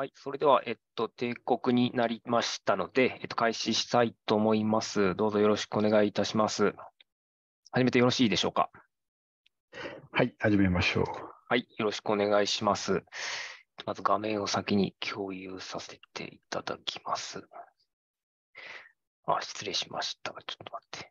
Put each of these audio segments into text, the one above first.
はい、それでは、えっと、定刻になりましたので、えっと、開始したいと思います。どうぞよろしくお願いいたします。始めてよろしいでしょうか。はい、始めましょう。はい、よろしくお願いします。まず画面を先に共有させていただきます。あ、失礼しました。ちょっと待って。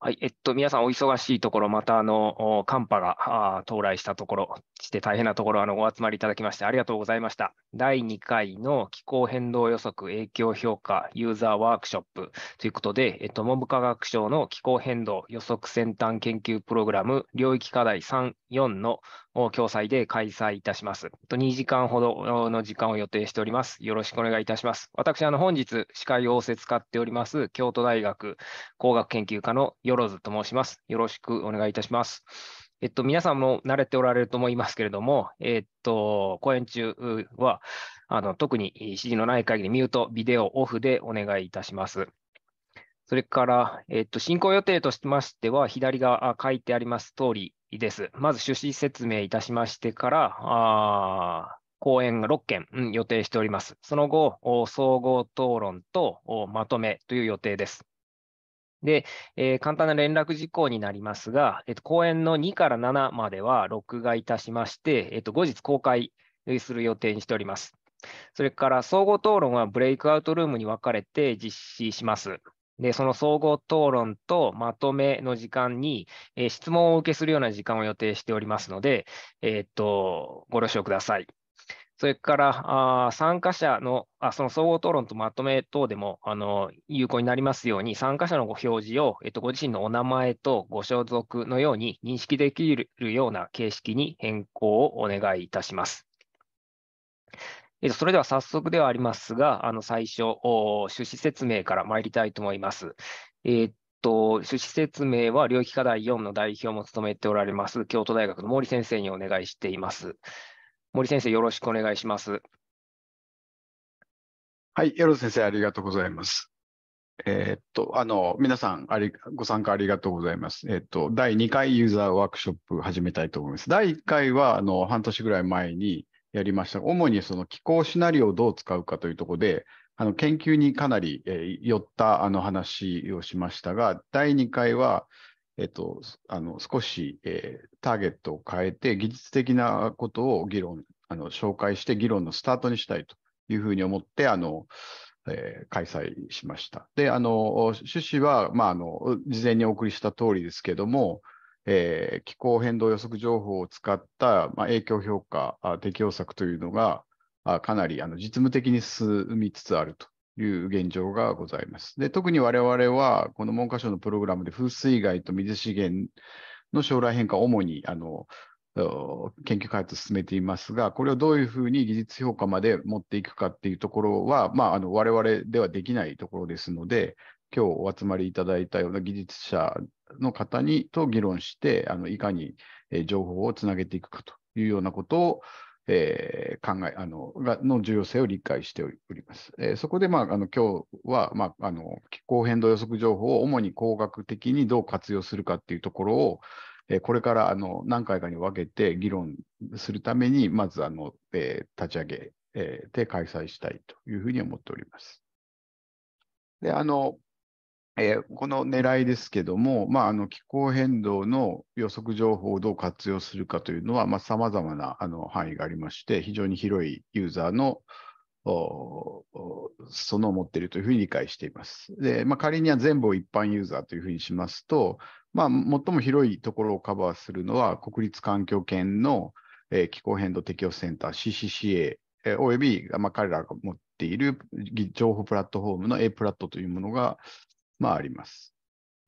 はい、えっと、皆さんお忙しいところ、またあの寒波が到来したところ、して大変なところあの、お集まりいただきましてありがとうございました。第2回の気候変動予測影響評価ユーザーワークショップということで、えっと、文部科学省の気候変動予測先端研究プログラム領域課題3、4のを共催で開催いたします。と2時間ほどの時間を予定しております。よろしくお願いいたします。私、あの本日、司会を仰せ使っております、京都大学工学研究科のよろずと申します。よろしくお願いいたします。えっと、皆さんも慣れておられると思いますけれども、えっと、講演中は、あの特に指示のない限りミュート、ビデオオフでお願いいたします。それから、えっと、進行予定としましては、左側書いてあります通り、です。まず趣旨説明いたしましてから、講演が6件、うん、予定しております。その後、総合討論とまとめという予定です。で、えー、簡単な連絡事項になりますが、えっと、講演の2から7までは録画いたしまして、えっと、後日公開する予定にしております。それから総合討論はブレイクアウトルームに分かれて実施します。で、その総合討論とまとめの時間に、えー、質問をお受けするような時間を予定しておりますので、えー、っと、ご了承ください。それから、あ参加者のあ、その総合討論とまとめ等でもあの有効になりますように、参加者のご表示を、えっと、ご自身のお名前とご所属のように認識できるような形式に変更をお願いいたします。それでは早速ではありますが、あの最初、趣旨説明から参りたいと思います。えー、っと趣旨説明は領域課題4の代表も務めておられます、京都大学の森先生にお願いしています。森先生、よろしくお願いします。はい、よろ先生、ありがとうございます。えー、っと、あの、皆さんあり、ご参加ありがとうございます。えー、っと、第2回ユーザーワークショップ始めたいと思います。第1回は、あの、半年ぐらい前に、やりました。主にその気候シナリオをどう使うかというところで、あの研究にかなり、え寄ったあの話をしましたが、第2回は、えっと、あの少し、えターゲットを変えて、技術的なことを議論、あの紹介して、議論のスタートにしたいというふうに思って、あのえ開催しました。で、あの趣旨は、まあ、あの事前にお送りした通りですけども、えー、気候変動予測情報を使った、まあ、影響評価適用策というのが、あかなりあの実務的に進みつつあるという現状がございます。で特に我々は、この文科省のプログラムで風水害と水資源の将来変化を主にあの研究開発を進めていますが、これをどういうふうに技術評価まで持っていくかっていうところは、まあ、あの我々ではできないところですので、今日お集まりいただいたような技術者の方にと議論して、あのいかに情報をつなげていくかというようなことを、えー、考えあのがの重要性を理解しております。えー、そこで、まあ、あの今日は、まあ、あの気候変動予測情報を主に工学的にどう活用するかっていうところを、えー、これからあの何回かに分けて議論するために、まずあの、えー、立ち上げて開催したいというふうに思っております。であのえー、この狙いですけども、まあ、あの気候変動の予測情報をどう活用するかというのは、さまざ、あ、まなあの範囲がありまして、非常に広いユーザーのそのを持っているというふうに理解しています。でまあ、仮には全部を一般ユーザーというふうにしますと、まあ、最も広いところをカバーするのは、国立環境圏の、えー、気候変動適応センター CCCA、えー、および、まあ、彼らが持っている情報プラットフォームの A プラットというものが、まあ、あります。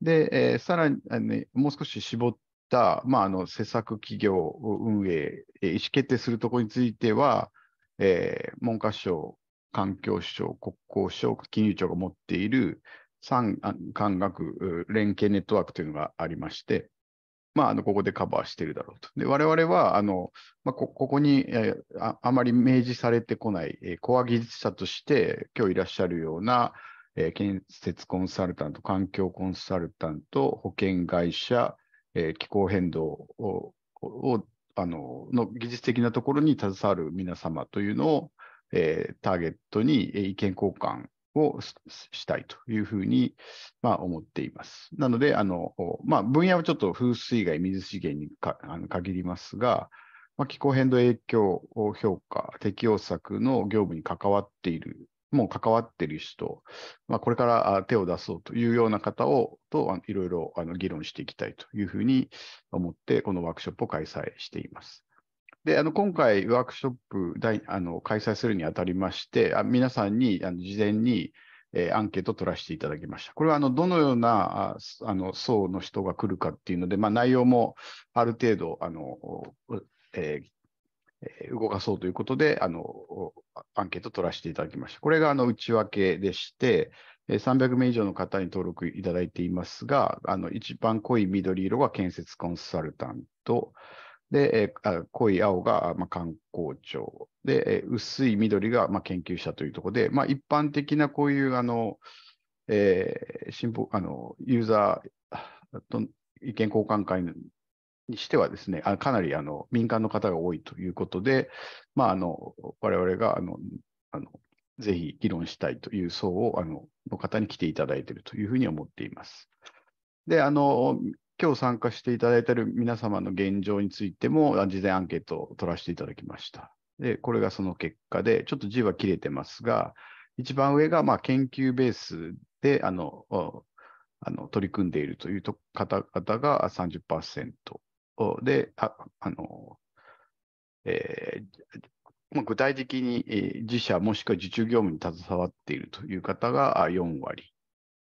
で、えー、さらに、ね、もう少し絞った、まあ、あの施策企業運営、意思決定するところについては、えー、文科省、環境省、国交省、金融庁が持っている産官学連携ネットワークというのがありまして、まあ、あのここでカバーしているだろうと。で我々はあの、まあ、ここにああまり明示されてこない、えー、コア技術者として今日いらっしゃるようなえー、建設コンサルタント、環境コンサルタント、保険会社、えー、気候変動ををあのの技術的なところに携わる皆様というのを、えー、ターゲットに意見交換をしたいというふうに、まあ、思っています。なので、あのまあ、分野はちょっと風水害、水資源にかあの限りますが、まあ、気候変動影響評価、適用策の業務に関わっているもう関わっている人、まあ、これから手を出そうというような方をといろいろ議論していきたいというふうに思って、このワークショップを開催しています。であの今回、ワークショップ大あの開催するにあたりまして、あ皆さんにあの事前に、えー、アンケートを取らせていただきました。これはあのどのようなあの層の人が来るかっていうので、まあ、内容もある程度あの、えー動かそうということで、あの、アンケートを取らせていただきました。これがあの内訳でして、300名以上の方に登録いただいていますが、あの一番濃い緑色が建設コンサルタント、で、え濃い青が、ま観光庁、で、薄い緑が、ま研究者というところで、まあ、一般的なこういう、あの、えー、あのユーザーと意見交換会にしてはですね、あかなりあの民間の方が多いということで、まあ、あの我々があのあのぜひ議論したいという層をあのの方に来ていただいているというふうに思っています。で、あの今日参加していただいている皆様の現状についても、事前アンケートを取らせていただきました。で、これがその結果で、ちょっと字は切れてますが、一番上がまあ研究ベースであのあの取り組んでいるという方々が30%。で、ああの、えー、まあ、具体的に自社もしくは受注業務に携わっているという方が4割。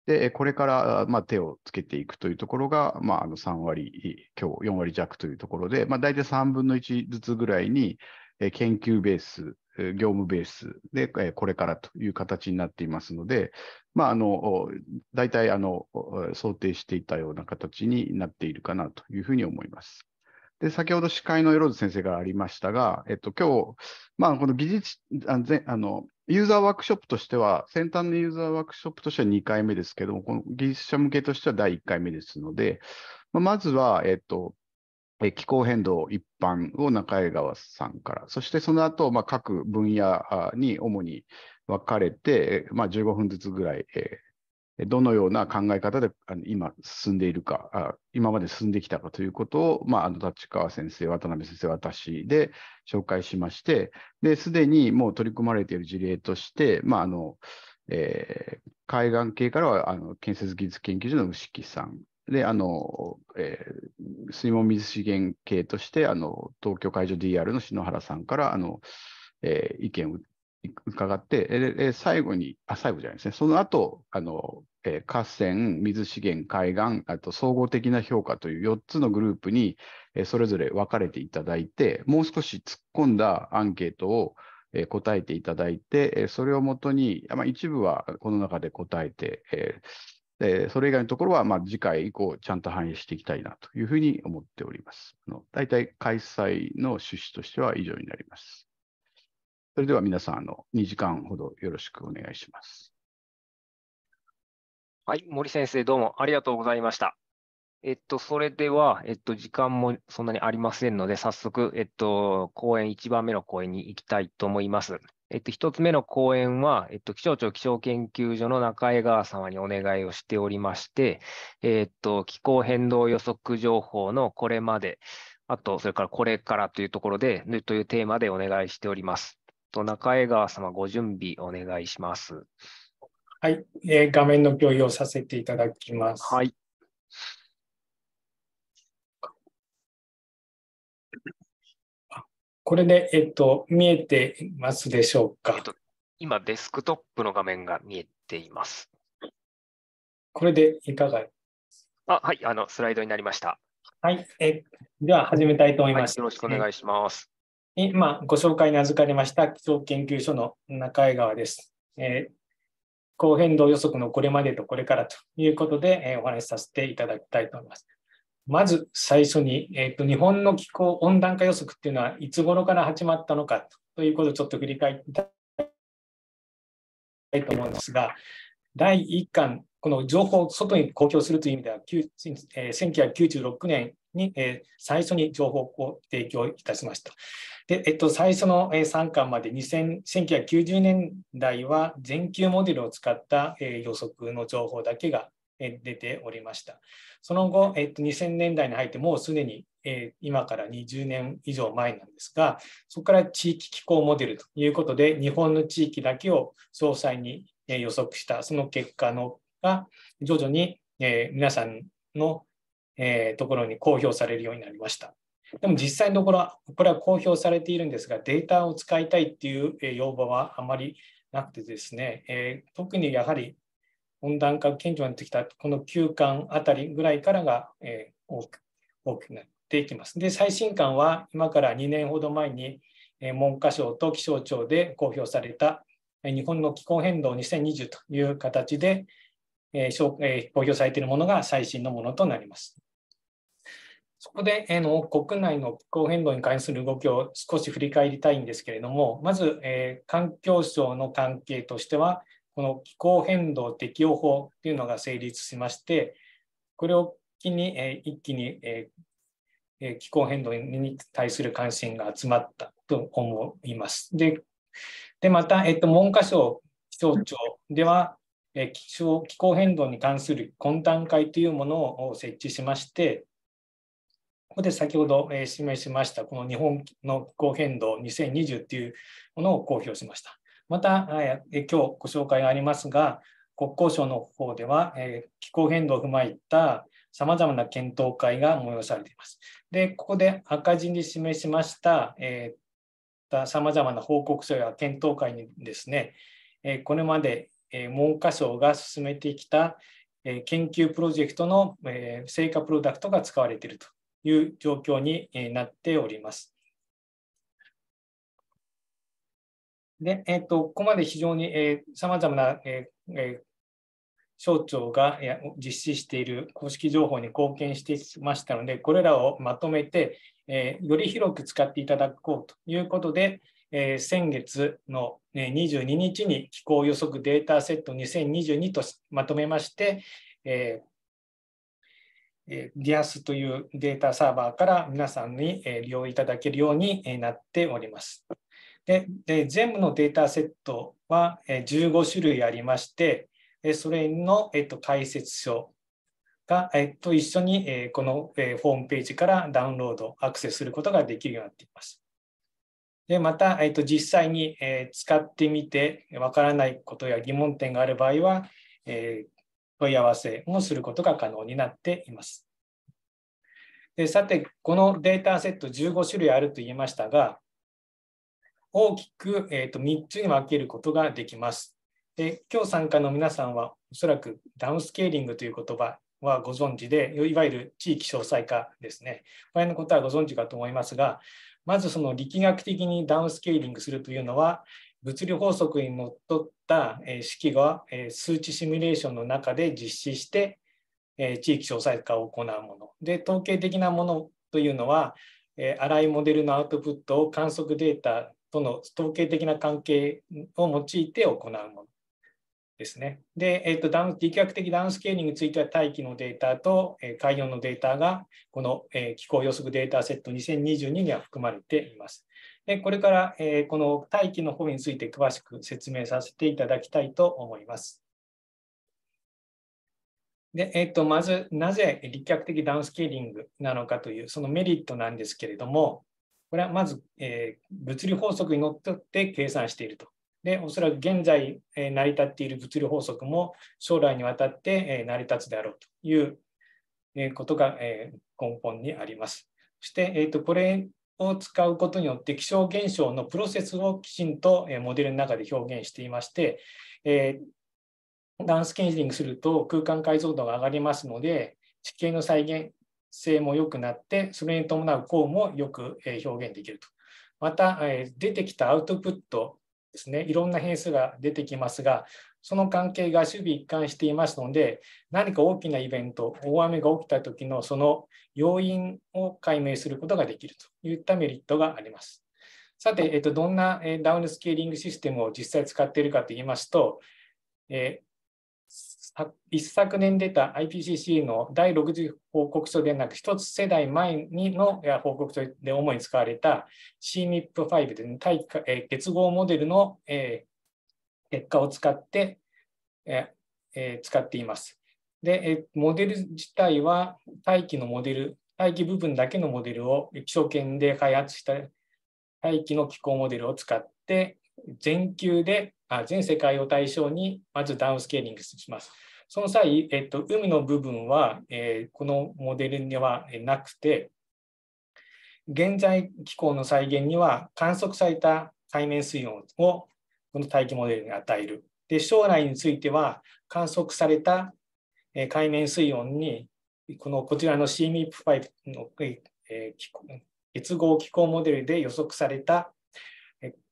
で、これからまあ手をつけていくというところが、まあ、あの3割日4割弱というところで、まあ、大体3分の1ずつぐらいに研究ベース業務ベースで、これからという形になっていますので、まあ、あの大体あの想定していたような形になっているかなというふうに思います。で先ほど司会のよろず先生からありましたが、えっと、今日、まあ、この技術あの、ユーザーワークショップとしては、先端のユーザーワークショップとしては2回目ですけども、この技術者向けとしては第1回目ですので、まあ、まずは、えっと、気候変動一般を中江川さんから、そしてその後、まあ、各分野に主に分かれて、まあ、15分ずつぐらい、どのような考え方で今進んでいるか、今まで進んできたかということを、まあ、あの立川先生、渡辺先生、私で紹介しまして、すでにもう取り組まれている事例として、まああのえー、海岸系からはあの建設技術研究所の牛木さん、で、あの、えー、水門水資源系として、あの、東京海上 DR の篠原さんから、あの、えー、意見を伺って、えー、最後に、あ、最後じゃないですね、その後、あの、えー、河川、水資源、海岸、あと総合的な評価という4つのグループに、えー、それぞれ分かれていただいて、もう少し突っ込んだアンケートを、答えていただいて、それをもとに、まあ、一部はこの中で答えて、えーえー、それ以外のところは、まあ、次回以降、ちゃんと反映していきたいなというふうに思っております。の大体、開催の趣旨としては以上になります。それでは皆さん、あの2時間ほどよろしくお願いします。はい、森先生、どうもありがとうございました。えっと、それでは、えっと、時間もそんなにありませんので、早速、えっと、講演1番目の講演に行きたいと思います。えっと、一つ目の講演は、えっと、気象庁気象研究所の中江川様にお願いをしておりまして、えっと、気候変動予測情報のこれまで、あと、それからこれからというところで、というテーマでお願いしております。と中江川様、ご準備お願いします。はい、えー、画面の共有をさせていただきます。はい。これで、えっと、見えてますでしょうか、えっと、今、デスクトップの画面が見えています。これでいかがあはい、あの、スライドになりました。はい、えでは始めたいと思います、はい、よろしくお願いします。今、ご紹介に預かりました基礎研究所の中江川です。えー、高変動予測のこれまでとこれからということで、えー、お話しさせていただきたいと思います。まず最初に、えーと、日本の気候温暖化予測っていうのはいつ頃から始まったのかということをちょっと振り返りたいと思うんですが第1巻この情報を外に公表するという意味では、えー、1996年に、えー、最初に情報を提供いたしました。でえっと、最初の3巻まで2000 1990年代は全球モデルを使った予測の情報だけが出ておりました。その後、えっと、2000年代に入ってもうすでに、え今から20年以上前なんですが、そこから地域気候モデルということで、日本の地域だけを詳細に予測した、その結果のが徐々に、え皆さんの、えところに公表されるようになりました。でも実際のところ、は、これは公表されているんですが、データを使いたいっていう要望はあまりなくてですね、え特にやはり温暖化が顕著になってきたこの9巻あたりぐらいからが、えー、大き大きくなっていきます。で最新刊は今から2年ほど前に、えー、文科省と気象庁で公表された「日本の気候変動2020」という形で、えーえー、公表されているものが最新のものとなります。そこで、えの国内の気候変動に関する動きを少し振り返りたいんですけれども、まず、えー、環境省の関係としては、この気候変動適用法というのが成立しまして、これを機に、一気に、気候変動に対する関心が集まったと思います。で、でまた、えっと、文科省、気象庁では、気象気候変動に関する懇談会というものを設置しまして、ここで先ほど、示しました、この日本の気候変動2020というものを公表しました。また、え今日ご紹介がありますが、国交省の方では、え気候変動を踏まえたさまざまな検討会が催されています。で、ここで赤字に示しました、えさまざまな報告書や検討会にですね、えこれまで、え文科省が進めてきた、え研究プロジェクトの、え成果プロダクトが使われているという状況になっております。で、えと、ここまで非常に、さま様々な、えーえー、省庁が実施している公式情報に貢献してきましたので、これらをまとめて、えー、より広く使っていただこうということで、えー、先月の22日に気候予測データセット2022とまとめまして、えーディアスというデータサーバーから皆さんに利用いただけるようになっております。でで全部のデータセットは15種類ありまして、それの、えっと、解説書が、えっと、一緒に、えこの、えホームページからダウンロード、アクセスすることができるようになっています。でまた、えっと、実際に、え使ってみてわからないことや疑問点がある場合は、え問い合わせもすることが可能になっています。でさて、このデータセット15種類あると言いましたが、大きく、えー、と3つに分けることができます。で今日参加の皆さんはおそらくダウンスケーリングという言葉はご存知で、いわゆる地域詳細化ですね。これのことはご存知かと思いますが、まずその力学的にダウンスケーリングするというのは、物理法則にのっとった式が数値シミュレーションの中で実施して、地域詳細化を行うもの。で、統計的なものというのは、荒いモデルのアウトプットを観測データとの統計的な関係を用いて行うものですね。で、えーと、ダウン力学的ダウンスケーリングについては大気のデータと、え海洋のデータがこの、え気候予測データセット2022には含まれています。でこれから、えー、この大気の方について詳しく説明させていただきたいと思います。で、えーと、まずなぜ立脚的ダウンスケーリングなのかというそのメリットなんですけれども、これはまず、えー、物理法則にのっとって計算していると。で、おそらく現在、えー、成り立っている物理法則も将来にわたって、えー、成り立つであろうという、えことが、え根本にあります。そして、えーと、これを使うことによって気象現象のプロセスをきちんと、えモデルの中で表現していまして、えダンスケンジリングすると空間解像度が上がりますので、地形の再現性も良くなって、それに伴う項もよく表現できると。また、出てきたアウトプットですね、いろんな変数が出てきますが、その関係が守備一貫していますので、何か大きなイベント、大雨が起きた時のその要因を解明することができるといったメリットがあります。さて、えっと、どんなダウンスケーリングシステムを実際使っているかといいますと、え一昨年出た IPCC の第6次報告書でなく、一つ世代前にの報告書で主に使われた CMIP5 で、ね、対結合モデルの、結果を使って、使っています。で、モデル自体は大気のモデル、大気部分だけのモデルを気象圏で開発した大気の気候モデルを使って、全球で、全世界を対象にまずダウンスケーリングします。その際、えっと、海の部分は、えー、このモデルにはなくて、現在気候の再現には観測された海面水温をこの大気モデルに与える。で、将来については観測された海面水温に、このこちらの c m i p 5の結合気候モデルで予測された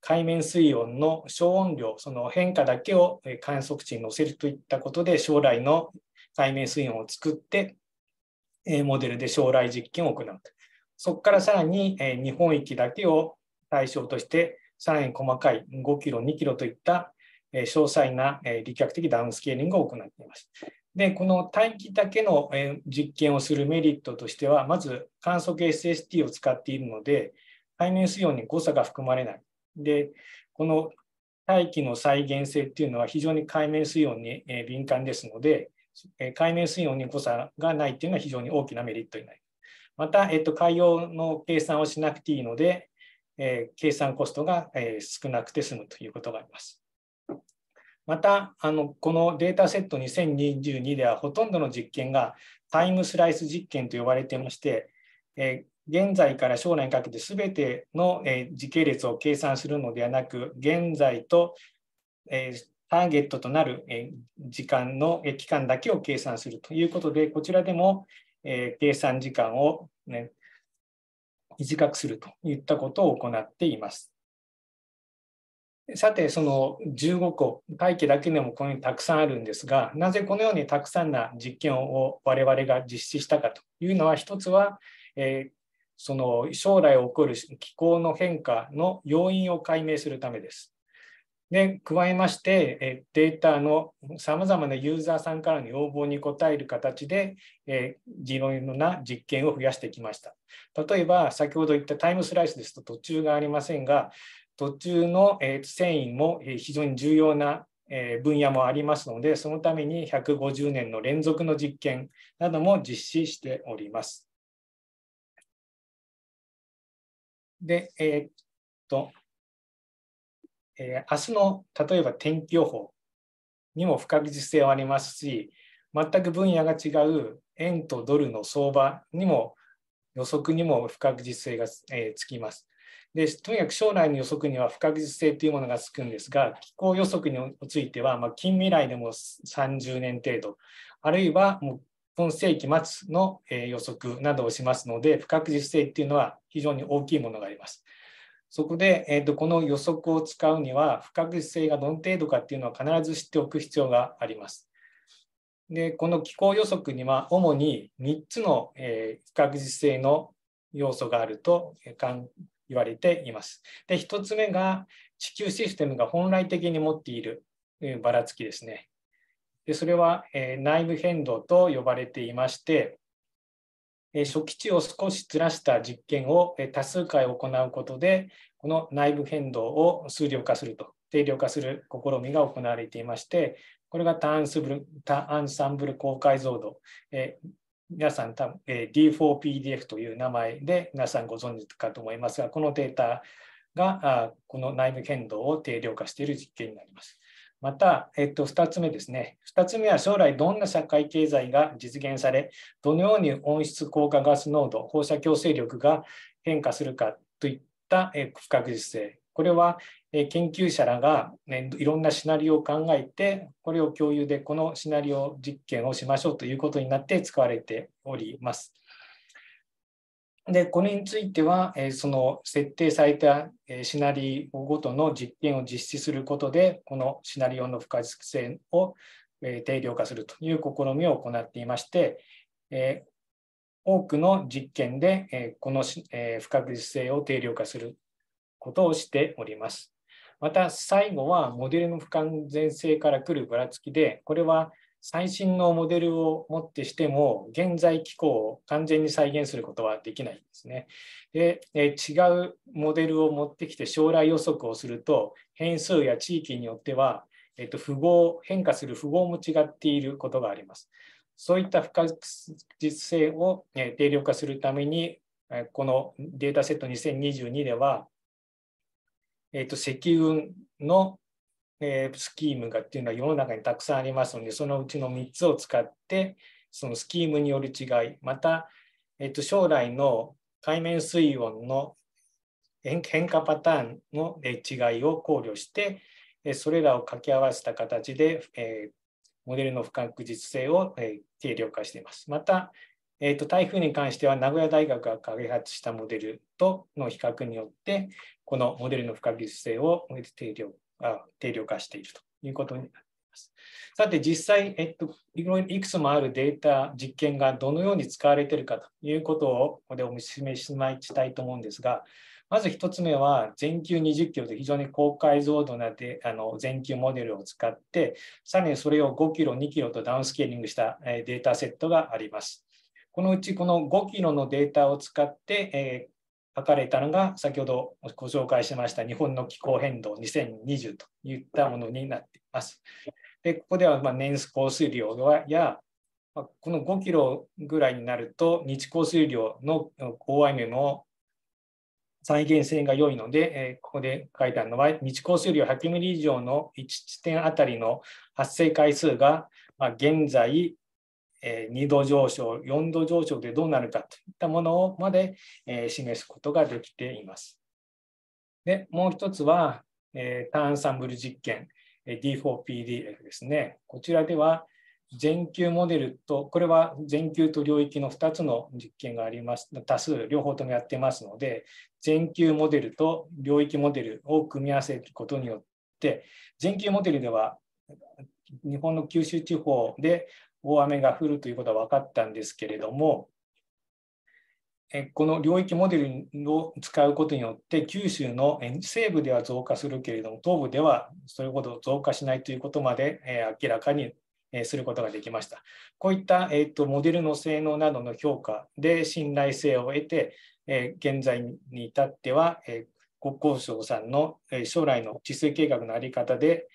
海面水温の小温量、その変化だけを観測値に載せるといったことで、将来の海面水温を作って、モデルで将来実験を行う。そこからさらに日本域だけを対象として、さらに細かい5キロ、2キロといった詳細な理脚的ダウンスケーリングを行っています。で、この大気だけの実験をするメリットとしては、まず観測 SST を使っているので、海面水温に誤差が含まれない。で、この大気の再現性っていうのは非常に海面水温に敏感ですので、海面水温に誤差がないっていうのは非常に大きなメリットになります。また、えっと、海洋の計算をしなくていいので、え計算コストが、え少なくて済むということがあります。またあの、このデータセット2022ではほとんどの実験がタイムスライス実験と呼ばれていまして、え現在から将来にかけて全ての、え時系列を計算するのではなく、現在と、えターゲットとなる、え時間の、え期間だけを計算するということで、こちらでも、え計算時間を、ね、短くするといったことを行っています。さて、その15個、会計だけでもこのようにたくさんあるんですが、なぜこのようにたくさんな実験を我々が実施したかというのは、一つは、えー、その将来起こる気候の変化の要因を解明するためです。で加えましてデータのさまざまなユーザーさんからの要望に応える形でいろいろな実験を増やしてきました。例えば先ほど言ったタイムスライスですと途中がありませんが途中の繊維も非常に重要な分野もありますのでそのために150年の連続の実験なども実施しております。で、えー、っと、えー、明日の例えば天気予報にも不確実性はありますし、全く分野が違う円とドルの相場にも予測にも不確実性が、えつきます。でとにかく将来の予測には不確実性というものがつくんですが気候予測については、まあ、近未来でも30年程度あるいはもう今世紀末の予測などをしますので、不確実性っていうのは非常に大きいものがあります。そこで、えー、とこの予測を使うには、不確実性がどの程度かっていうのは必ず知っておく必要があります。で、この気候予測には主に3つの、え不確実性の要素があると言われています。で、1つ目が地球システムが本来的に持っているばらつきですね。でそれは、え内部変動と呼ばれていまして、え初期値を少しずらした実験を、え多数回行うことで、この内部変動を数量化すると、定量化する試みが行われていまして、これがターンサンブル高解像度、え皆さん多分、え D4PDF という名前で皆さんご存知かと思いますが、このデータがこの内部変動を定量化している実験になります。また、えっと、2つ目ですね。2つ目は将来どんな社会経済が実現され、どのように温室効果ガス濃度、放射強制力が変化するかといった不確実性。これは研究者らがいろんなシナリオを考えて、これを共有でこのシナリオ実験をしましょうということになって使われております。で、これについては、えその設定されたシナリオごとの実験を実施することで、このシナリオの不確実性を、え定量化するという試みを行っていまして、え多くの実験で、えこの、え不確実性を定量化することをしております。また最後はモデルの不完全性から来るばらつきで、これは最新のモデルをもってしても、現在機構を完全に再現することはできないんですね。で、え違うモデルを持ってきて将来予測をすると、変数や地域によっては、えっと、符号、変化する符号も違っていることがあります。そういった不確実性を定量化するために、このデータセット2022では、えっと積雲のスキームがっていうのは世の中にたくさんありますので、そのうちの3つを使って、そのスキームによる違い、また、えっと、将来の海面水温の変化パターンの違いを考慮して、それらを掛け合わせた形で、えー、モデルの不確実性を、えー、量化しています。また、えーと、台風に関しては名古屋大学が開発したモデルとの比較によって、このモデルの不確実性を定量化定量化しているということになります。さて実際、えっと、いくつもあるデータ、実験がどのように使われているかということをここでお見せししたいと思うんですが、まず1つ目は、全球20キロで非常に高解像度なであの全球モデルを使って、さらにそれを5キロ、2キロとダウンスケーリングしたデータセットがあります。このうちこの5キロのデータを使って、え書かれたのが、先ほどご紹介しました日本の気候変動2020といったものになっています。でここではま年降水量や、この5キロぐらいになると、日降水量の大雨も再現性が良いので、えここで書いてあるのは、日降水量100ミリ以上の1地点あたりの発生回数が、ま現在え2度上昇、4度上昇でどうなるかといったものまで、え示すことができています。で、もう一つは、えンサンブル実験、D4PDF ですね。こちらでは、全球モデルと、これは全球と領域の2つの実験があります、多数、両方ともやってますので、全球モデルと領域モデルを組み合わせることによって、全球モデルでは、日本の九州地方で大雨が降るということは分かったんですけれども、この領域モデルを使うことによって九州の西部では増加するけれども東部ではそれほど増加しないということまで明らかにすることができました。こういった、えー、とモデルの性能などの評価で信頼性を得て、え現在に至っては、え国交省さんの将来の治水計画の在り方で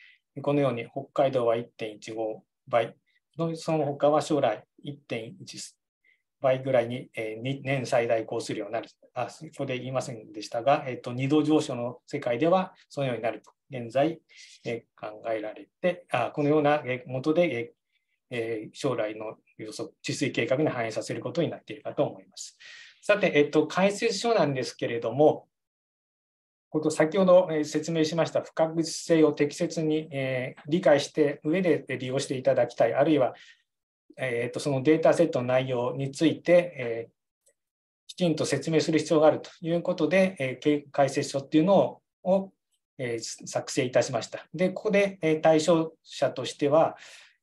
このように北海道は1.15倍その他は将来1.1倍ぐらいに、え年最大る水量になる。あ、ここで言いませんでしたが、えっ、と、2度上昇の世界ではそのようになると、現在、え考えられて、あこのようなもとで、ええ将来の予測、治水計画に反映させることになっているかと思います。さて、えっ、と、解説書なんですけれども、こと先ほど説明しました不確実性を適切に理解して上で利用していただきたいあるいはそのデータセットの内容についてきちんと説明する必要があるということで解説書っていうのを作成いたしました。でここで対象者としては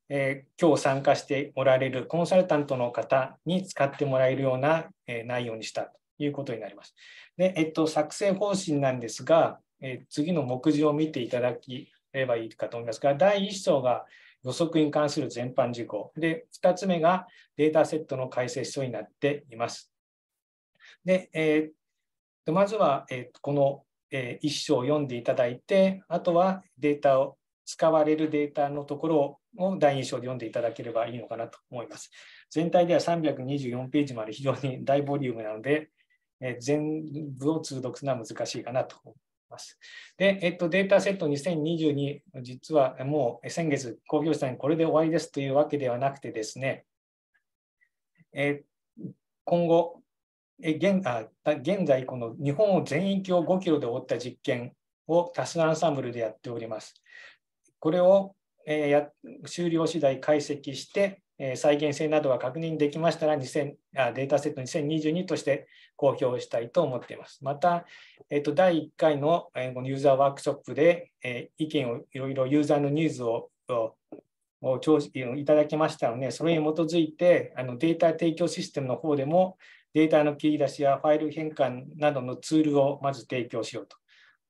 え今日参加しておられるコンサルタントの方に使ってもらえるような、え内容にした。いうことになります。で、えっと、作戦方針なんですが、え次の目次を見ていただければいいかと思いますが、第1章が予測に関する全般事項。で、2つ目がデータセットの改正書になっています。で、えー、まずは、えこの、え1章を読んでいただいて、あとはデータを、使われるデータのところを第2章で読んでいただければいいのかなと思います。全体では324ページまで非常に大ボリュームなので、えー、全部を通読するのは難しいかなと思います。で、えっと、データセット2022、実はもう先月工業したようにこれで終わりですというわけではなくてですね、えー、今後、え現あ現在、この日本を全域を5キロで覆った実験をタスアンサンブルでやっております。これを、えー、や終了次第解析して、再現性などが確認できましたら2000データセット2022として公表したいと思っています。また、えと、第1回のユーザーワークショップで意見をいろいろユーザーのニーズをいただきましたので、それに基づいてあのデータ提供システムの方でもデータの切り出しやファイル変換などのツールをまず提供しようと。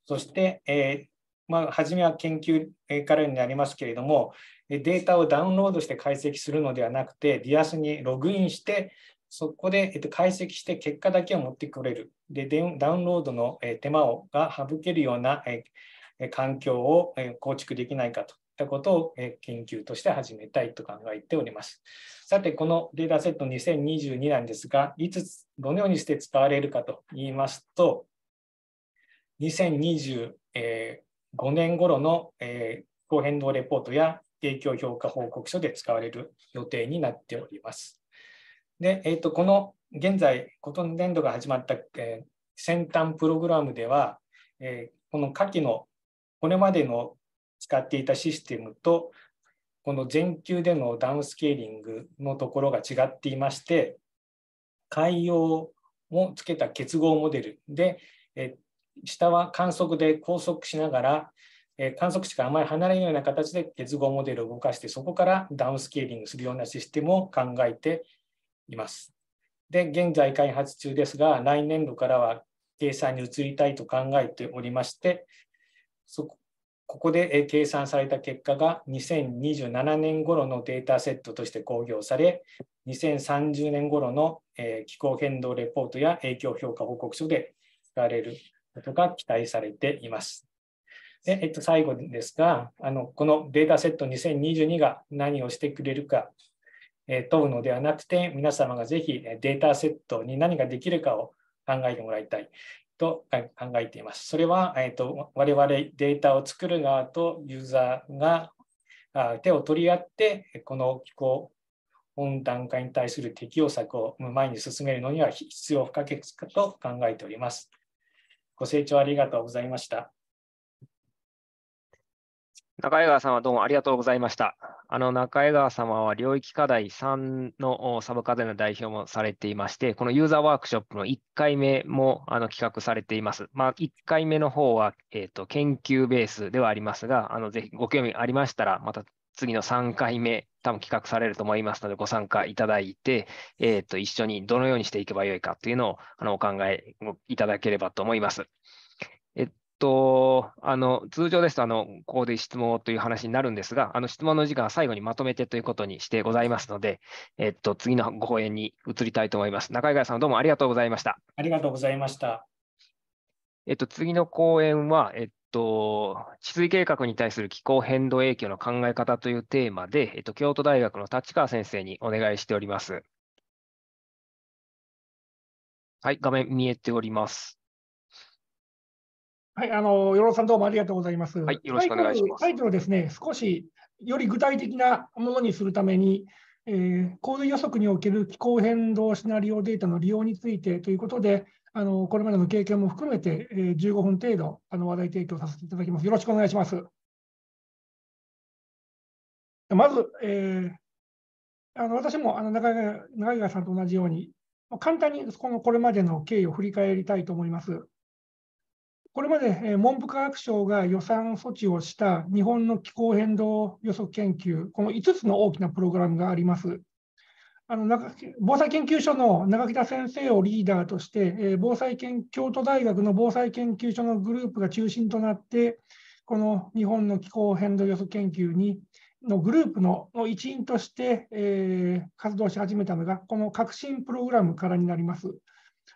そして、えーまあ、初めは研究からになりますけれども、でデータをダウンロードして解析するのではなくて、Dias にログインして、そこで、えっと、解析して結果だけを持ってくれる。でダウンロードの、え手間をが省けるような、え環境を、え構築できないかといったことを、え研究として始めたいと考えております。さて、このデータセット2022なんですが、いつどのようにして使われるかと言いますと、2025年頃の気候変動レポートや提供評価報告書で使われる予定になっております。で、えー、とこの現在、今年度が始まった、えー、先端プログラムでは、えー、この下記のこれまでの使っていたシステムと、この全球でのダウンスケーリングのところが違っていまして、海洋もつけた結合モデルで、え下は観測で拘束しながら、観測値があまり離れないような形で結合モデルを動かして、そこからダウンスケーリングするようなシステムを考えています。で、現在開発中ですが、来年度からは計算に移りたいと考えておりまして、ここで計算された結果が2027年頃のデータセットとして公表され、2030年頃の気候変動レポートや影響評価報告書で使われることが期待されています。えっと、最後ですがあの、このデータセット2022が何をしてくれるか、え問うのではなくて、皆様がぜひデータセットに何ができるかを考えてもらいたいと考えています。それは、えっと、と我々データを作る側とユーザーが手を取り合って、この気候温暖化に対する適応策を前に進めるのには必要不可欠かと考えております。ご清聴ありがとうございました。中江川さんはどうもありがとうございました。あの中江川様は領域課題3のサブ課題の代表もされていまして、このユーザーワークショップの1回目もあの企画されています。まあ、1回目の方は、えーと、研究ベースではありますが、あのぜひご興味ありましたら、また次の3回目、多分企画されると思いますので、ご参加いただいて、えーと一緒にどのようにしていけばよいかというのをあのお考えいただければと思います。と、あの通常ですとあの、ここで質問という話になるんですが、あの質問の時間は最後にまとめてということにしてございますので、えっと、次のご講演に移りたいと思います。中井川さん、どうもありがとうございました。ありがとうございました。えっと、次の講演は、えっと、治水計画に対する気候変動影響の考え方というテーマで、えっと、京都大学の立川先生にお願いしております。はい、画面見えております。はい、あの、よろさんどうもありがとうございます。はい、よろしくお願いします。タイトルですね、少しより具体的なものにするために、えー、行動予測における気候変動シナリオデータの利用についてということで、あのこれまでの経験も含めて、えー、15分程度あの話題提供させていただきます。よろしくお願いします。まず、えー、あの私もあの中川さんと同じように、簡単にこのこれまでの経緯を振り返りたいと思います。これまで文部科学省が予算措置をした日本の気候変動予測研究、この5つの大きなプログラムがあります。あの防災研究所の中北先生をリーダーとして、防災研京都大学の防災研究所のグループが中心となって、この日本の気候変動予測研究にのグループのの一員として、えー、活動し始めたのが、この革新プログラムからになります。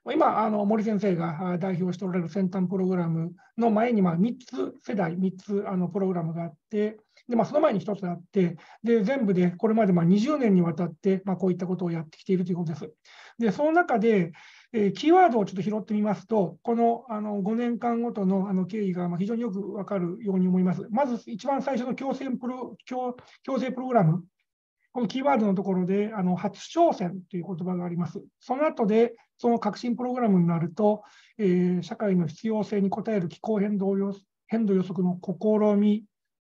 今、あの森先生が代表しておられる先端プログラムの前にまあ3つ世代、3つあのプログラムがあって、でまあ、その前に1つあって、で全部でこれまでまあ20年にわたって、まあ、こういったことをやってきているということです。でその中で、えー、キーワードをちょっと拾ってみますと、このあの5年間ごとのあの経緯がまあ非常によくわかるように思います。まず一番最初の強制プロ強強制プログラムこのキーワードのところで、あの初挑戦という言葉があります。その後で、その革新プログラムになると、えー、社会の必要性に応える気候変動変動予測の試み、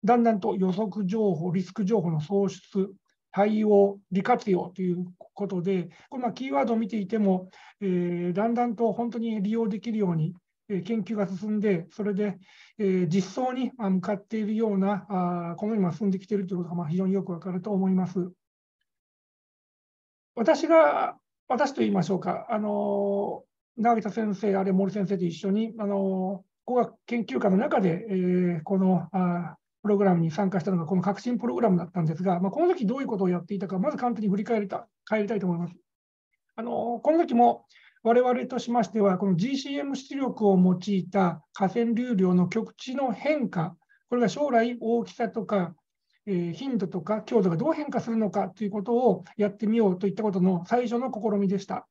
だんだんと予測情報、リスク情報の創出、対応、利活用ということで、このキーワードを見ていても、えー、だんだんと本当に利用できるように研究が進んで、それで実装に向かっているような、このように進んできているということがまあ非常によくわかると思います。私が、私と言いましょうか、あの直田先生、あれ森先生と一緒に、あの工学研究科の中で、えこのあプログラムに参加したのが、この革新プログラムだったんですが、まあ、この時どういうことをやっていたか、まず簡単に振り返りた帰りたいと思います。あのこの時も、我々としましては、この GCM 出力を用いた河川流量の局地の変化、これが将来大きさとか、え頻度とか強度がどう変化するのかということをやってみようといったことの最初の試みでした。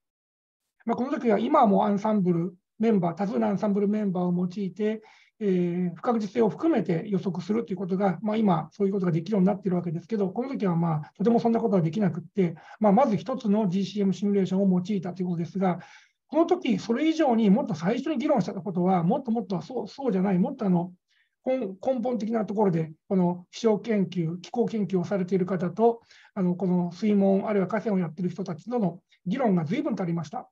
まあ、この時は今もアンサンブルメンバー、多数のアンサンブルメンバーを用いて、えー、不確実性を含めて予測するということが、まあ、今、そういうことができるようになっているわけですけど、この時はまとてもそんなことはできなくって、まあ、まず1つの GCM シミュレーションを用いたということですが、この時それ以上にもっと最初に議論したことは、もっともっとそうそうじゃない、もっとあの根本的なところで、この気象研究、気候研究をされている方と、あのこの水門、あるいは河川をやっている人たちとの議論が随分とありました。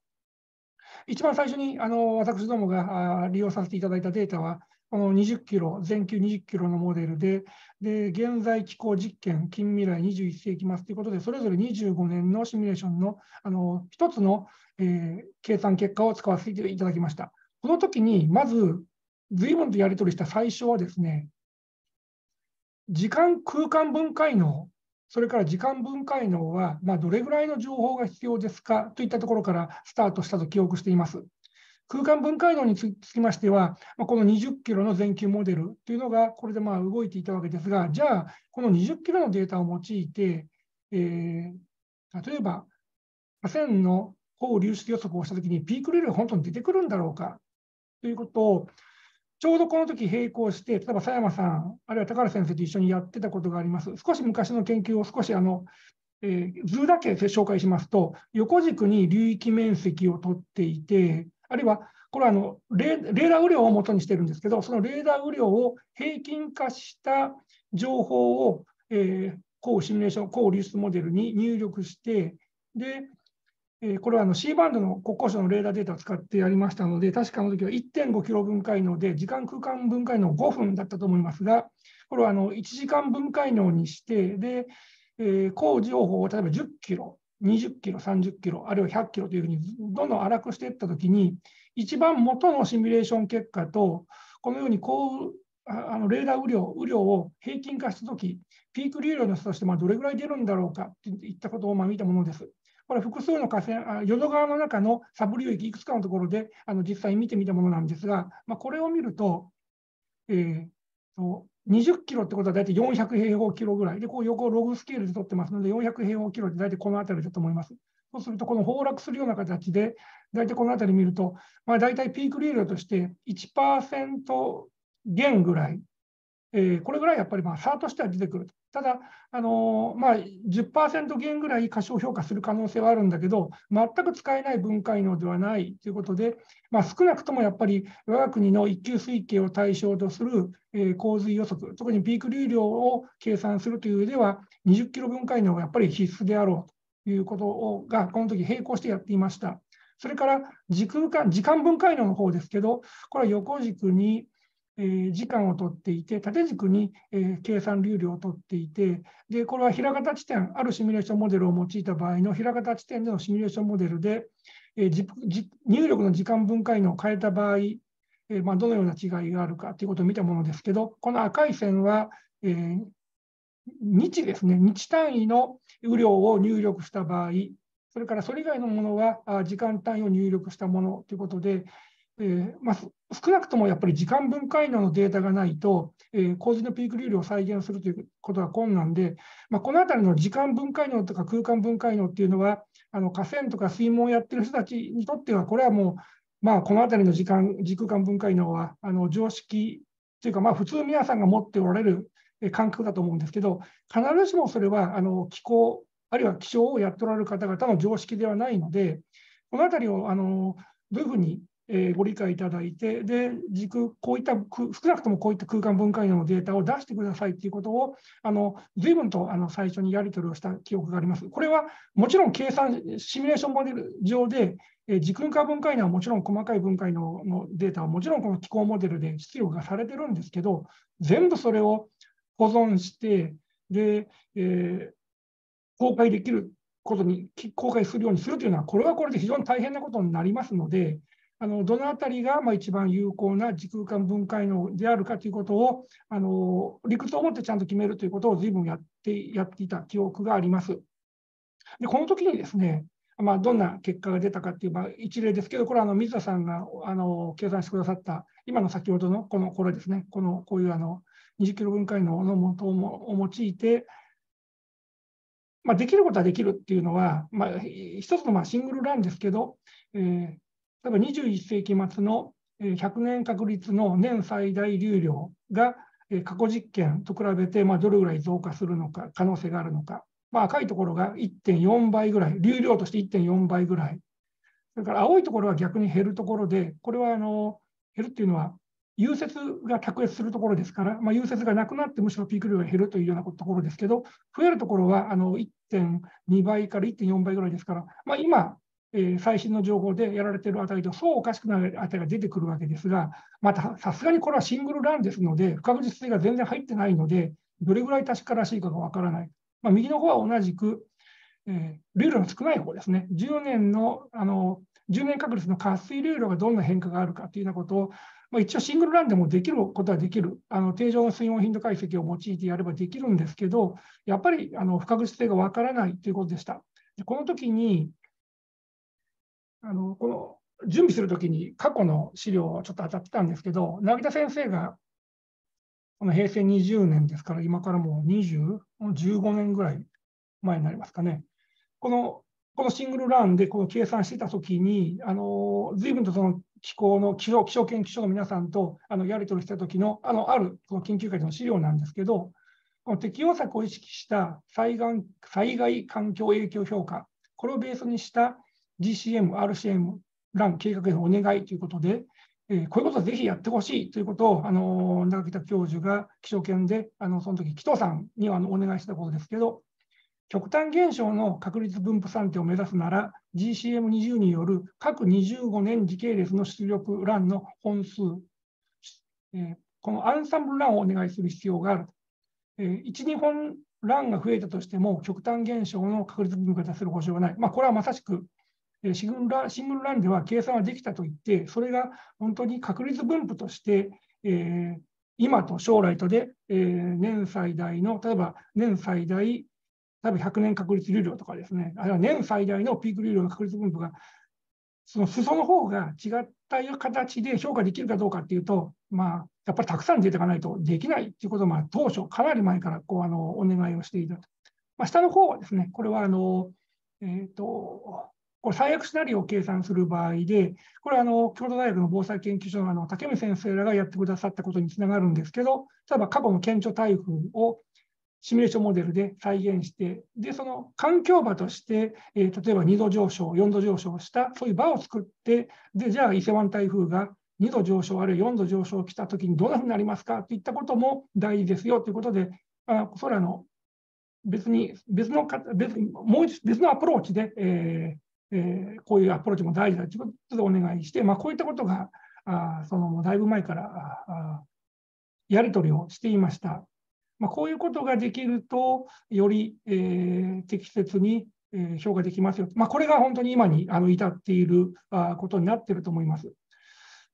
一番最初にあの私どもが利用させていただいたデータは、この20キロ、全球20キロのモデルで、で現在気候実験、近未来21世紀すということで、それぞれ25年のシミュレーションのあの1つの、えー、計算結果を使わせていただきました。この時に、まず、随分とやり取りした最初はですね、時間空間分解能、それから時間分解能は、まあ、どれぐらいの情報が必要ですかといったところからスタートしたと記憶しています。空間分解能につきましては、まこの20キロの全球モデルというのが、これでまあ動いていたわけですが、じゃあ、この20キロのデータを用いて、えー、例えば、河川の高流出予測をしたときに、ピークレールが本当に出てくるんだろうかということを、ちょうどこの時並行して、例えば佐山さん、あるいは高原先生と一緒にやってたことがあります。少し昔の研究を少しあのえー、図だけ紹介しますと、横軸に流域面積を取っていて、あるいはこれはあのレーダー雨量をもとにしてるんですけど、そのレーダー雨量を平均化した情報を、えー、高シミュレーション、高流出モデルに入力して、で、えこれはあの C バンドの国交省のレーダーデータを使ってやりましたので、確かの時は1.5キロ分解能で、時間空間分解能5分だったと思いますが、これはあの1時間分解能にして、で、えー、高情報を例えば10キロ20キロ、30キロ、あるいは100キロというふうにどんどん荒くしていったときに、一番元のシミュレーション結果と、このようにこうあのレーダー雨量雨量を平均化したとき、ピーク流量の差としてまあどれぐらい出るんだろうかといったことをまあ見たものです。これ複数の河川、淀川の中のサブ流域、いくつかのところであの実際に見てみたものなんですが、まあ、これを見ると、えーと、と20キロってことは大体400平方キロぐらいで、こう横をログスケールで取ってますので、400平方キロって大体この辺りだと思います。そうすると、この崩落するような形で、大体この辺り見ると、まあ、大体ピークリードとして1%減ぐらい、えー、これぐらいやっぱりまあ差としては出てくると。ただ、あのまあ、10%減ぐらい過小評価する可能性はあるんだけど、全く使えない分解能ではないということで、まあ、少なくともやっぱり我が国の一級推計を対象とする、えー、洪水予測、特にピーク流量を計算するという上では、20キロ分解能がやっぱり必須であろうということが、この時並行してやっていました。それから時空間、時間分解能の方ですけど、これは横軸に、え時間を取っていて、縦軸に、え計算流量を取っていてで、これは平型地点、あるシミュレーションモデルを用いた場合の平型地点でのシミュレーションモデルで、えー、入力の時間分解のを変えた場合、えー、まあ、どのような違いがあるかということを見たものですけど、この赤い線は、えー、日ですね、日単位の雨量を入力した場合、それからそれ以外のものは時間単位を入力したものということで、えー、まあ、少なくともやっぱり時間分解能のデータがないと、えー、洪水のピーク流量を再現するということが困難で、まあ、このあたりの時間分解能とか空間分解能っていうのは、あの河川とか水門をやってる人たちにとっては、これはもう、まあ、このあたりの時間、時空間分解能はあの常識というか、まあ、普通皆さんが持っておられる感覚だと思うんですけど、必ずしもそれはあの気候、あるいは気象をやっておられる方々の常識ではないので、このあたりをあのどういうふうにえご理解いただいて、で、軸、こういった、少なくともこういった空間分解のデータを出してくださいということを、あの、随分とあの最初にやり取りをした記憶があります。これは、もちろん計算、シミュレーションモデル上で、え軸化分解のはもちろん細かい分解ののデータはもちろんこの気候モデルで出力がされてるんですけど、全部それを保存して、で、えー、公開できることに、公開するようにするというのは、これはこれで非常に大変なことになりますので、あのどのあたりがまあ一番有効な時空間分解能であるかということをあの理屈を持ってちゃんと決めるということを随分やってやっていた記憶があります。でこの時にですね、まあ、どんな結果が出たかっていう、まあ、一例ですけど、これはあの水田さんがあの計算してくださった、今の先ほどのこのこれですね、このこういうあの20キロ分解能の元を用いて、まあ、できることはできるっていうのは、まあ、一つのまあシングルランですけど、えー、例えば21世紀末の100年確率の年最大流量が過去実験と比べてどれぐらい増加するのか、可能性があるのか、まあ、赤いところが1.4倍ぐらい、流量として1.4倍ぐらい、それから青いところは逆に減るところで、これはあの減るっていうのは、融雪が卓越するところですから、まあ、融雪がなくなってむしろピーク量が減るというようなところですけど、増えるところは1.2倍から1.4倍ぐらいですから、まあ、今、え最新の情報でやられている値とそうおかしくない値が出てくるわけですが、またさすがにこれはシングルランですので、不確実性が全然入ってないので、どれぐらい確からしいかがわからない。まあ、右の方は同じく、えー、ルールの少ない方ですね、10年のあの10年確率の渇水ルールがどんな変化があるかというようなことを、まあ、一応シングルランでもできることはできる、あの定常の水温頻度解析を用いてやればできるんですけど、やっぱりあの不確実性がわからないということでした。でこの時にあのこの準備するときに過去の資料をちょっと当たってたんですけど、成田先生がこの平成20年ですから、今からもう20、15年ぐらい前になりますかね。このこのシングルランでこの計算してたときに、あの随分とその気候の気象気象研究所の皆さんとあのやり取りした時のあのあるこの研究会の資料なんですけど、この適応策を意識した災害災害環境影響評価、これをベースにした g c m RCM、ラン計画へのお願いということで、えー、こういうことをぜひやってほしいということを、あの長北教授が気象研で、あのその時紀藤さんにはあのお願いしたことですけど、極端現象の確率分布算定を目指すなら、GCM20 による各25年時系列の出力ンの本数、えー、このアンサンブルンをお願いする必要がある。えー、1、2本ンが増えたとしても、極端現象の確率分布が出せる保証はない。まあ、これはまさしくシングルランンルランでは計算はできたと言って、それが本当に確率分布として、えー、今と将来とで、えー、年最大の、例えば年最大、例えば100年確率流量とかですね、あるいは年最大のピーク流量の確率分布が、その裾の方が違った形で評価できるかどうかっていうと、まあ、やっぱりたくさん出ていかないとできないっていうことを、当初、かなり前からこうあのお願いをしていた。まあ、下の方はですね、これはあの、えっ、ー、と、これ最悪シナリオを計算する場合で、これはあの京都大学の防災研究所のあの竹見先生らがやってくださったことにつながるんですけど、例えば過去の顕著台風をシミュレーションモデルで再現して、でその環境場として、えー、例えば2度上昇、4度上昇した、そういう場を作って、でじゃあ伊勢湾台風が2度上昇、あるいは4度上昇来たときにどんなふうになりますかといったことも大事ですよということで、あそれはあの別に別の別もう別のアプローチで、えー、えー、こういうアプローチも大事だということでお願いして、まあ、こういったことがあそのだいぶ前からあやり取りをしていました。まあ、こういうことができると、より、えー、適切に、えー、評価できますよ。まあ、これが本当に今にあの至っているあことになっていると思います。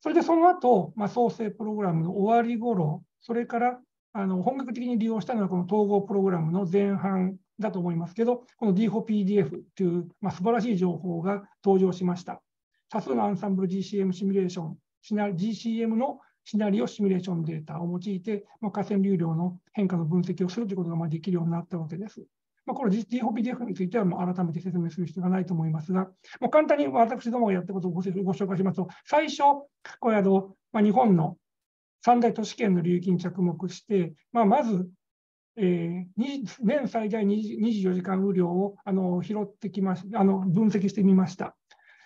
それでその後、まあ、創生プログラムの終わり頃、それからあの本格的に利用したのはこの統合プログラムの前半だと思いますけど、この D4PDF という、まあ、素晴らしい情報が登場しました。多数のアンサンブル GCM シミュレーション、GCM のシナリオシミュレーションデータを用いて、まあ、河川流量の変化の分析をするということがまあできるようになったわけです。まあ、この D4PDF についてはもう改めて説明する必要がないと思いますが、もう簡単に私どもがやったことをご紹介しますと、最初、これまあ、日本の三大都市圏の流域に着目して、まあ、まずえー、年最大24時間雨量をあの拾ってきましあの分析してみました。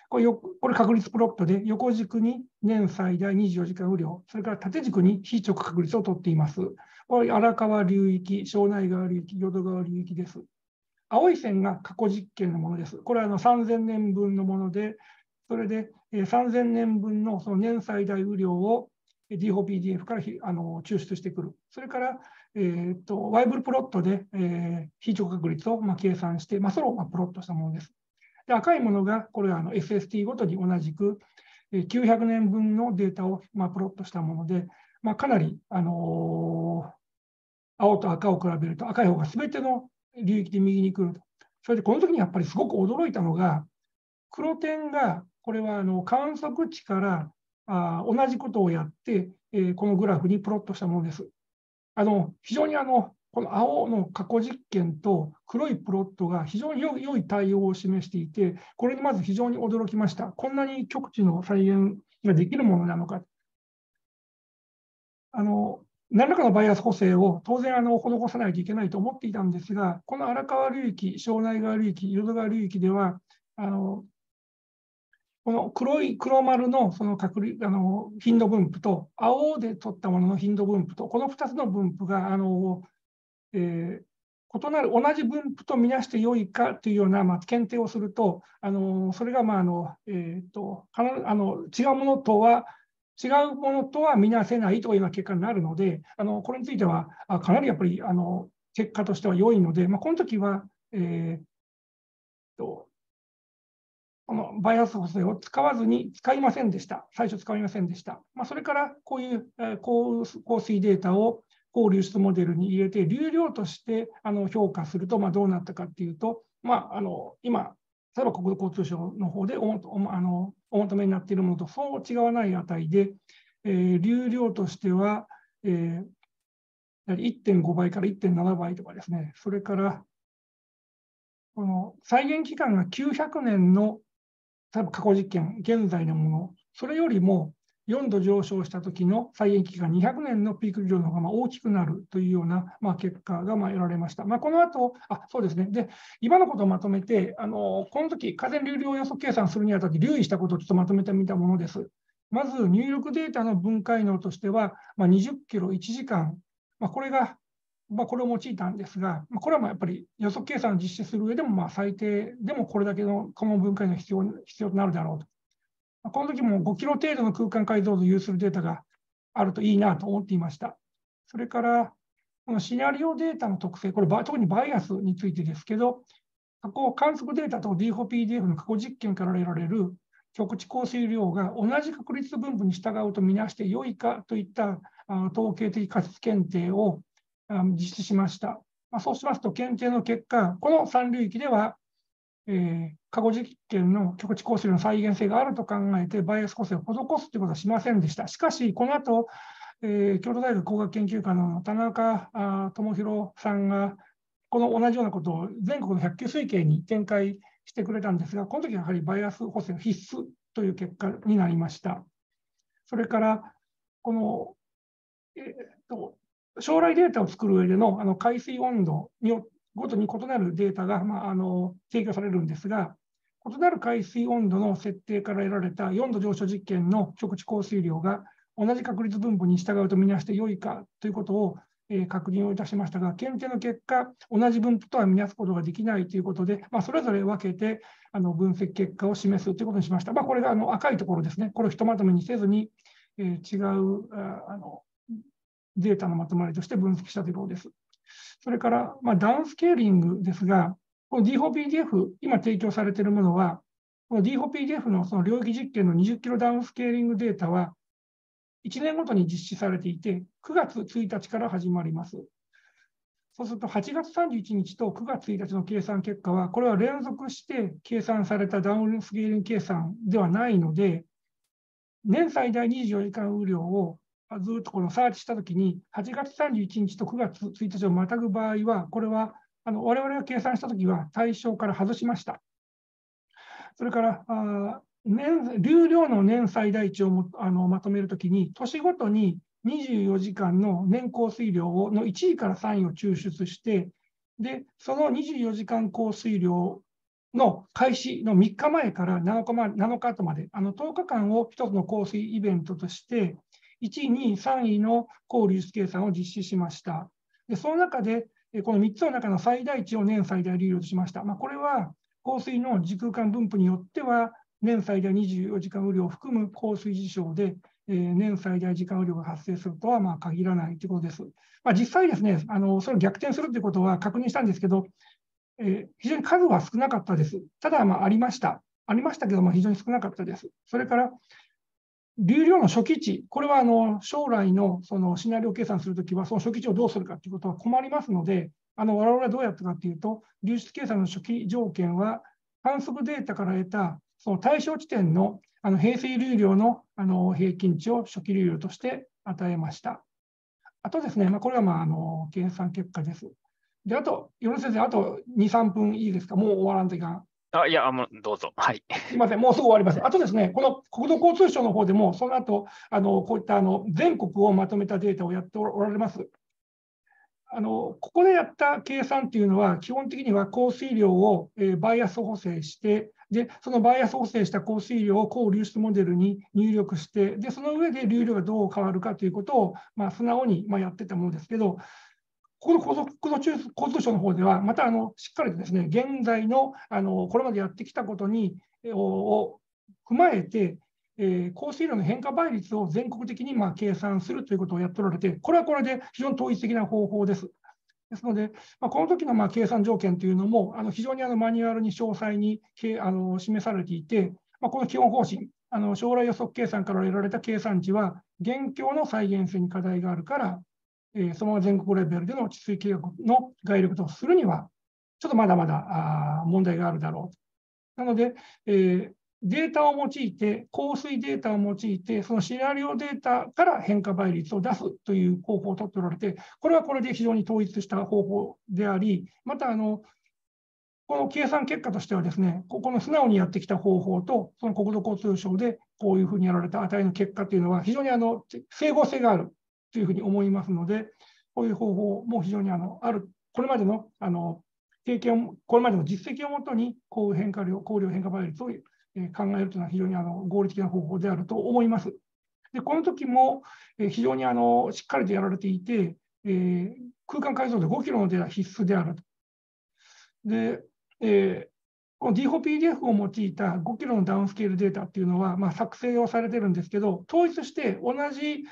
これこれ確率プロットで横軸に年最大24時間雨量、それから縦軸に非直確率をとっています。これ荒川流域、庄内川流域、淀川流域です。青い線が過去実験のものです。これはあの3000年分のもので、それで3000年分のその年最大雨量を d 4 o p d f からあの抽出してくる。それからえーと、ワイブルプロットで、えー、非常確率をまあ計算して、まあ、それをまあプロットしたものです。で赤いものが、これはあの SST ごとに同じく、えー、900年分のデータをまあプロットしたもので、まあ、かなり、あのー、青と赤を比べると赤い方がすべての流域で右に来ると。それでこの時にやっぱりすごく驚いたのが、黒点が、これはあの観測値からあ同じことをやって、えー、このグラフにプロットしたものです。あの非常にあのこの青の過去実験と黒いプロットが非常に良い対応を示していて、これにまず非常に驚きました。こんなに極地の再現ができるものなのか。あの何らかのバイアス補正を当然あの施さないといけないと思っていたんですが、この荒川流域、庄内川流域、淀川流域では、あのこの黒い黒丸のその確率あの頻度分布と、青で取ったものの頻度分布と、この2つの分布があの、えー、異なる同じ分布とみなして良いかというような、まあ、検定をすると、あのそれが、違うものとは違うものとは見なせないというような結果になるので、あのこれについてはかなりやっぱりあの結果としては良いので、まあ、この時は、えーとこのバイアス補正を使わずに使いませんでした。最初使いませんでした。まあ、それからこういう降水データを高流出モデルに入れて流量としてあの評価すると、まあ、どうなったかっていうと、まあ、あの今例えば国土交通省の方でおおあのお求めになっているものとそう違わない値で、えー、流量としては、えー、1.5倍から1.7倍とかですね、それからこの再現期間が900年の多分過去実験、現在のもの、それよりも4度上昇した時の再延期が200年のピーク量の方が大きくなるというような、まあ、結果がま得られました。まあ、この後あそうですねで、今のことをまとめて、あのこの時風流量予測計算するにあたって留意したことをちょっとまとめてみたものです。まず入力データの分解能としては、まあ、20キロ1時間、まあ、これがまあ、これを用いたんですが、これはまあやっぱり予測計算を実施する上でもまあ最低でもこれだけの顧問分解が必要必要となるだろうと。この時も5キロ程度の空間解像度を有するデータがあるといいなと思っていました。それから、このシナリオデータの特性、これ特にバイアスについてですけど、過去観測データと D4PDF の過去実験から得られる局地降水量が同じ確率分布に従うとみなして良いかといった統計的仮説検定を実施しました。まそうしますと、検定の結果、この3流域では、えー、過去実験の局地降水の再現性があると考えて、バイアス補正を施すということはしませんでした。しかし、この後、えー、京都大学工学研究科の田中智弘さんが、この同じようなことを全国の100級推計に展開してくれたんですが、この時はやはりバイアス補正必須という結果になりました。それから、この、えー、っと将来データを作る上でのあの海水温度にごとに異なるデータが、まあ、あの提供されるんですが、異なる海水温度の設定から得られた4度上昇実験の局地降水量が同じ確率分布に従うとみなして良いかということを、え確認をいたしましたが、検定の結果、同じ分布とは見なすことができないということで、まあ、それぞれ分けてあの分析結果を示すということにしました。まあ、これがあの赤いところですね、これをひとまとめにせずに、え違うあのデータのまとまりとして分析したということです。それから、まあ、ダウンスケーリングですが、この D4PDF、今提供されているものは、この D4PDF のその領域実験の20キロダウンスケーリングデータは、1年ごとに実施されていて、9月1日から始まります。そうすると、8月31日と9月1日の計算結果は、これは連続して計算されたダウンスケーリング計算ではないので、年最大24時間雨量をずっとこのサーチしたときに、8月31日と9月1日をまたぐ場合は、これはあの我々が計算したときは対象から外しました。それから、あ年流量の年最大値をもあのまとめるときに、年ごとに24時間の年降水量をの1位から3位を抽出して、でその24時間降水量の開始の3日前から7日ま7日後まで、あの10日間を1つの降水イベントとして、1位、2位、3位の高流出計算を実施しました。でその中で、この3つの中の最大値を年最大流量としました。まあ、これは降水の時空間分布によっては、年最大24時間雨量を含む降水事象で、えー、年最大時間雨量が発生するとはまあ限らないということです。まあ、実際ですね、あのそれを逆転するということは確認したんですけど、えー、非常に数は少なかったです。ただ、あ、ありました。ありましたけども、非常に少なかったです。それから、流量の初期値、これはあの将来のそのシナリオ計算するときは、その初期値をどうするかということは困りますので、あの我々はどうやったかというと、流出計算の初期条件は、観測データから得たその対象地点のあの平成流量のあの平均値を初期流量として与えました。あとですね、まあ、これはまああの計算結果です。で、あと、米先生、あと2、3分いいですか、もう終わらんといかん。あいやもうどうぞ、はい、すみません、もうすぐ終わります。あとですね、この国土交通省の方でも、その後あのこういったあの全国をまとめたデータをやっておられます。あのここでやった計算というのは、基本的には降水量を、えー、バイアス補正して、でそのバイアス補正した降水量を高流出モデルに入力して、でその上で流量がどう変わるかということを、まあ、素直に、まあ、やってたものですけど、この高速国土交通省の方では、またあのしっかりとですね現在のあのこれまでやってきたことにを踏まえて、えー、降水量の変化倍率を全国的にまあ計算するということをやっておられて、これはこれで非常に統一的な方法です。ですので、まあ、この時のま計算条件というのも、あの非常にあのマニュアルに詳細にあの示されていて、まあ、この基本方針、あの将来予測計算から得られた計算値は、現況の再現性に課題があるから、えその全国レベルでの治水計画の概力とするには、ちょっとまだまだ問題があるだろうなので、えデータを用いて、降水データを用いて、そのシナリオデータから変化倍率を出すという方法を取っておられて、これはこれで非常に統一した方法であり、またあの、この計算結果としてはですね、ここの素直にやってきた方法と、その国土交通省でこういうふうにやられた値の結果というのは、非常にあの整合性があるというふうに思いますので、こういう方法も非常にあのある、これまでのあの経験を、これまでの実績をもとに、降う変化量、降量変化倍率を考えるというのは非常にあの合理的な方法であると思います。でこの時も非常にあのしっかりとやられていて、えー、空間解像度5キロのデータ必須であると。で、えー、この D4PDF を用いた5キロのダウンスケールデータっていうのは、まあ、作成をされてるんですけど、統一して同じ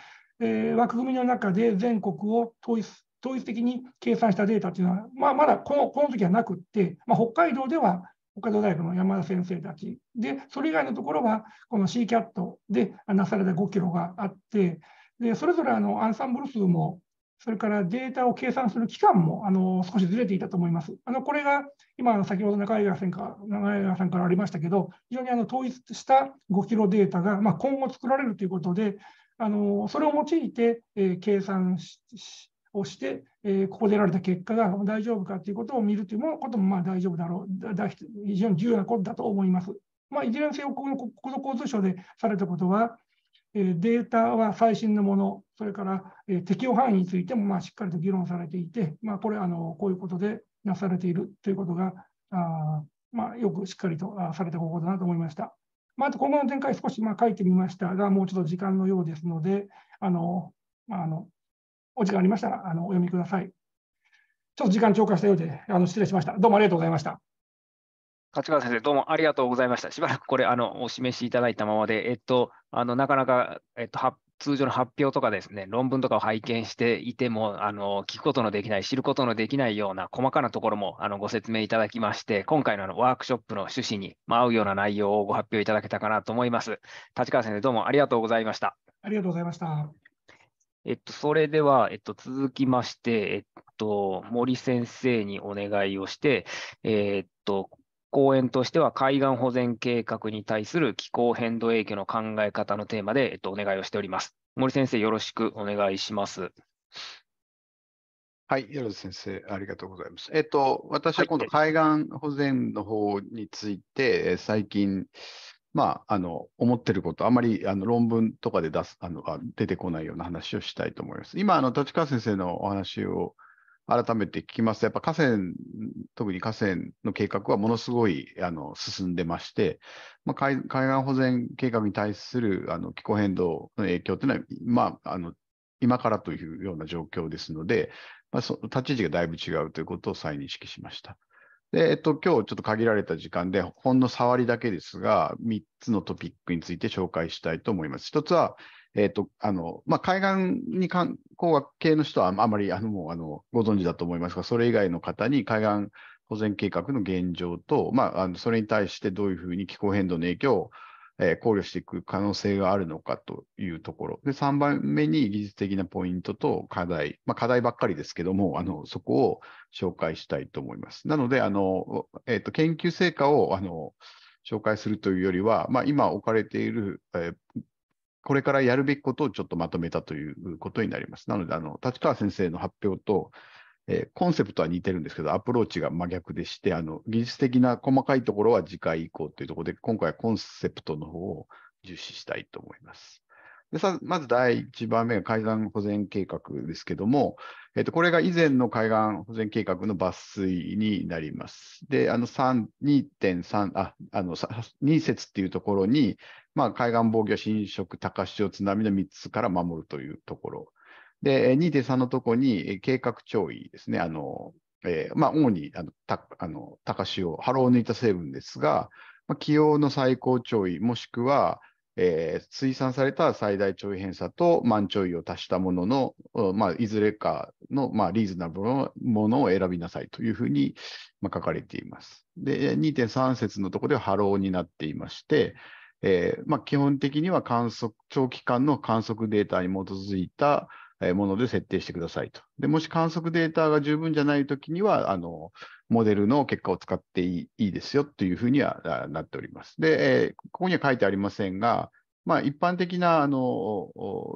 えー、枠組みの中で全国を統一統一的に計算したデータというのは、まあ、まだこのこの時はなくって、まあ、北海道では北海道大学の山田先生たちで、それ以外のところは、この CCAT でなされた5キロがあって、でそれぞれあのアンサンブル数も、それからデータを計算する期間もあの少しずれていたと思います。あのこれが今、先ほど中井川さんか川さんからありましたけど、非常にあの統一した5キロデータが、まあ、今後作られるということで、あのそれを用いて、え計算をして、えここで得られた結果が大丈夫かということを見るということもまあ大丈夫だろうだ、非常に重要なことだと思います。まあ、いずれにせよ、この国土交通省でされたことは、データは最新のもの、それから適用範囲についてもまあしっかりと議論されていて、まあ、これあの、こういうことでなされているということが、あまあ、よくしっかりとされた方法だなと思いました。まあ、あと今後の展開、少しまあ書いてみましたが、もうちょっと時間のようですので、あのあのお時間ありましたらあのお読みください。ちょっと時間超過したようであの失礼しました。どうもありがとうございました。勝川先生、どうもありがとうございました。しばらくこれ、あのお示しいただいたままで、えっと、あのなかなか、えっと、発通常の発表とかですね、論文とかを拝見していても、あの聞くことのできない、知ることのできないような細かなところもあのご説明いただきまして、今回のあのワークショップの趣旨に、合うような内容をご発表いただけたかなと思います。立川先生、どうもありがとうございました。ありがとうございました。えっと、それでは、えっと、続きまして、えっと、森先生にお願いをして、えっと、講演としては海岸保全計画に対する気候変動影響の考え方のテーマで、えっと、お願いをしております。森先生、よろしくお願いします。はい、よろ先生、ありがとうございます。えっと、私は今度、海岸保全の方について、はい、最近、まあ、あの思ってること、あまりあの論文とかで出すあの出てこないような話をしたいと思います。今、あの立川先生のお話を改めて聞きますと、やっぱ河川、特に河川の計画はものすごいあの進んでまして、まあ海、海岸保全計画に対するあの気候変動の影響というのは、まあ、あの今からというような状況ですので、まあ、そ立ち位置がだいぶ違うということを再認識しました。で、えっと、今日ちょっと限られた時間で、ほんの触りだけですが、3つのトピックについて紹介したいと思います。1つは、えーとあのまあ、海岸に観光学系の人はあまりあのもうあのご存知だと思いますが、それ以外の方に海岸保全計画の現状と、まあ、あのそれに対してどういうふうに気候変動の影響を、えー、考慮していく可能性があるのかというところ、で3番目に技術的なポイントと課題、まあ、課題ばっかりですけどもあの、そこを紹介したいと思います。なので、あのえーと、研究成果をあの紹介するというよりは、まあ、今置かれている、えー、これからやるべきことをちょっとまとめたということになります。なので、あの立川先生の発表と、えー、コンセプトは似てるんですけど、アプローチが真逆でして、あの技術的な細かいところは次回以降というところで、今回はコンセプトの方を重視したいと思います。でさまず第1番目が海岸保全計画ですけども、えと、これが以前の海岸保全計画の抜粋になります。で、あの2.3、あ、あの2節っていうところに、まあ、海岸防御、侵食、高潮、津波の3つから守るというところ。で、2.3のところに計画潮位ですね。あのえー、まあ、主にあのたあの高潮、波浪を抜いた成分ですが、まあ、気温の最高潮位、もしくは、えー、推算された最大潮位偏差と満潮位を足したものの、まあ、いずれかの、まあ、リーズナブルなものを選びなさいというふうに、まあ、書かれています。で、2.3節のところではハローになっていまして、えーまあ、基本的には観測長期間の観測データに基づいたもので設定してくださいと。でもし観測データが十分じゃないときにはあの、モデルの結果を使っていいですよというふうにはなっております。で、ここには書いてありませんが、まあ、一般的なあの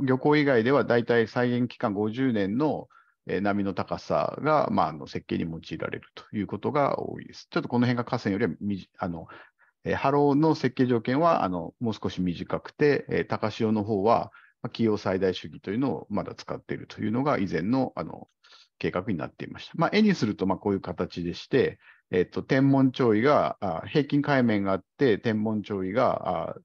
漁港以外ではだいたい再現期間50年の波の高さが、まあ、あの設計に用いられるということが多いです。ちょっとこの辺が河川よりはあの波浪の設計条件はあのもう少し短くて、高潮の方は企業最大主義というのをまだ使っているというのが以前のあの計画になっていました。まあ、絵にするとまこういう形でして、えっと、天文潮位が平均海面があって、天文潮位が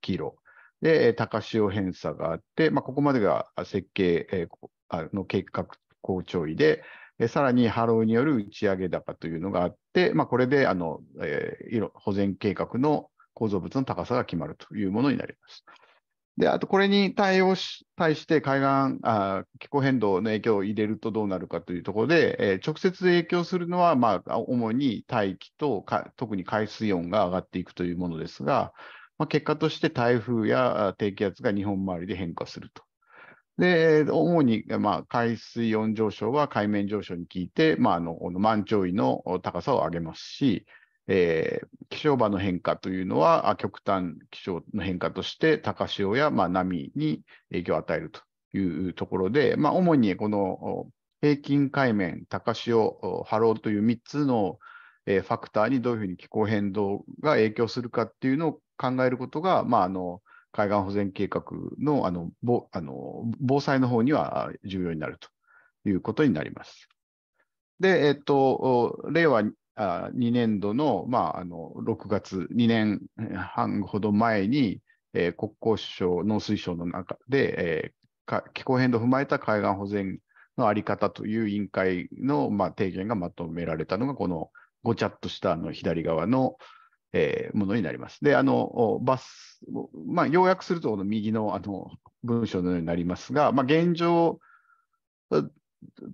黄色、で高潮偏差があって、まあ、ここまでが設計、えー、の計画高潮位で、さらにハローによる打ち上げ高というのがあって、まあ、これであの、えー、保全計画の構造物の高さが決まるというものになります。で、あとこれに対応し、対して海岸あ、気候変動の影響を入れるとどうなるかというところで、えー、直接影響するのは、まあ、主に大気とか、特に海水温が上がっていくというものですが、まあ、結果として台風や低気圧が日本周りで変化すると。で、主に、まあ、海水温上昇は海面上昇に効いて、まあ、あの満潮位の高さを上げますし、えー、気象場の変化というのは、極端気象の変化として、高潮や、まあ、波に影響を与えるというところで、まあ、主にこの平均海面、高潮、波浪という3つの、えー、ファクターにどういうふうに気候変動が影響するかっていうのを考えることが、まあ、あの海岸保全計画のあのぼあの防災の方には重要になるということになります。で、えっと、令和あ2年度の,、まあ、あの6月、2年半ほど前に、えー、国交省、農水省の中で、えー、気候変動を踏まえた海岸保全の在り方という委員会の、まあ、提言がまとめられたのが、このごちゃっとしたあの左側の、えー、ものになります。で、あのバス、まあ、要約すると、右のあの文章のようになりますが、まあ、現状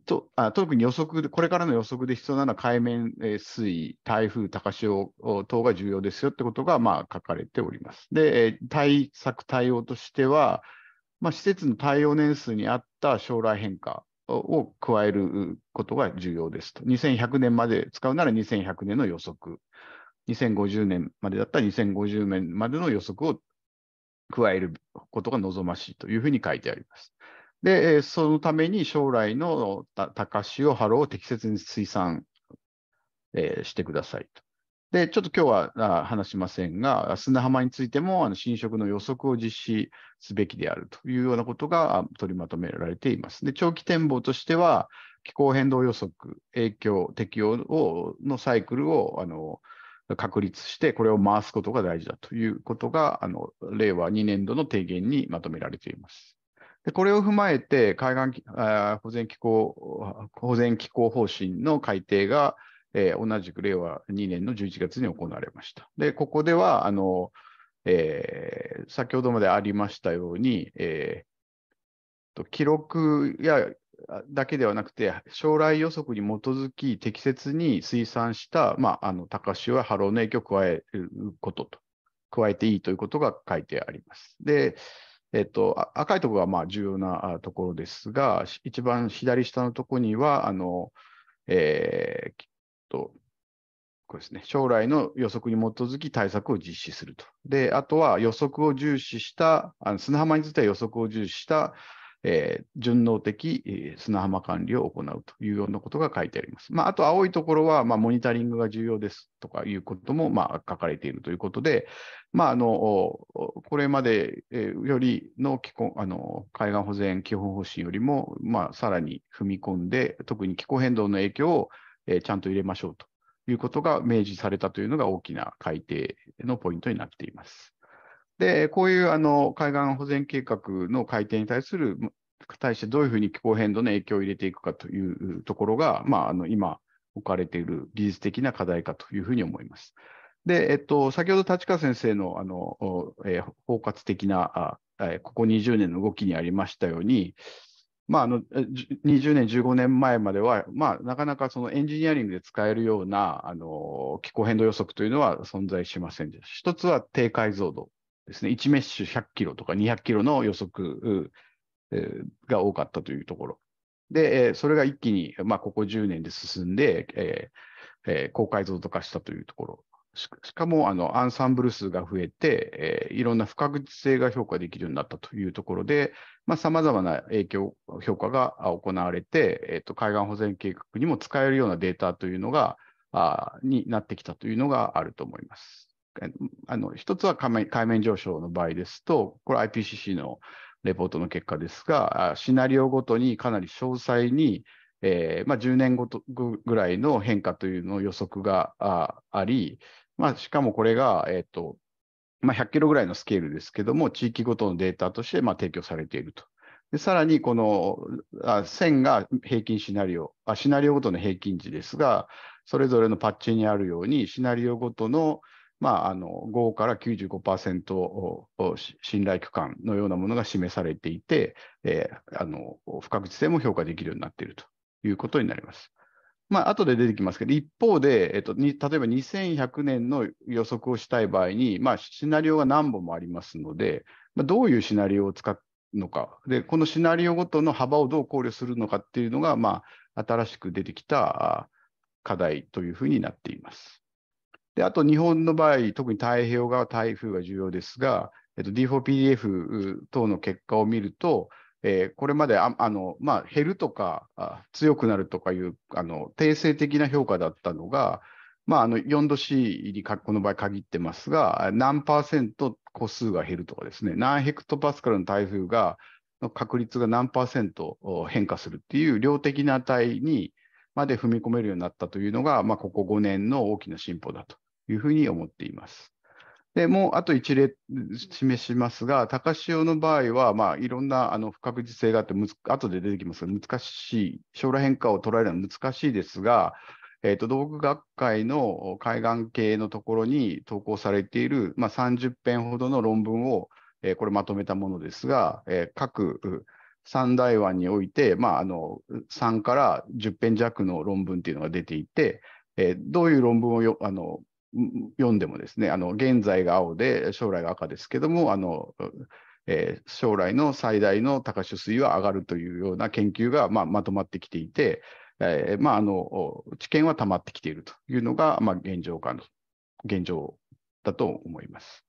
とあ特に予測、これからの予測で必要なのは海面、えー、水位、台風、高潮等が重要ですよってことが、まあ、書かれております。で、えー、対策、対応としては、まあ、施設の対応年数に合った将来変化を加えることが重要ですと。2100年まで使うなら2100年の予測、2050年までだったら2050年までの予測を加えることが望ましいというふうに書いてあります。で、そのために将来の高潮波浪を適切に推算、えー、してくださいと。で、ちょっと今日は話しませんが、砂浜についてもあの侵食の予測を実施すべきであるというようなことが取りまとめられています。で、長期展望としては、気候変動予測、影響、適用をのサイクルをあの確立して、これを回すことが大事だということが、あの令和2年度の提言にまとめられています。でこれを踏まえて海岸保全機構保全機構方針の改定が、えー、同じく令和2年の11月に行われました。でここではあの、えー、先ほどまでありましたように、えー、と記録やだけではなくて、将来予測に基づき適切に推算した、まあ、あの高潮や波浪の影響を加えることと、加えていいということが書いてあります。で、えっと、赤いところがまあ重要なところですが、一番左下のところには、あのえー、きっとこれですね、将来の予測に基づき対策を実施すると。で、あとは予測を重視した、あの砂浜については予測を重視したえー、順応的、え砂浜管理を行うというようなことが書いてあります。まあ、あと、青いところは、まあ、モニタリングが重要ですとかいうことも、まあ、書かれているということで、まあ、あのこれまでよりの気候あの海岸保全基本方針よりも、まあ、さらに踏み込んで、特に気候変動の影響を、えちゃんと入れましょうということが明示されたというのが大きな改定のポイントになっています。で、こういうあの海岸保全計画の改定に対する、対してどういうふうに気候変動の影響を入れていくかというところが、まあ、あの今、置かれている技術的な課題かというふうに思います。で、えっと、先ほど立川先生のあの、えー、包括的なあ、ここ20年の動きにありましたように、まあ、あの20年、15年前までは、まあ、なかなかそのエンジニアリングで使えるようなあの気候変動予測というのは存在しませんでした。一つは低解像度ですね、1メッシュ100キロとか200キロの予測が多かったというところ。で、それが一気に、まあ、ここ10年で進んで、えーえー、高解像度化したというところ。しかもあのアンサンブル数が増えて、えー、いろんな不確実性が評価できるようになったというところで、さまざ、まな影響、評価が行われて、えーと、海岸保全計画にも使えるようなデータというのがあになってきたというのがあると思います。あの一つは海面海面上昇の場合ですと、これ IPCC のレポートの結果ですが、シナリオごとにかなり詳細に、えーまあ、10年ごとぐらいの変化というのを予測があり、まあ、しかもこれが、えーとまあ、100キロぐらいのスケールですけども、地域ごとのデータとして、まあ、提供されていると。でさらにこのあ線が平均シナリオあ、シナリオごとの平均値ですが、それぞれのパッチにあるように、シナリオごとの、まあ、あの5から95%信頼区間のようなものが示されていて、えー、あの不確実性も評価できるようになっているということになります。まあ後で出てきますけど、一方で、えっと、に例えば2100年の予測をしたい場合に、まあ、シナリオが何本もありますので、まあ、どういうシナリオを使うのかで、このシナリオごとの幅をどう考慮するのかっていうのが、まあ、新しく出てきた課題というふうになっています。で、あと日本の場合、特に太平洋側台風が重要ですが、えっと、D4PDF 等の結果を見ると、えー、これまでああの、まあ、減るとか強くなるとかいうあの定性的な評価だったのが、まあ、あの4度 C にこの場合限ってますが、何パーセント個数が減るとかですね、何ヘクトパスカルの台風がの確率が何パーセント変化するっていう量的な値にまで踏み込めるようになったというのが、まあ、ここ5年の大きな進歩だというふうに思っています。でもうあと一例示しますが、高潮の場合は、まあ、いろんなあの不確実性があって、後で出てきますが、難しい、将来変化を捉えるのは難しいですが、えーと、道具学会の海岸系のところに投稿されている、まあ、30編ほどの論文を、えー、これまとめたものですが、えー、各三大湾において、まあ、あの3から10編弱の論文というのが出ていて、えー、どういう論文をあの読んでもですね、あの現在が青で将来が赤ですけども、あのえー、将来の最大の高出水は上がるというような研究が、まあ、まとまってきていて、えー、まあ、あの知見は溜まってきているというのが、まあ、現状かの現状だと思います。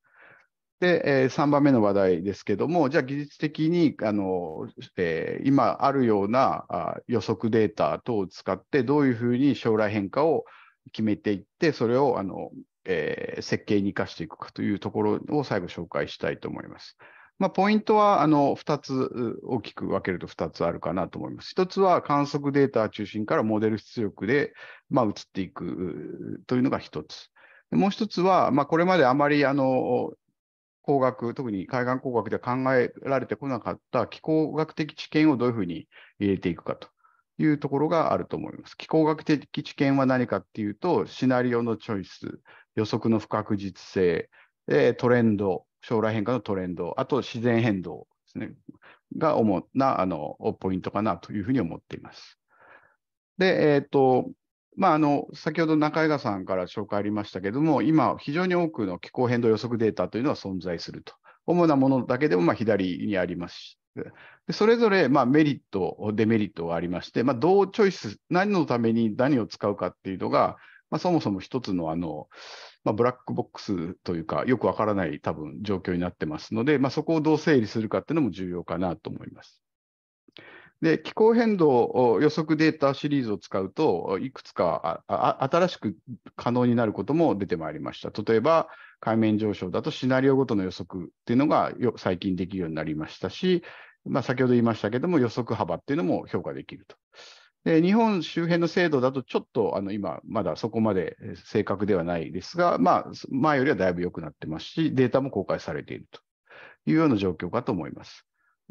で、えー、3番目の話題ですけども、じゃあ技術的にあの、えー、今あるようなあ予測データ等を使って、どういうふうに将来変化を決めていって、それをあの、えー、設計に生かしていくかというところを最後紹介したいと思います。まあ、ポイントはあの2つ大きく分けると2つあるかなと思います。1つは観測データ中心からモデル出力で、まあ、移っていくというのが1つ。もう1つは、まあ、これまであまりあの工学、特に海岸工学では考えられてこなかった気候学的知見をどういうふうに入れていくかというところがあると思います。気候学的知見は何かっていうと、シナリオのチョイス、予測の不確実性、トレンド、将来変化のトレンド、あと自然変動ですね、が主なあのポイントかなというふうに思っています。で、えっ、ー、と、まあ、あの先ほど中江川さんから紹介ありましたけども、今、非常に多くの気候変動予測データというのは存在すると。主なものだけでもま左にありますでそれぞれまあメリット、デメリットがありまして、まあ、どうチョイス、何のために何を使うかっていうのが、まあ、そもそも一つのあの、まあ、ブラックボックスというか、よくわからない多分状況になってますので、まあ、そこをどう整理するかっていうのも重要かなと思います。で気候変動予測データシリーズを使うと、いくつか新しく可能になることも出てまいりました。例えば、海面上昇だとシナリオごとの予測っていうのが最近できるようになりましたし、まあ、先ほど言いましたけども、予測幅っていうのも評価できると。で日本周辺の制度だと、ちょっとあの今、まだそこまで正確ではないですが、まあ、前よりはだいぶ良くなってますし、データも公開されているというような状況かと思います。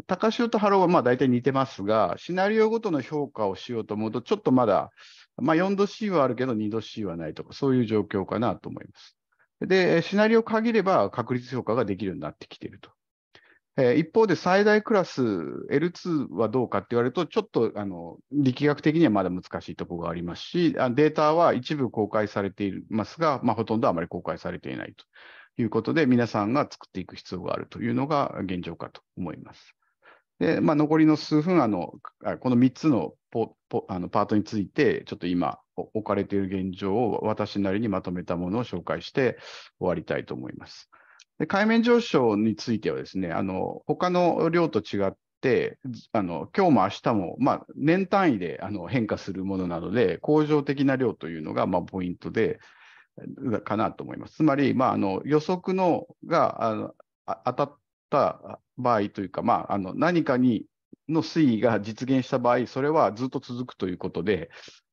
高潮と波浪はまあ大体似てますが、シナリオごとの評価をしようと思うと、ちょっとまだ、まあ、4度 C はあるけど、2度 C はないとか、そういう状況かなと思います。で、シナリオ限れば確率評価ができるようになってきているとえー、一方で最大クラス L2 はどうかって言われると、ちょっとあの力学的にはまだ難しいところがありますし、データは一部公開されていますが、まあ、ほとんどあまり公開されていないということで、皆さんが作っていく必要があるというのが現状かと思います。で、まあ、残りの数分あの、この3つのポあのパートについて、ちょっと今置かれている現状を私なりにまとめたものを紹介して終わりたいと思います。で海面上昇についてはですね、あの他の量と違って、あの今日も明日も、まあ、年単位であの変化するものなので、恒常的な量というのが、まあ、ポイントでかなと思います。つまり、まあ、あの予測のがあの当たった場合というか、まあ、あの何かにの推移が実現した場合、それはずっと続くということで、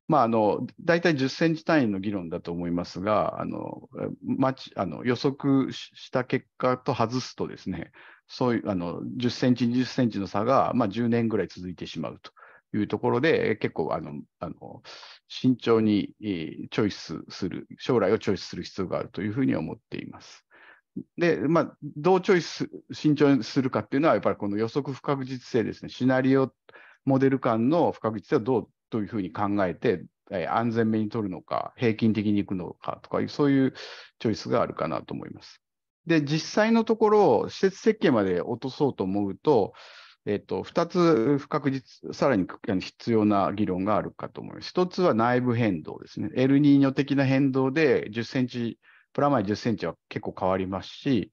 まあ、あの大体10センチ単位の議論だと思いますが、あのあの予測した結果と外すとですね、そういうあの10センチ、20センチの差が、まあ、10年ぐらい続いてしまうというところで、結構あのあの慎重にチョイスする、将来をチョイスする必要があるというふうに思っています。で、まあ、どうチョイス、慎重にするかっていうのは、やっぱりこの予測不確実性ですね、シナリオモデル間の不確実性をどうというふうに考えて、え安全面に取るのか、平均的にいくのかとか、そういうチョイスがあるかなと思います。で、実際のところ、施設設計まで落とそうと思うと、えっと、2つ不確実、さらに必要な議論があるかと思います。1つは内部変動ですね。エルニーニョ的な変動で10センチ、プラマイ10センチは結構変わりますし、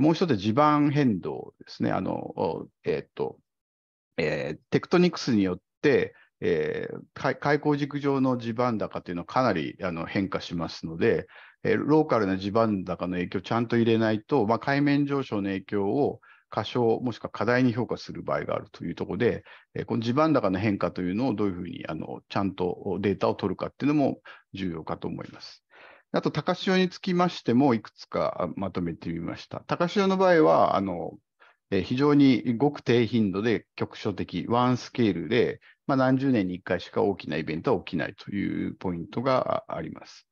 もう1つ地盤変動ですね。あの、えっと、えー、テクトニクスによって、えー、開口軸上の地盤高というのはかなりあの変化しますので、えー、ローカルな地盤高の影響をちゃんと入れないと、まあ、海面上昇の影響を過小もしくは過大に評価する場合があるというところで、えー、この地盤高の変化というのをどういうふうにあのちゃんとデータを取るかというのも重要かと思います。あと、高潮につきましても、いくつかまとめてみました。高潮の場合は、あの非常にごく低頻度で局所的、ワンスケールでまあ、何十年に1回しか大きなイベントは起きないというポイントがあります。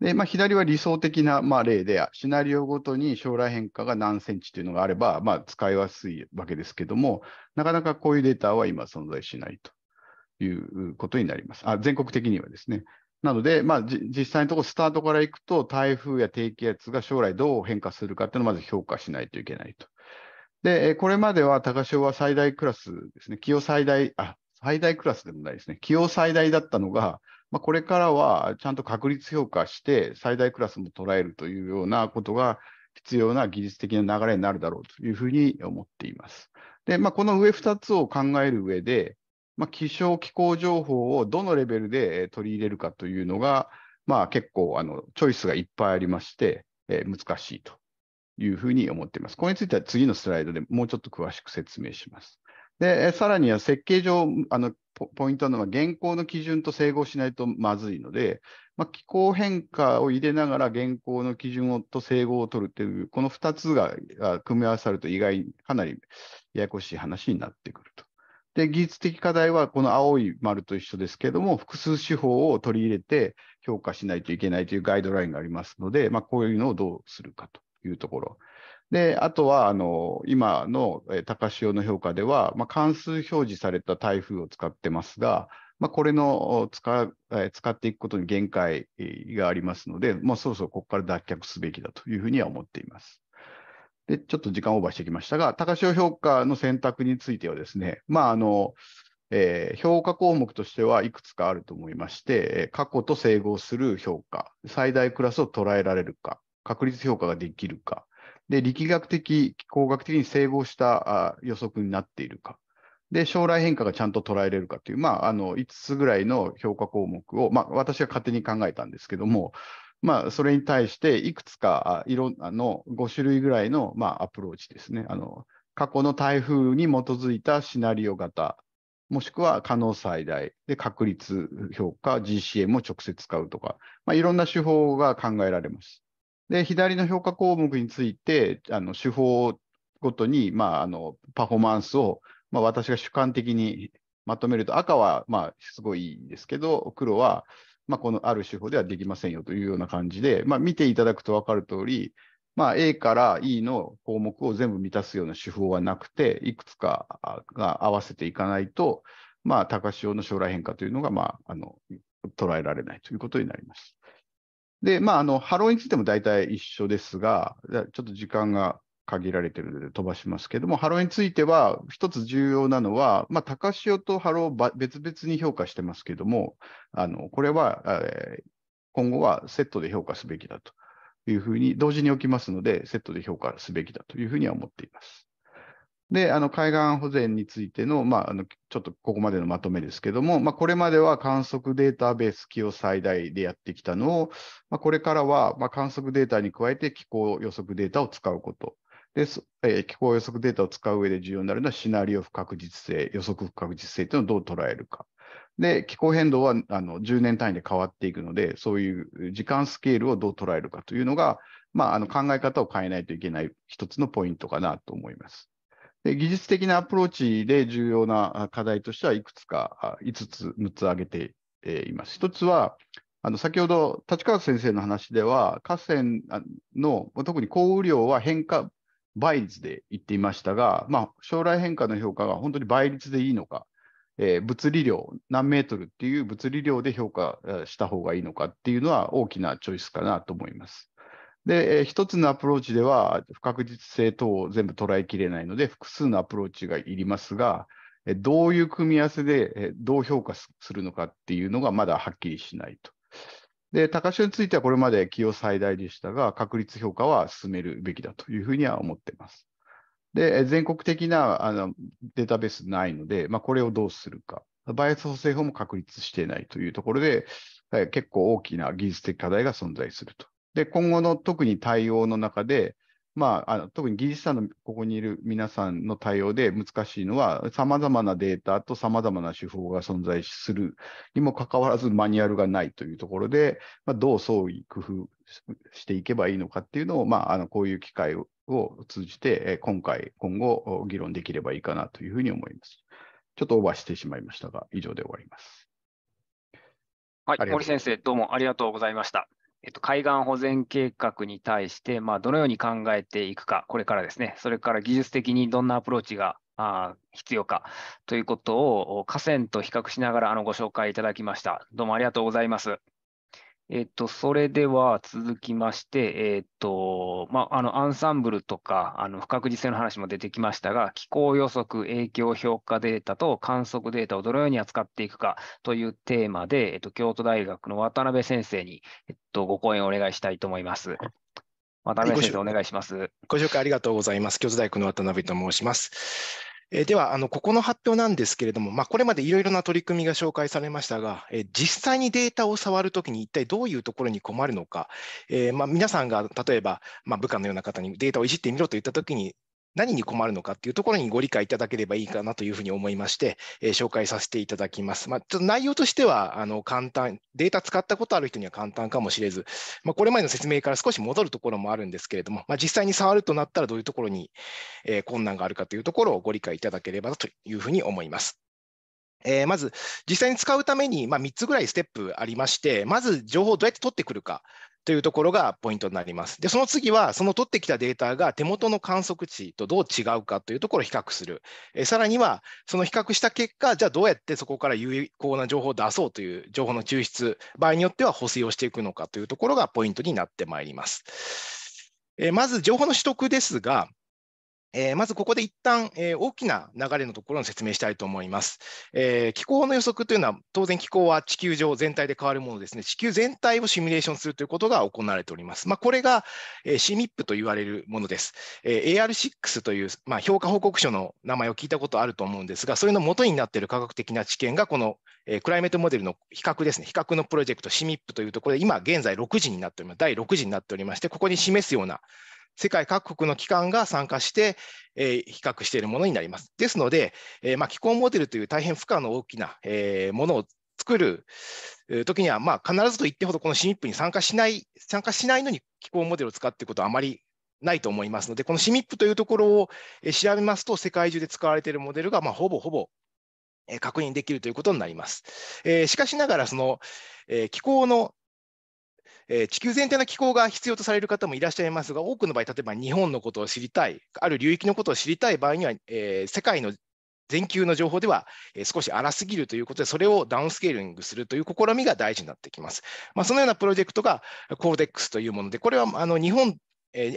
でまあ、左は理想的な、まあ、例で、シナリオごとに将来変化が何センチというのがあれば、まあ、使いやすいわけですけども、なかなかこういうデータは今存在しないということになります。あ全国的にはですね。なので、まあ、実際のところ、スタートからいくと、台風や低気圧が将来どう変化するかっていうのをまず評価しないといけないと。で、これまでは高潮は最大クラスですね、気温最大、あ、最大クラスでもないですね。起用最大だったのが、まあ、これからはちゃんと確率評価して最大クラスも捉えるというようなことが必要な技術的な流れになるだろうというふうに思っています。で、まあ、この上2つを考える上で、まあ、気象気候情報をどのレベルで取り入れるかというのが、まあ、結構あのチョイスがいっぱいありまして、えー、難しいというふうに思っています。これについては次のスライドでもうちょっと詳しく説明します。で、さらには設計上、あのポイントなのは、現行の基準と整合しないとまずいので、まあ、気候変化を入れながら現行の基準をと整合を取るという、この2つが組み合わさると意外、かなりややこしい話になってくると。で、技術的課題はこの青い丸と一緒ですけれども、複数手法を取り入れて評価しないといけないというガイドラインがありますので、まあ、こういうのをどうするかというところ。で、あとは、あの、今の高潮の評価では、まあ、関数表示された台風を使ってますが、まあ、これの使使っていくことに限界がありますので、まあ、そろそろここから脱却すべきだというふうには思っています。で、ちょっと時間オーバーしてきましたが、高潮評価の選択についてはですね、まあ、あの、えー、評価項目としてはいくつかあると思いまして、過去と整合する評価、最大クラスを捉えられるか、確率評価ができるか、で、力学的、気候学的に整合した予測になっているか。で、将来変化がちゃんと捉えれるかという、まあ、あの、5つぐらいの評価項目を、まあ、私は勝手に考えたんですけども、まあ、それに対して、いくつか、いろんなの、5種類ぐらいの、まあ、アプローチですね。あの、過去の台風に基づいたシナリオ型、もしくは可能最大で確率評価、GCM を直接使うとか、まあ、いろんな手法が考えられます。で、左の評価項目について、あの手法ごとに、まあ、あのパフォーマンスを、まあ、私が主観的にまとめると、赤は、まあ、すごいいいですけど、黒は、まあ、このある手法ではできませんよというような感じで、まあ、見ていただくと分かる通り、まあ、A から E の項目を全部満たすような手法はなくて、いくつかが合わせていかないと、まあ、高潮の将来変化というのが、まあ、あの捉えられないということになります。で、まあ、あの、ハローについても大体一緒ですが、ちょっと時間が限られてるので飛ばしますけれども、ハローについては、一つ重要なのは、まあ、高潮とハローを別々に評価してますけれども、あの、これは、えー、今後はセットで評価すべきだというふうに、同時に起きますので、セットで評価すべきだというふうには思っています。で、あの海岸保全についての,、まあ、あのちょっとここまでのまとめですけども、まあ、これまでは観測データベース機を最大でやってきたのを、まあ、これからは、ま観測データに加えて気候予測データを使うこと。で、えー、気候予測データを使う上で重要になるのはシナリオ不確実性、予測不確実性というのをどう捉えるか。で、気候変動はあの10年単位で変わっていくので、そういう時間スケールをどう捉えるかというのが、まあの考え方を変えないといけない一つのポイントかなと思います。で技術的なアプローチで重要な課題としてはいくつか、5つ、6つ挙げています。1つは、あの先ほど立川先生の話では、河川の特に降雨量は変化倍率で言っていましたが、まあ、将来変化の評価が本当に倍率でいいのか、えー、物理量、何メートルっていう物理量で評価した方がいいのかっていうのは大きなチョイスかなと思います。で、えー、一つのアプローチでは不確実性等を全部捉えきれないので、複数のアプローチがいりますが、どういう組み合わせでどう評価するのかっていうのがまだはっきりしないと。で、高潮についてはこれまで起用最大でしたが、確率評価は進めるべきだというふうには思っています。で、全国的なあのデータベースないので、まあ、これをどうするか。バイアス補正法も確立していないというところで、結構大きな技術的課題が存在すると。で、今後の特に対応の中で、まあ、あの特に技術者のここにいる皆さんの対応で難しいのは、さまざまなデータとさまざまな手法が存在するにもかかわらず、マニュアルがないというところで、まあ、どう創意工夫していけばいいのかっていうのを、まあ、あのこういう機会を通じて、今回、今後、議論できればいいかなというふうに思います。ちょっとオーバーしてしまいましたが、以上で終わります。はい、森先生、どうもありがとうございました。えっと、海岸保全計画に対して、まあ、どのように考えていくか、これからですね、それから技術的にどんなアプローチがあ必要かということを河川と比較しながらあのご紹介いただきました。どうもありがとうございます。えっと、それでは続きまして、えっと、まあ、あの、アンサンブルとか、あの、不確実性の話も出てきましたが、気候予測、影響評価データと観測データをどのように扱っていくかというテーマで、えっと、京都大学の渡辺先生に、えっと、ご講演をお願いしたいと思います。渡辺先生、お願いします。ご紹介ありがとうございます。京都大学の渡辺と申します。えではあの、ここの発表なんですけれども、まあ、これまでいろいろな取り組みが紹介されましたが、え実際にデータを触るときに一体どういうところに困るのか、えー、まあ、皆さんが例えば、まあ、部下のような方にデータをいじってみろと言ったときに、何に困るのかっていうところにご理解いただければいいかなというふうに思いまして、えー、紹介させていただきます。まあ、ちょっと内容としてはあの簡単、データ使ったことある人には簡単かもしれず、まあ、これまでの説明から少し戻るところもあるんですけれども、まあ、実際に触るとなったらどういうところに、えー、困難があるかというところをご理解いただければというふうに思います。えー、まず実際に使うために、まあ、3つぐらいステップありまして、まず情報をどうやって取ってくるか、というところがポイントになります。で、その次は、その取ってきたデータが手元の観測値とどう違うかというところを比較する。えさらには、その比較した結果、じゃあどうやってそこから有効な情報を出そうという情報の抽出、場合によっては補正をしていくのかというところがポイントになってまいります。えまず、情報の取得ですが、えー、まずここで一旦、えー、大きな流れのところの説明したいと思います、えー、気候の予測というのは当然気候は地球上全体で変わるものですね。地球全体をシミュレーションするということが行われております。まあ、これが、えー、CMIP と言われるものです。え AR6 という、まあ、評価報告書の名前を聞いたことあると思うんですが、それの元になっている科学的な知見がこの、えクライメートモデルの比較ですね。比較のプロジェクト CMIP というところで今現在6時になっております。第6時になっておりまして、ここに示すような世界各国の機関が参加して、えー、比較しているものになります。ですので、えーまあ、気候モデルという大変負荷の大きな、えー、ものを作る時には、まあ、必ずと言ってほどこのシミップに参加しない参加しないのに気候モデルを使っていくことはあまりないと思いますのでこのシミップというところを調べますと世界中で使われているモデルが、まあ、ほぼほぼ確認できるということになります。えー、しかしながらその、えー、気候のえー、地球全体の気候が必要とされる方もいらっしゃいますが、多くの場合、例えば日本のことを知りたい、ある流域のことを知りたい場合には、えー、世界の全球の情報では少し荒すぎるということで、それをダウンスケーリングするという試みが大事になってきます。まあ、そのようなプロジェクトがコーデックスというもので、これはあの日本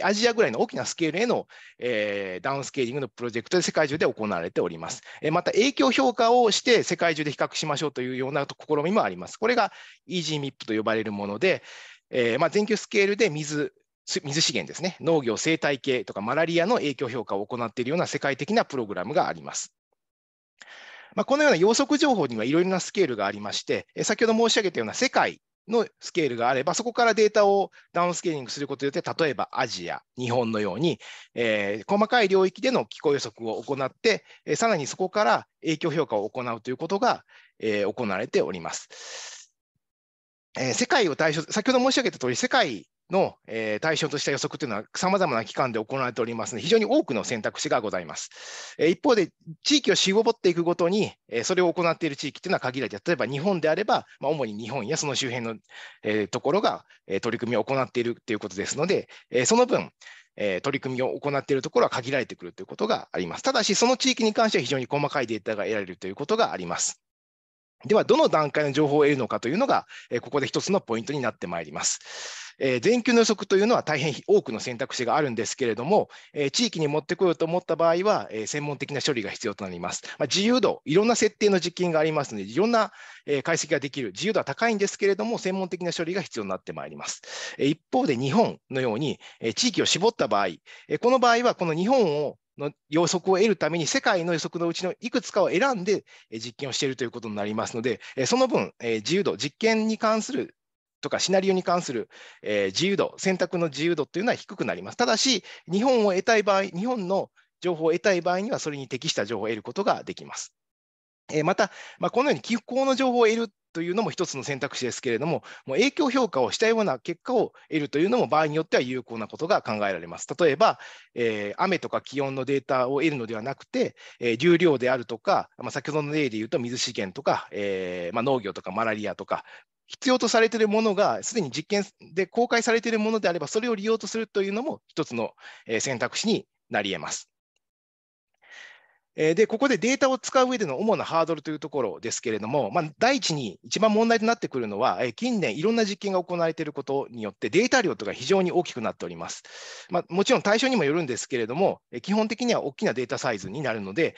アジアぐらいの大きなスケールへの、えー、ダウンスケーリングのプロジェクトで世界中で行われております。えー、また影響評価をして世界中で比較しましょうというような試みもあります。これが e a m i p と呼ばれるもので、えーまあ、全球スケールで水水資源ですね、農業、生態系とかマラリアの影響評価を行っているような世界的なプログラムがあります。まあ、このような養測情報にはいろいろなスケールがありまして、先ほど申し上げたような世界のスケールがあれば、そこからデータをダウンスケーリングすることによって、例えばアジア、日本のように、えー、細かい領域での気候予測を行って、えー、さらにそこから影響評価を行うということが、えー、行われております。えー、世界を対象、先ほど申し上げたとおり、世界の、えー、対象とした予測というのは、さまざまな機関で行われておりますので、非常に多くの選択肢がございます。えー、一方で、地域を絞っていくごとに、えー、それを行っている地域というのは限られて、例えば日本であれば、まあ、主に日本やその周辺の、えー、ところが、えー、取り組みを行っているということですので、えー、その分、え取り組みを行っているところは限られてくるということがあります。ただし、その地域に関しては非常に細かいデータが得られるということがあります。では、どの段階の情報を得るのかというのが、ここで一つのポイントになってまいります。全球の予測というのは大変多くの選択肢があるんですけれども、地域に持ってこようと思った場合は、専門的な処理が必要となります。自由度、いろんな設定の実験がありますので、いろんな解析ができる、自由度は高いんですけれども、専門的な処理が必要になってまいります。一方で、日本のように地域を絞った場合、この場合は、この日本をの予測を得るために世界の予測のうちのいくつかを選んで実験をしているということになりますので、その分、自由度、実験に関するとかシナリオに関する自由度、選択の自由度というのは低くなります。ただし、日本を得たい場合、日本の情報を得たい場合には、それに適した情報を得ることができます。えまた、まあ、このように気候の情報を得るというのも一つの選択肢ですけれども、もう影響評価をしたような結果を得るというのも場合によっては有効なことが考えられます。例えば、えー、雨とか気温のデータを得るのではなくて、えー、流量であるとか、まあ、先ほどの例で言うと水資源とか、えー、まあ、農業とかマラリアとか、必要とされているものがすでに実験で公開されているものであれば、それを利用とするというのも一つの選択肢になり得ます。で、ここでデータを使う上での主なハードルというところですけれども、まあ、第一に一番問題となってくるのは、近年いろんな実験が行われていることによってデータ量とか非常に大きくなっております。まあ、もちろん対象にもよるんですけれども、基本的には大きなデータサイズになるので、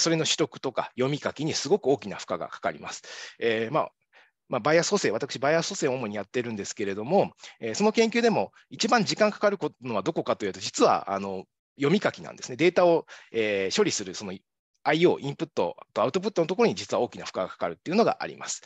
それの取得とか読み書きにすごく大きな負荷がかかります。えー、まあまあ、バイアス補正、私、バイアス補正を主にやってるんですけれども、えー、その研究でも一番時間かかるのはどこかというと、実はあの読み書きなんですね。データを、えー、処理するその IO、インプットとアウトプットのところに実は大きな負荷がかかるっていうのがあります。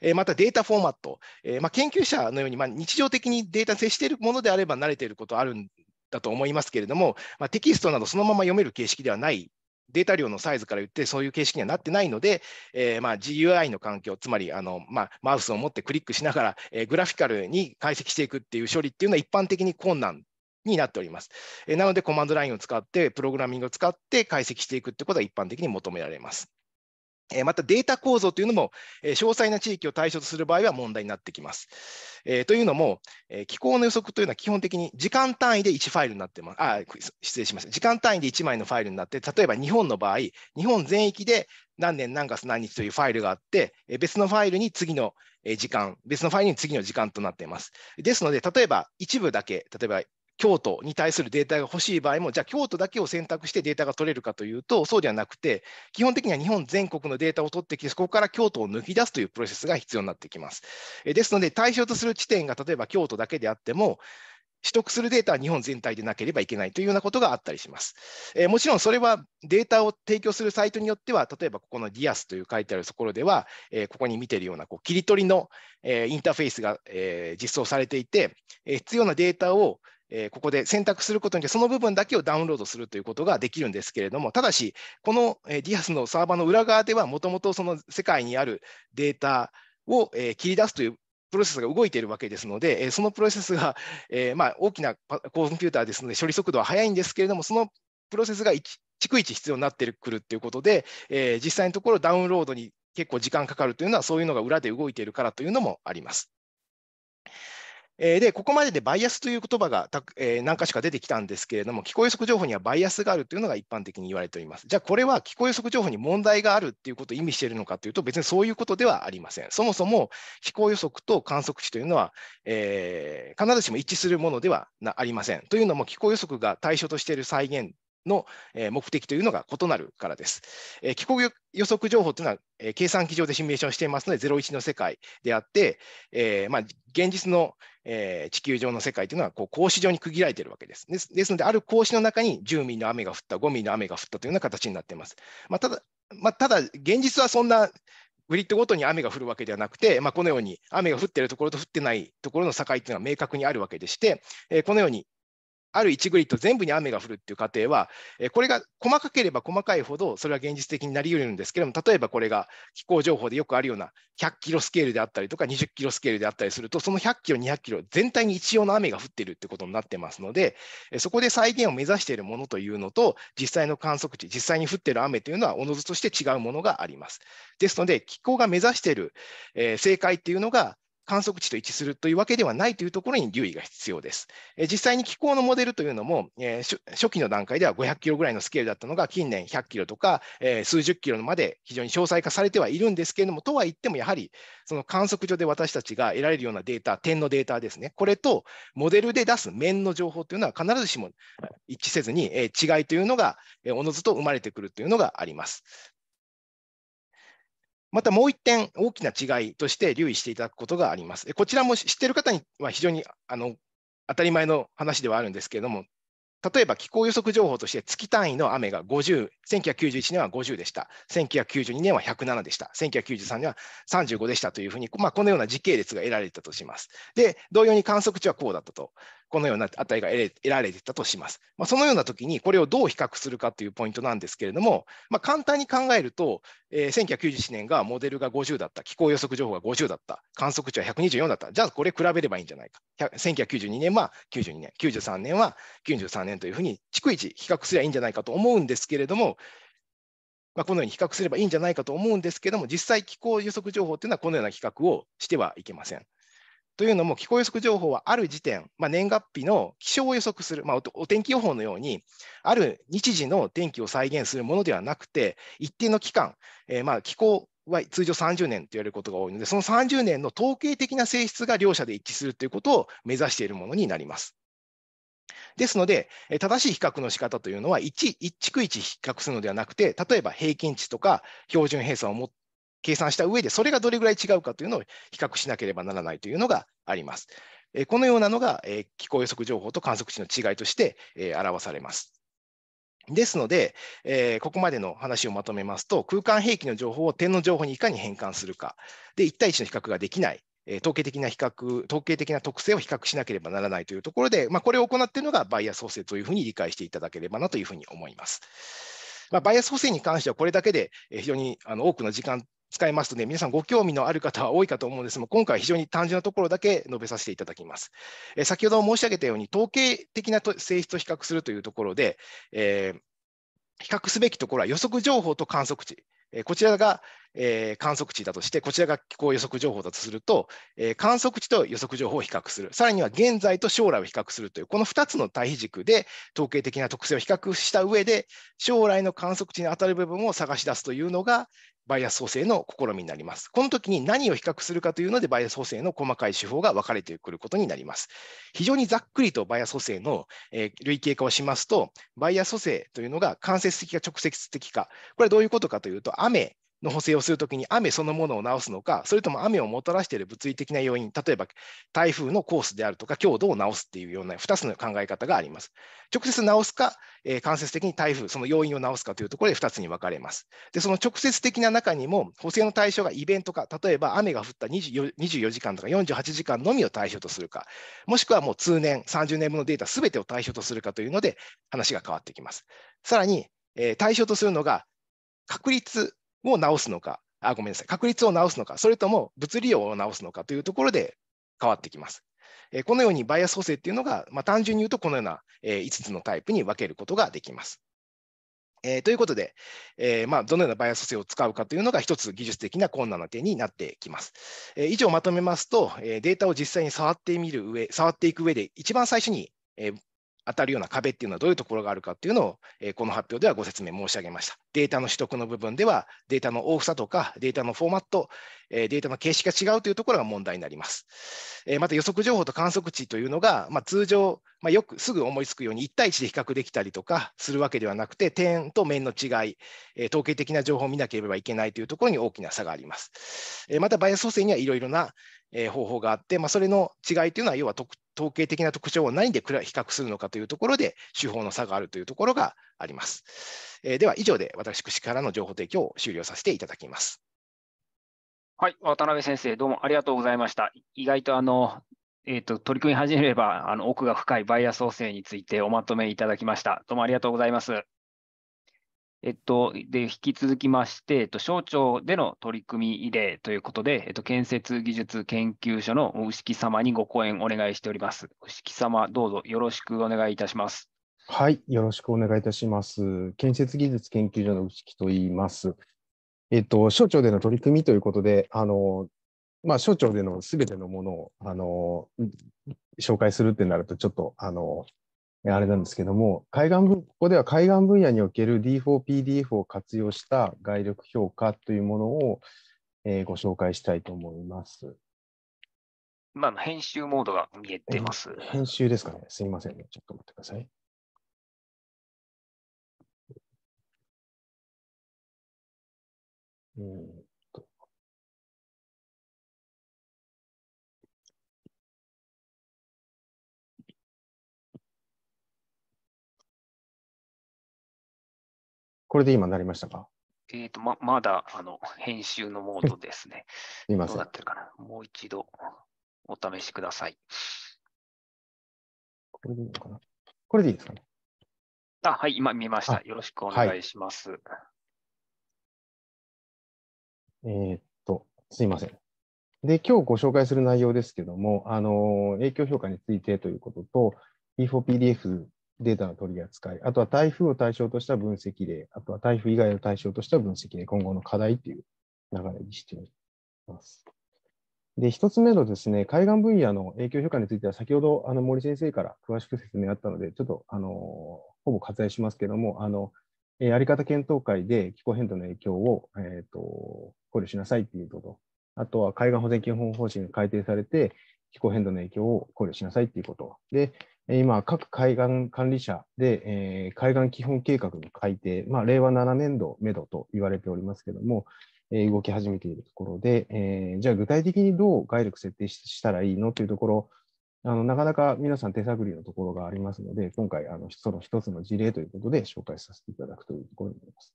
えー、またデータフォーマット、えー、まあ、研究者のように、まあ、日常的にデータに接しているものであれば慣れていることあるんだと思いますけれども、まあ、テキストなどそのまま読める形式ではないデータ量のサイズから言って、そういう形式にはなってないので、えー、まあ GUI の環境、つまりあの、まあ、マウスを持ってクリックしながら、えー、グラフィカルに解析していくっていう処理っていうのは一般的に困難になっております。えなので、コマンドラインを使って、プログラミングを使って解析していくってことが一般的に求められます。またデータ構造というのも、詳細な地域を対象とする場合は問題になってきます。えー、というのも、えー、気候の予測というのは基本的に時間単位で1ファイルになってます。あ、失礼しました。時間単位で1枚のファイルになって、例えば日本の場合、日本全域で何年何月何日というファイルがあって、別のファイルに次の時間、別のファイルに次の時間となっています。ですので、例えば一部だけ、例えば京都に対するデータが欲しい場合も、じゃあ京都だけを選択してデータが取れるかというと、そうではなくて、基本的には日本全国のデータを取ってきて、そこから京都を抜き出すというプロセスが必要になってきます。ですので、対象とする地点が例えば京都だけであっても、取得するデータは日本全体でなければいけないというようなことがあったりします。えー、もちろんそれはデータを提供するサイトによっては、例えばここの Dias という書いてあるところでは、えー、ここに見ているようなこう切り取りの、えー、インターフェースが、え実装されていて、え必要なデータをえー、ここで選択することによって、その部分だけをダウンロードするということができるんですけれども、ただし、この DIAS のサーバーの裏側では、もともとその世界にあるデータを、えー、切り出すというプロセスが動いているわけですので、えそのプロセスが、えまあ、大きなコンピューターですので、処理速度は速いんですけれども、そのプロセスが逐一必要になってくるっていうことで、え実際のところダウンロードに結構時間かかるというのは、そういうのが裏で動いているからというのもあります。えー、で、ここまででバイアスという言葉がた、えー、何か所か出てきたんですけれども、気候予測情報にはバイアスがあるというのが一般的に言われております。じゃあ、これは気候予測情報に問題があるっていうことを意味しているのかというと、別にそういうことではありません。そもそも気候予測と観測値というのは、えー、必ずしも一致するものではありません。というのも、気候予測が対象としている再現の目的というのが異なるからです。気候予測情報というのは、計算機上でシミュレーションしていますので、01の世界であって、えー、まあ、現実の、え地球上の世界というのはこう格子状に区切られているわけです。ですですので、ある格子の中に10ミリの雨が降った、5ミリの雨が降ったというような形になっています。まあ、ただ、まあ、ただ現実はそんなグリッドごとに雨が降るわけではなくて、まあ、このように雨が降っているところと降ってないところの境というのは明確にあるわけでして、えこのようにある1グリッド全部に雨が降るっていう過程は、これが細かければ細かいほど、それは現実的になり得るんですけれども、例えばこれが気候情報でよくあるような100キロスケールであったりとか、20キロスケールであったりすると、その100キロ、200キロ、全体に一様の雨が降っているってことになってますので、そこで再現を目指しているものというのと、実際の観測値、実際に降っている雨というのは、おのずとして違うものがあります。ですので、気候が目指している正解っていうのが、観測値と一致するというわけではないというところに留意が必要です。え実際に気候のモデルというのも、えー、初期の段階では500キロぐらいのスケールだったのが近年100キロとか、えー、数十キロまで非常に詳細化されてはいるんですけれども、とは言ってもやはりその観測所で私たちが得られるようなデータ、点のデータですね、これとモデルで出す面の情報というのは必ずしも一致せずに、えー、違いというのがおのずと生まれてくるというのがあります。またもう一点、大きな違いとして留意していただくことがあります。こちらも知っている方には非常にあの当たり前の話ではあるんですけれども、例えば気候予測情報として月単位の雨が50 1991年は50でした。1992年は107でした。1993年は35でしたというふうに、まあ、このような時系列が得られたとします。で、同様に観測値はこうだったと。このような値が得られてたとします。まあ、そのような時にこれをどう比較するかというポイントなんですけれども、まあ、簡単に考えると、えー、1991年がモデルが50だった、気候予測情報が50だった、観測値は124だった、じゃあこれ比べればいいんじゃないか。1992年は92年、93年は93年というふうに、逐一比較すりゃいいんじゃないかと思うんですけれども、まあ、このように比較すればいいんじゃないかと思うんですけども、実際気候予測情報というのはこのような比較をしてはいけません。というのも気候予測情報はある時点、まあ、年月日の気象を予測する、まあ、お天気予報のように、ある日時の天気を再現するものではなくて、一定の期間、えー、まあ気候は通常30年と言われることが多いので、その30年の統計的な性質が両者で一致するということを目指しているものになります。ですので、正しい比較の仕方というのは1、1区1比較するのではなくて、例えば平均値とか標準偏差を計算した上で、それがどれぐらい違うかというのを比較しなければならないというのがあります。このようなのが気候予測情報と観測値の違いとして表されます。ですので、えここまでの話をまとめますと、空間兵器の情報を点の情報にいかに変換するか、で1対1の比較ができない、え統計的な比較、統計的な特性を比較しなければならないというところで、まあ、これを行っているのがバイアス補正というふうに理解していただければなというふうに思います。まあ、バイアス補正に関してはこれだけで非常にあの多くの時間使いますとね、皆さんご興味のある方は多いかと思うんですが、今回は非常に単純なところだけ述べさせていただきます。え先ほど申し上げたように、統計的な性質を比較するというところで、えー比較すべきところは予測情報と観測値こちらが、観測値だとして、こちらが気候予測情報だとすると、観測値と予測情報を比較する、さらには現在と将来を比較するという、この2つの対比軸で統計的な特性を比較した上で、将来の観測値に当たる部分を探し出すというのが、バイアス補正の試みになります。この時に何を比較するかというので、バイアス補正の細かい手法が分かれてくることになります。非常にざっくりとバイアス補正の、え類型化をしますと、バイアス補正というのが間接的か直接的か、これはどういうことかというと、雨の補正をするときに雨そのものを直すのか、それとも雨をもたらしている物理的な要因、例えば台風のコースであるとか強度を直すっていうような2つの考え方があります。直接直すか、えー、間接的に台風、その要因を直すかというところで2つに分かれます。で、その直接的な中にも補正の対象がイベントか、例えば雨が降った24 24時間とか48時間のみを対象とするか、もしくはもう通年、30年分のデータ全てを対象とするかというので話が変わってきます。さらに、えー、対象とするのが確率を直すのか、あ、ごめんなさい、確率を直すのか、それとも物理量を直すのかというところで変わってきます。このようにバイアス補正っていうのが、まあ、単純に言うとこのような、5つのタイプに分けることができます。えー、ということで、えー、まあ、どのようなバイアス補正を使うかというのが一つ技術的な困難な点になってきます。えー、以上まとめますと、データを実際に触ってみる上、触っていく上で一番最初に、当たるような壁っていうのはどういうところがあるかっていうのを、えこの発表ではご説明申し上げました。データの取得の部分では、データの大きさとか、データのフォーマット、えデータの形式が違うというところが問題になります。えまた予測情報と観測値というのが、まあ、通常、まあ、よくすぐ思いつくように1対1で比較できたりとかするわけではなくて、点と面の違い、え統計的な情報を見なければいけないというところに大きな差があります。えまたバイアス補正にはいろいろな方法があって、まあ、それの違いというのは、要は特統計的な特徴を何で比較するのかというところで手法の差があるというところがあります。えー、では以上で私からの情報提供を終了させていただきます。はい、渡辺先生、どうもありがとうございました。意外とあの、えーと、取り組み始めればあの奥が深いバイア創生についておまとめいただきました。どうもありがとうございます。えっと、で、引き続きまして、えっと、省庁での取り組み例ということで、えっと、建設技術研究所の牛木様にご講演お願いしております。牛木様、どうぞよろしくお願いいたします。はい、よろしくお願いいたします。建設技術研究所の牛木と言います。えっと、省庁での取り組みということで、あの、まあ、省庁でのすべてのものを、あの、紹介するってなると、ちょっと、あの、あれなんですけども、海岸分ここでは海岸分野における D4PDF を活用した外力評価というものを、えー、ご紹介したいと思います。まあ、編集モードが見えてます。編集ですかね。すみません、ね、ちょっと待ってください。うんこれで今なりましたかえっ、ー、と、ま、まだ、あの、編集のモードですね。すません。どうなってるかなもう一度、お試しください。これでいいのかなこれでいいですかねあ、はい、今見ました。よろしくお願いします。はい、えー、っと、すいません。で、今日ご紹介する内容ですけども、あの、影響評価についてということと、E4PDF データの取り扱い、あとは台風を対象とした分析例、あとは台風以外を対象とした分析例、今後の課題という流れにしています。で、一つ目のですね、海岸分野の影響評価については、先ほどあの森先生から詳しく説明あったので、ちょっとあのほぼ割愛しますけども、あのえー、り方検討会で気候変動の影響を、えーと、考慮しなさいということ、あとは海岸保全基本方針が改定されて、気候変動の影響を考慮しなさいということ。で、今、各海岸管理者で、えー、海岸基本計画の改定、まあ、令和7年度めどと言われておりますけれども、えー、動き始めているところで、えー、じゃあ具体的にどう外力設定したらいいのというところ、あのなかなか皆さん手探りのところがありますので、今回あの、その一つの事例ということで紹介させていただくというところになります。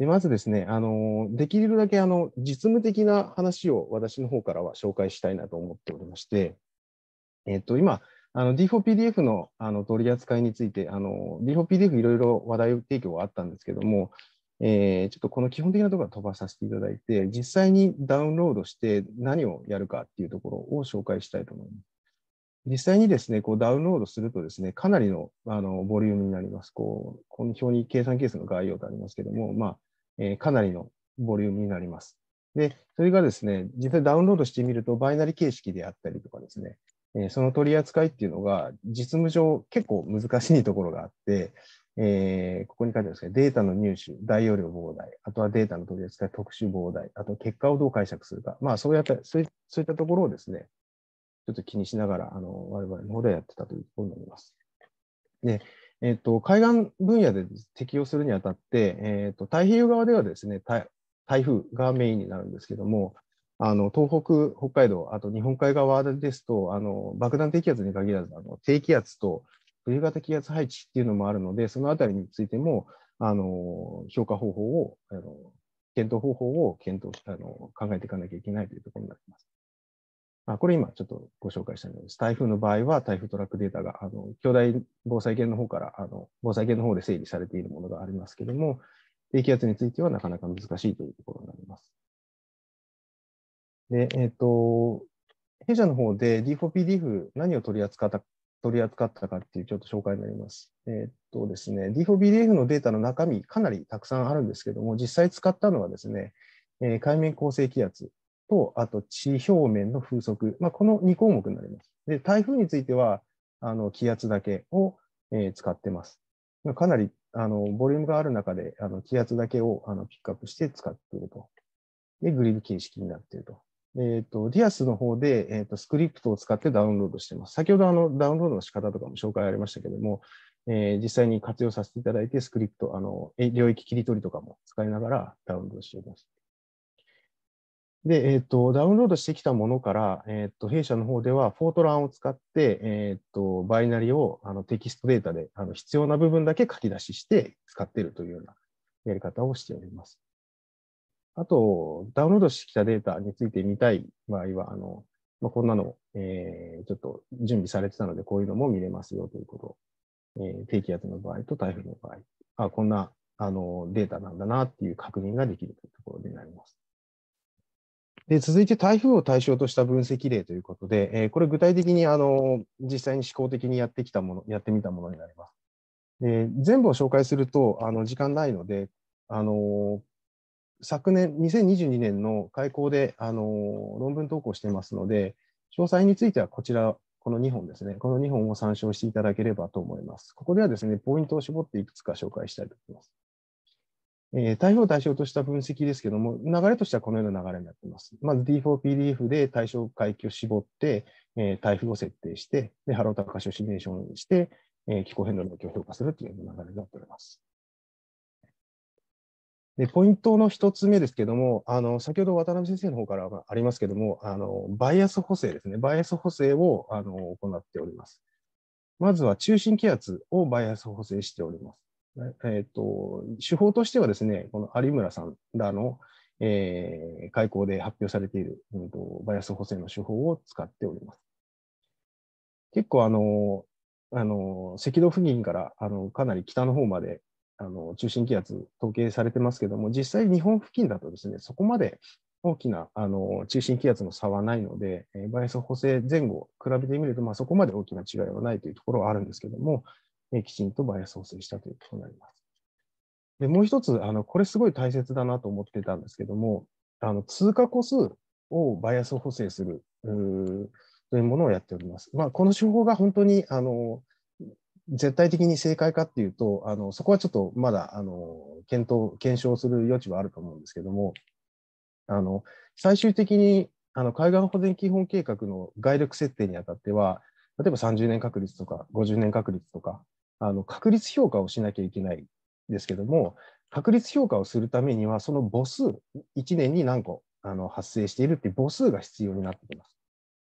でまずですね、あのできるだけあの実務的な話を私の方からは紹介したいなと思っておりまして、えっ、と、今、D4PDF のあの取り扱いについて、D4PDF いろいろ話題提供があったんですけども、えー、ちょっとこの基本的なところは飛ばさせていただいて、実際にダウンロードして何をやるかっていうところを紹介したいと思います。実際にですね、こうダウンロードするとですね、かなりのあのボリュームになります。こう、この表に計算係数の概要とありますけども、まあ、えー、かなりのボリュームになります。で、それがですね、実際ダウンロードしてみると、バイナリ形式であったりとかですね、えその取り扱いっていうのが、実務上結構難しいところがあって、えー、ここに書いてあるんですけど、データの入手、大容量膨大、あとはデータの取り扱い、特殊膨大、あと結果をどう解釈するか、まあそうやったそういったところをですね、ちょっと気にしながら、あの我々の方ではやってたというところになります。でえーと、海岸分野で適用するにあたって、えーと太平洋側ではですね台風がメインになるんですけども、あの東北、北海道、あと日本海側ですと、あの爆弾低気圧に限らずあの、低気圧と冬型気圧配置っていうのもあるので、そのあたりについても、あの評価方法をあの、検討方法を検討あの考えていかなきゃいけないというところになります。あこれ今ちょっとご紹介したのです。台風の場合は台風トラックデータが、あの巨大防災圏の方から、あの防災圏の方で整理されているものがありますけれども、低気圧についてはなかなか難しいというところになります。で、えっ、ー、と、弊社の方で D4PDF 何を取り扱った取り扱ったかっていうちょっと紹介になります。えっ、ー、とですね、d 4 p d f のデータの中身、かなりたくさんあるんですけども、実際使ったのはですね、えー、海面構成気圧と、あと地表面の風速、まあ、この2項目になります。で、台風については、あの気圧だけを、えー、使ってます。かなりあのボリュームがある中であの気圧だけをあのピックアップして使っていると。で、グリル形式になっていると。えっ、ー、と、ディアスの方で、えっ、ー、と、スクリプトを使ってダウンロードしてます。先ほどあの、ダウンロードの仕方とかも紹介ありましたけども、えー、実際に活用させていただいて、スクリプト、あの、領域切り取りとかも使いながらダウンロードしています。で、えっ、と、ダウンロードしてきたものから、えっ、と、弊社の方では、フォートランを使って、えっ、と、バイナリをあのテキストデータで、あの、必要な部分だけ書き出しして使っているというようなやり方をしております。あと、ダウンロードしてきたデータについて見たい場合は、あの、まあ、こんなの、えー、ちょっと準備されてたので、こういうのも見れますよということを、えー、低気圧の場合と台風の場合、あ、こんな、あの、データなんだなっていう確認ができるというところになります。で続いて台風を対象とした分析例ということで、えー、これ具体的にあの実際に試行的にやってきたもの、やってみたものになります。で全部を紹介するとあの時間ないので、あの昨年、2022年の開講であの論文投稿してますので、詳細についてはこちら、この2本ですね、この2本を参照していただければと思います。ここではですね、ポイントを絞っていくつか紹介したいと思います。えー、台風を対象とした分析ですけども、流れとしてはこのような流れになっています。まず D4PDF で対象海域を絞って、えー、台風を設定して、で波浪高潮シミュレーションして、えー、気候変動の影響を評価するというような流れになっております。でポイントの1つ目ですけども、あの先ほど渡辺先生の方からありますけども、あのバイアス補正ですね、バイアス補正をあの行っております。まずは中心気圧をバイアス補正しております。えーと、手法としてはですね、この有村さんらの、えー、開口で発表されている、うんと、とバイアス補正の手法を使っております。結構あの、あの赤道付近からあのかなり北の方まであの中心気圧統計されてますけども、実際日本付近だとですね、そこまで大きなあの中心気圧の差はないので、えー、バイアス補正前後比べてみると、まあ、そこまで大きな違いはないというところはあるんですけども、えー、きちんとバイアス補正したということになります。でもう一つあの、これすごい大切だなと思ってたんですけども、あの通過個数をバイアス補正するというものをやっております。まあ、この手法が本当にあの絶対的に正解かっていうと、あのそこはちょっとまだあの検討、検証する余地はあると思うんですけども、あの最終的にあの海岸保全基本計画の概力設定にあたっては、例えば30年確率とか50年確率とか、あの確率評価をしなきゃいけないですけども、確率評価をするためには、その母数、1年に何個あの発生しているっていう母数が必要になってきます。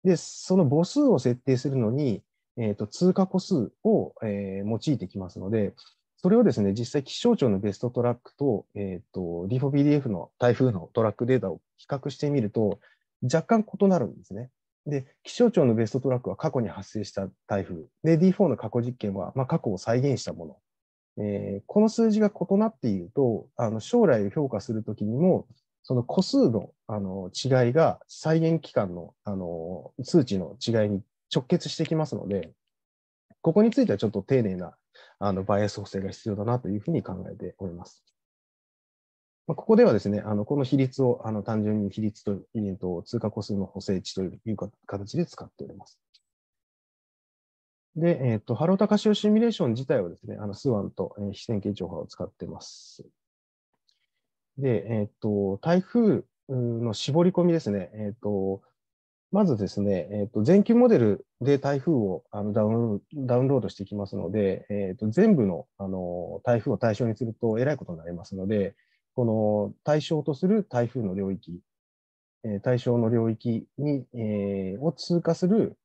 で、その母数を設定するのに、えーと、通過個数を、えー、用いてきますので、それをですね、実際気象庁のベストトラックと、えー、と、D4BDF の台風のトラックデータを比較してみると、若干異なるんですね。で、気象庁のベストトラックは過去に発生した台風。で、D4 の過去実験は、まあ、過去を再現したもの。えー、この数字が異なっていると、あの将来を評価するときにも、その個数のあの違いが再現期間のあの数値の違いに直結してきますので、ここについてはちょっと丁寧なあのバイアス補正が必要だなというふうに考えております。まあ、ここではですね、あのこの比率をあの単純に比率とと通貨個数の補正値という形で使っております。で、えっ、ー、と、ハロータカシオシミュレーション自体はですね、あのスワンと、えー、非線形調波を使ってます。で、えっ、ー、と、台風の絞り込みですね、えっ、ー、と、まずですね、えーと、前期モデルで台風をあのダウンダウンロードしていきますので、えーと、全部のあの台風を対象にするとえらいことになりますので、この対象とする台風の領域、えー、対象の領域に、えー、を通過する、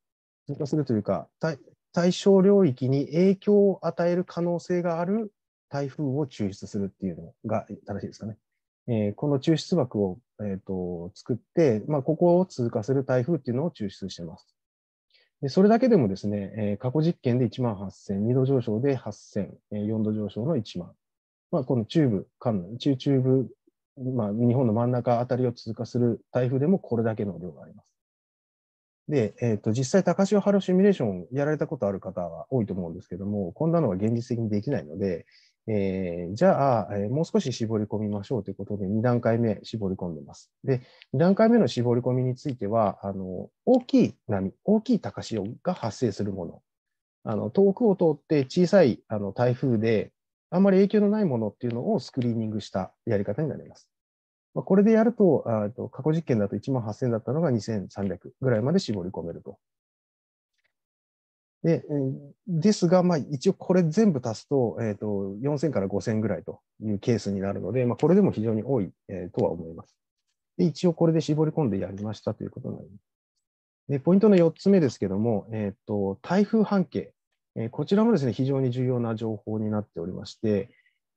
通過するというか対、対象領域に影響を与える可能性がある台風を抽出するっていうのが正しいですかね。えー、この抽出枠をえーと、作って、まあ、ここを通過する台風っていうのを抽出してます。でそれだけでもですね、えー、過去実験で1万8000、2度上昇で8000、えー、4度上昇の1万。まあ、この中部、関中中部、まあ、日本の真ん中あたりを通過する台風でもこれだけの量があります。で、えーと、実際、高潮波浪シミュレーションやられたことある方は多いと思うんですけども、こんなのは現実的にできないので、えー、じゃあ、えー、もう少し絞り込みましょうということで、2段階目絞り込んでます。で、2段階目の絞り込みについては、あの大きい波、大きい高潮が発生するもの、あの遠くを通って小さいあの台風で、あんまり影響のないものっていうのをスクリーニングしたやり方になります。まあ、これでやると、あと過去実験だと1万8000だったのが2300ぐらいまで絞り込めるとでですが、まあ、一応これ全部足すと,、えーと、4000から5000ぐらいというケースになるので、まあ、これでも非常に多い、えー、とは思います。で一応これで絞り込んでやりましたということになります。でポイントの4つ目ですけども、えーと、台風半径、えー、こちらもです、ね、非常に重要な情報になっておりまして、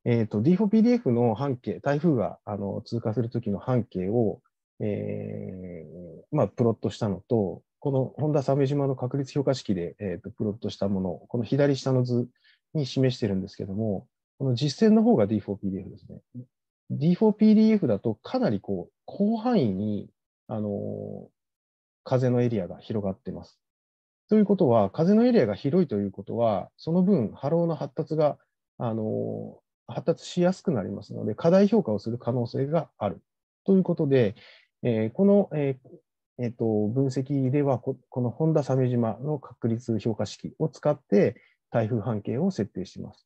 えー D4PDF の半径、台風があの通過するときの半径を、えーまあ、プロットしたのと、この本田鮫島の確率評価式で、えー、とプロットしたもの、この左下の図に示してるんですけども、この実践の方が D4PDF ですね。D4PDF だとかなりこう広範囲に、あのー、風のエリアが広がってます。ということは、風のエリアが広いということは、その分波浪の発達が、あのー、発達しやすくなりますので、課題評価をする可能性がある。ということで、えー、この、えー、えっと、分析ではこ、この本田鮫島の確率評価式を使って、台風半径を設定しています。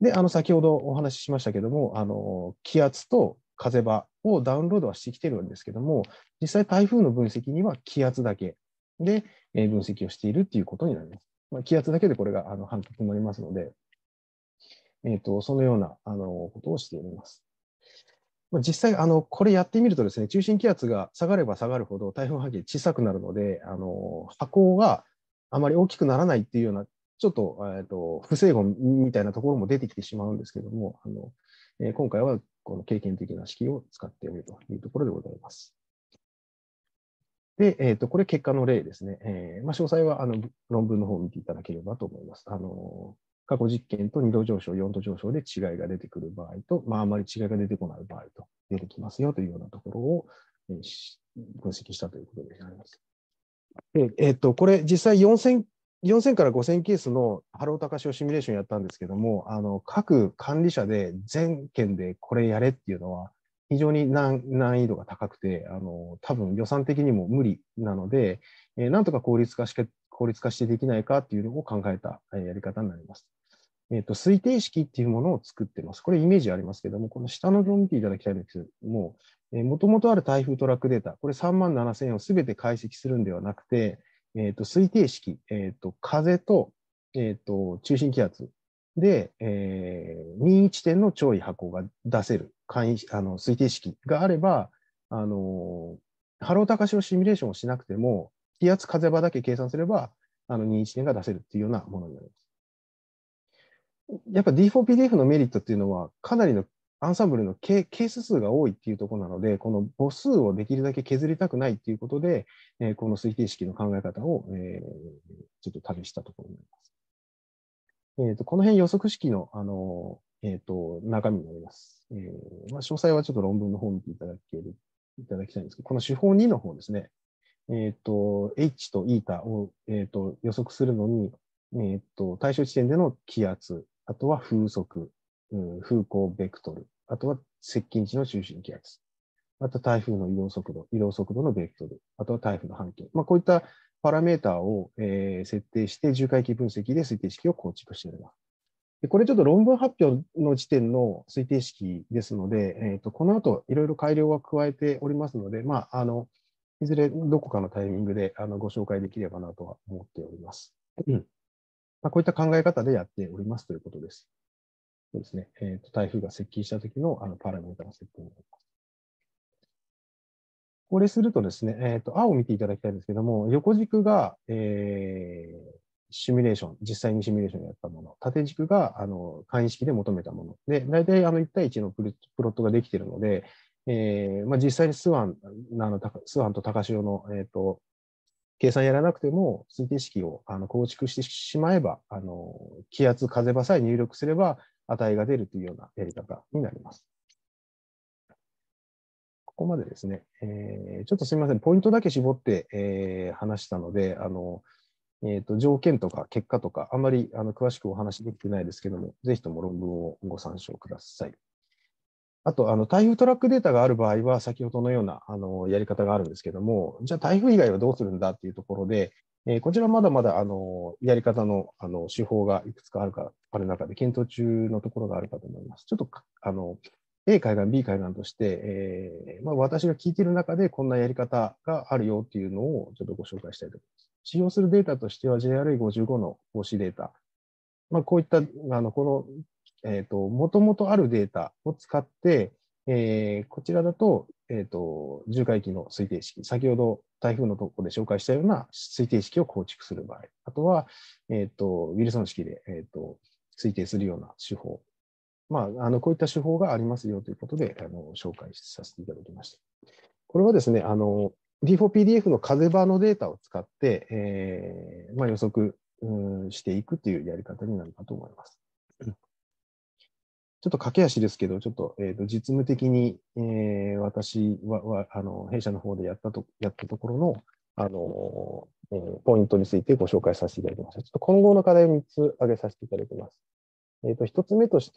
で、あの、先ほどお話ししましたけども、あの、気圧と風場をダウンロードはしてきてるんですけども、実際台風の分析には気圧だけで分析をしているっていうことになります。まあ、気圧だけでこれがあの反復になりますので、えっ、ー、と、そのようなあのことをしております。実際、あのこれやってみるとですね、中心気圧が下がれば下がるほど台風波形小さくなるので、あの箱があまり大きくならないっていうような、ちょっと,、えー、と不整合みたいなところも出てきてしまうんですけども、あのえー、今回はこの経験的な式を使ってみるというところでございます。で、えー、とこれ結果の例ですね。えーまあ、詳細はあの論文の方を見ていただければと思います。あの過去実験と2度上昇、4度上昇で違いが出てくる場合と、まあ、あまり違いが出てこない場合と出てきますよというようなところを分析したということであります。でえー、っとこれ、実際4000 4000から5000ケースのハロー高潮シミュレーションやったんですけども、あの各管理者で全県でこれやれっていうのは非常に難易度が高くて、あの多分予算的にも無理なので、えー、なんとか効率化して効率化してできないかっていうのを考えたやり方になります。えーと、推定式っていうものを作ってます。これイメージありますけども、この下の図を見ていただきたいんですけども、もともとある台風トラックデータ、これ3万7000円をすべて解析するんではなくて、えーと、推定式、えーと、風と,、えー、と中心気圧で、えー、任地点の潮位箱が出せる簡易あの推定式があれば、あのハロー高潮シミュレーションをしなくても、気圧風場だけ計算すれば、あの任地点が出せるというようなものになります。やっぱ D4PDF のメリットっていうのは、かなりのアンサンブルのケース数が多いっていうところなので、この母数をできるだけ削りたくないっていうことで、えー、この推定式の考え方を、えー、ちょっと試したところになります。えーと、この辺予測式の、あのえーと、中身になります、えーまあ、詳細はちょっと論文の方を見ていただけるいただきたいんですけど、この手法2の方ですね、えーと、と H と η を、えー、と予測するのに、えー、と対象地点での気圧、あとは風速、風向ベクトル、あとは接近地の中心気圧、また台風の移動速度、移動速度のベクトル、あとは台風の半径、まあ、こういったパラメーターを、えー、設定して、重回帰分析で推定式を構築しています。でこれちょっと論文発表の時点の推定式ですので、えーと、とこの後いろいろ改良は加えておりますので、まあ、あのいずれどこかのタイミングであのご紹介できればなとは思っております。うんまあ、こういった考え方でやっておりますということです。そうですね。えっ、ー、と、台風が接近した時のあのパラメータの設定になります。これするとですね、えっ、ー、と、青を見ていただきたいんですけども、横軸が、えー、シミュレーション、実際にシミュレーションやったもの、縦軸があの簡易式で求めたもの。で、大体あの1対1のプロットができているので、えーまあ、実際にスワンあのスワンと高潮の、えーと計算やらなくても推定式をあの構築してしまえば、あの気圧、風場さえ入力すれば値が出るというようなやり方になります。ここまでですね、えー、ちょっとすみません、ポイントだけ絞って、えー、話したので、あのえーと、条件とか結果とか、あまりあの詳しくお話できてないですけども、ぜひとも論文をご参照ください。あと、あの台風トラックデータがある場合は、先ほどのようなあのやり方があるんですけども、じゃあ台風以外はどうするんだっていうところで、えー、こちらまだまだあのやり方のあの手法がいくつかあるかある中で、検討中のところがあるかと思います。ちょっとあの A 海岸、B 海岸として、えー、まあ、私が聞いている中でこんなやり方があるよっていうのをちょっとご紹介したいと思います。使用するデータとしては JRA55 の防止データ、まあ、こういったあのこのえっ、ー、と、もともとあるデータを使って、えー、こちらだと、えっ、ー、と、重回帰の推定式、先ほど台風のとこで紹介したような推定式を構築する場合、あとは、えっ、と、ウィルソン式で、えっ、と、推定するような手法、まあ、あの、こういった手法がありますよということで、あの、紹介させていただきました。これはですね、あの、D4PDF の風場のデータを使って、えーまあ、予測していくというやり方になるかと思います。ちょっと駆け足ですけど、ちょっと,、えーと、実務的に、えー、私ははあの弊社の方でやったとやったところのあの、えー、ポイントについてご紹介させていただきました。ちょっと今後の課題を3つ挙げさせていただきます。えーと、1つ目とし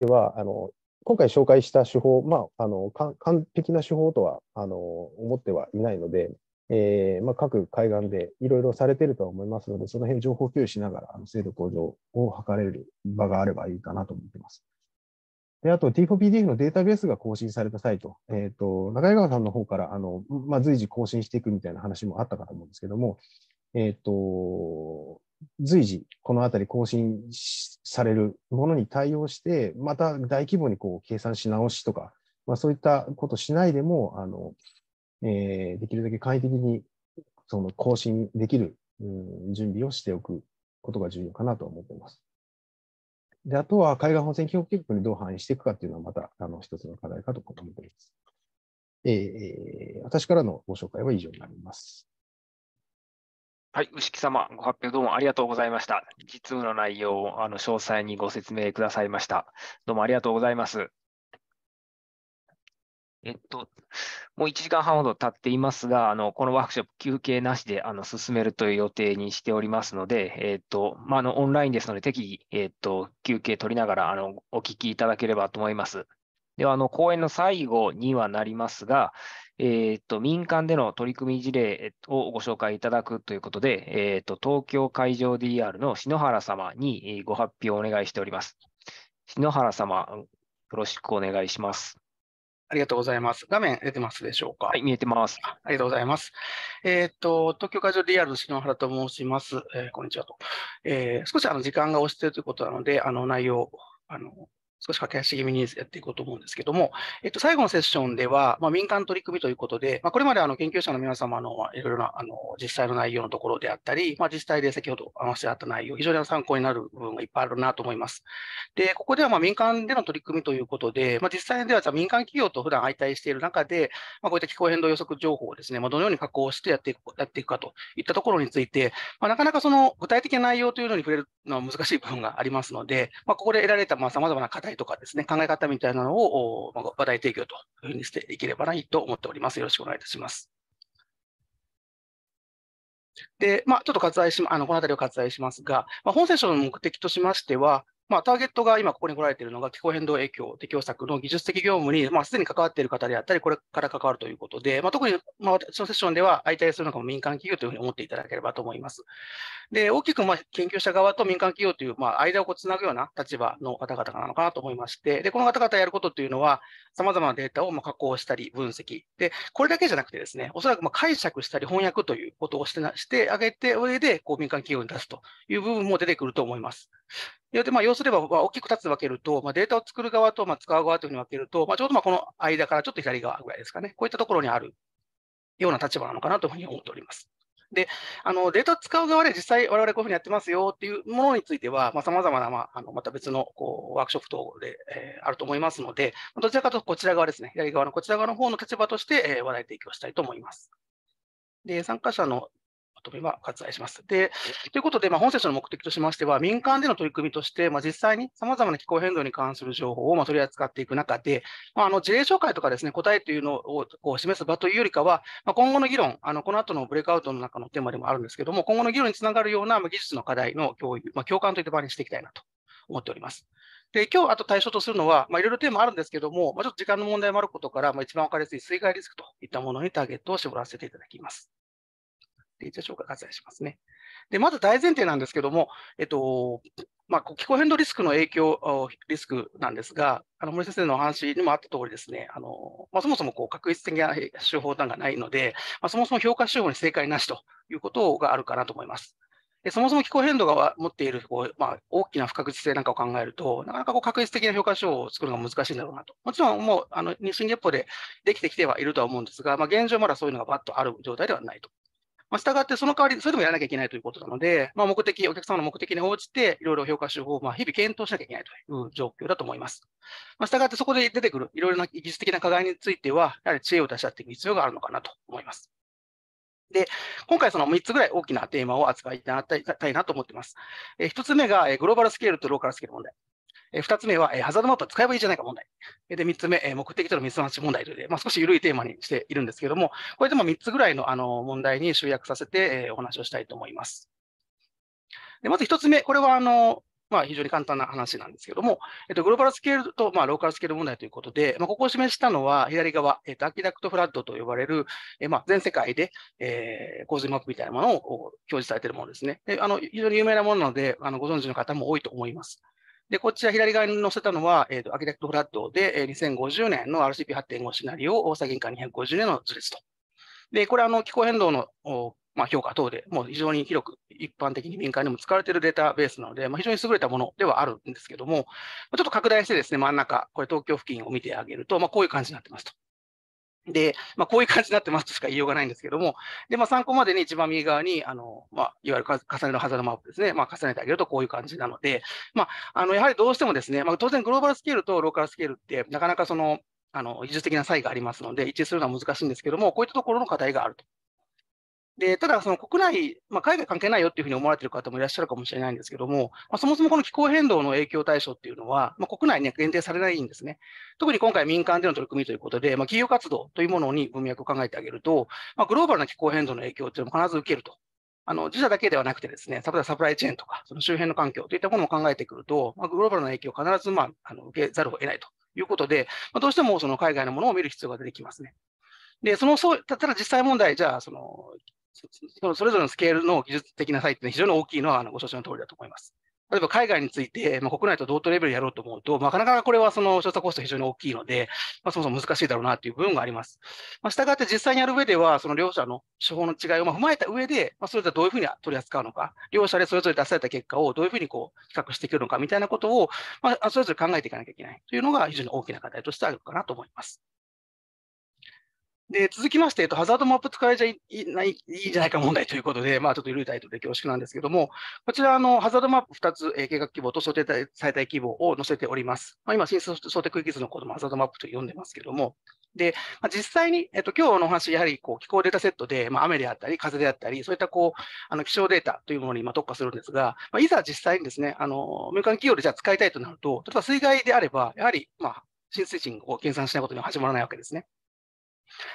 てはあの、今回紹介した手法、まあ、あの完璧な手法とはあの思ってはいないので、えーまあ、各海岸でいろいろされているとは思いますので、その辺情報共有しながら、あの精度向上を図れる場があればいいかなと思っています。で、あと T4PDF のデータベースが更新された際と、えっ、ー、と、中井川さんの方から、あの、まあ、随時更新していくみたいな話もあったかと思うんですけども、えっ、ー、と、随時このあたり更新されるものに対応して、また大規模にこう計算し直しとか、まあ、そういったことしないでも、あの、えー、できるだけ簡易的にその更新できる、うん、準備をしておくことが重要かなと思っています。で、あとは海岸保全基本計画にどう反映していくかっていうのはまたあの一つの課題かと思っています。えー、私からのご紹介は以上になります。はい、牛木様、ご発表どうもありがとうございました。実務の内容をあの詳細にご説明くださいました。どうもありがとうございます。えっと、もう1時間半ほど経っていますが、あのこのワークショップ、休憩なしであの進めるという予定にしておりますので、えっとまあ、のオンラインですので、適宜、えっと、休憩取りながらあのお聞きいただければと思います。では、あの講演の最後にはなりますが、えっと民間での取り組み事例をご紹介いただくということで、えっと東京海上 DR の篠原様にご発表をお願いしております。篠原様、よろしくお願いします。ありがとうございます。画面出てますでしょうか。はい、見えてます。ありがとうございます。えっ、と、東京会場 DR の篠原と申します。えー、こんにちはと。えー、少しあの時間が押しているということなので、あの内容、あの少し駆け足気味にやっていこうと思うんですけども、えっと、最後のセッションでは、まあ、民間取り組みということで、まあ、これまであの研究者の皆様のいろいろなあの実際の内容のところであったり、まあ、実際で先ほど話し合った内容、非常に参考になる部分がいっぱいあるなと思います。で、ここではま民間での取り組みということで、まあ、実際ではじゃ民間企業と普段相対している中で、まこういった気候変動予測情報をですね、まどのように加工してやっていくやっていくかといったところについて、まなかなかその具体的な内容というのに触れるのは難しい部分がありますので、まここで得られたさまざまな課題とかですね、考え方みたいなのを話題提供というふうにしていければないと思っております。よろしくお願いいたします。で、まあ、ちょっと割愛し、あの、この辺りを割愛しますが、まあ、本セッションの目的としましては、まあ、ターゲットが今ここに来られているのが気候変動影響適用策の技術的業務に、まあ、すでに関わっている方であったり、これから関わるということで、まあ、特に、まあ、私のセッションでは相対するのが民間企業というふうに思っていただければと思います。で、大きくまあ研究者側と民間企業という、まあ、間をこうつなぐような立場の方々なのかなと思いまして、で、この方々やることというのは、様々なデータをまあ加工したり、分析。で、これだけじゃなくてですね、おそらくまあ解釈したり翻訳ということをしてなしてあげて上で、こう民間企業に出すという部分も出てくると思います。で、まあ、要すれば、まあ、大きく2つ分けると、まあ、データを作る側と、まあ、使う側というふうに分けると、まあ、ちょうどまあこの間からちょっと左側ぐらいですかね、こういったところにあるような立場なのかなというふうに思っております。で、あのデータを使う側で実際我々こういうふうにやってますよっていうものについては、さまざ、あ、まな、まあ、また別のこうワークショップ等で、えー、あると思いますので、どちらかというとこちら側ですね、左側のこちら側の方の立場として、えー、話題提供したいと思います。で、参加者のとめは割愛します。でということで、まあ、本節の目的としましては、民間での取り組みとして、まあ、実際にさまざまな気候変動に関する情報をま取り扱っていく中で、まああ、の事例紹介とかですね答えというのをこう示す場というよりかは、ま今後の議論、あのこの後のブレイクアウトの中のテーマでもあるんですけども、今後の議論につながるような技術の課題の共有、ま共感といった場にしていきたいなと思っております。で今日あと対象とするのは、まあ、いろいろテーマあるんですけども、まあ、ちょっと時間の問題もあることから、まあ、一番分かりやすい水害リスクといったものにターゲットを絞らせていただきます。臨時超過割愛しますね。で、まず大前提なんですけども、えっと、まあ、気候変動リスクの影響、リスクなんですが、あの森先生のお話にもあった通りですね、あのまあ、そもそもこう確率的な手法がないので、まあ、そもそも評価手法に正解なしということがあるかなと思います。でそもそも気候変動が持っているこう、まあ、大きな不確実性なんかを考えると、なかなかこう確率的な評価手法を作るのが難しいんだろうなと。もちろん、もうあの日進月歩でできてきてはいるとは思うんですが、まあ、現状まだそういうのがばっとある状態ではないとまあ、従ってその代わり、それでもやらなきゃいけないということなので、まあ、目的、お客様の目的に応じて、いろいろ評価手法をまあ日々検討しなきゃいけないという状況だと思います。まあ、従ってそこで出てくるいろいろな技術的な課題については、やはり知恵を出し合っていく必要があるのかなと思います。で、今回その3つぐらい大きなテーマを扱いたいなと思っています。え1つ目が、えグローバルスケールとローカルスケール問題。えー、2つ目は、えー、ハザードマップは使えばいいじゃないか問題。で、3つ目、えー、目的とのミスマッチ問題という、まあ、少し緩いテーマにしているんですけども、これでも3つぐらいのあの問題に集約させて、えー、お話をしたいと思います。でまず1つ目、これはあの、まあ、非常に簡単な話なんですけども、えっと、グローバルスケールと、まあ、ローカルスケール問題ということで、まあ、ここを示したのは左側、えっと、アキダクトフラッドと呼ばれる、えまあ、全世界で、えー、洪水マップみたいなものを表示されているものですねであの。非常に有名なものなのであの、ご存知の方も多いと思います。で、こちら左側に載せたのは、えーと、アーキテクトフラットで、えー、2050年の RCP8.5 シナリオ、大阪銀価250年の図列と。で、これはあの気候変動のまあ、評価等でもう非常に広く一般的に民間でも使われているデータベースなので、まあ、非常に優れたものではあるんですけども、ちょっと拡大してですね、真ん中、これ東京付近を見てあげると、まあ、こういう感じになってますと。で、まあ、こういう感じになってますとしか言いようがないんですけども、で、まあ、参考までに一番右側に、あの、まあ、いわゆる重ねるハザードマップですね、まあ、重ねてあげるとこういう感じなので、まあ、あの、やはりどうしてもですね、まあ、当然グローバルスケールとローカルスケールって、なかなかその、あの、技術的な差異がありますので、一致するのは難しいんですけども、こういったところの課題があるとで、ただ、その国内、まあ、海外関係ないよっていうふうに思われてる方もいらっしゃるかもしれないんですけども、まあ、そもそもこの気候変動の影響対象っていうのは、まあ、国内には限定されないんですね。特に今回民間での取り組みということで、まあ、企業活動というものに文脈を考えてあげると、まあ、グローバルな気候変動の影響っていうのも必ず受けるとあの自社だけではなくてですね、サプライチェーンとか、その周辺の環境といったものも考えてくると、まあ、グローバルな影響を必ず、まあ、あの受けざるを得ないということで、まあ、どうしてもその海外のものを見る必要が出てきますね。で、そのそうただ実際問題、じゃあそのそそれぞれのスケールの技術的な差異って、非常に大きいのはあのご承知の通りだと思います。例えば海外について、まあ、国内と同等レベルやろうと思うと、まあ、なかなかこれはその調査コスト非常に大きいので、まあ、そもそも難しいだろうなという部分があります。まあ、したがって実際にやる上では、その両者の手法の違いをま踏まえた上で、まそれぞれどういうふうに取り扱うのか、両者でそれぞれ出された結果をどういうふうにこう比較してくるのかみたいなことを、まそれぞれ考えていかなきゃいけないというのが非常に大きな課題としてあるかなと思います。で続きまして、えっと、ハザードマップ使えちゃいないいいんじゃないか問題ということで、まあ、ちょっと緩いタイトルで恐縮なんですけども、こちらあの、ハザードマップ2つ、えー、計画規模と想定最大規模を載せております。まあ、今、新想定区域図のこともハザードマップと呼んでますけども、で、まあ、実際に、えっと、今日のお話、やはりこう気候データセットで、まあ、雨であったり、風であったり、そういったこうあの気象データというものに今特化するんですが、まあ、いざ実際にですね、あの民間企業でじゃあ使いたいとなると、例えば水害であれば、やはり、まあ、浸水賃を計算しないことには始まらないわけですね。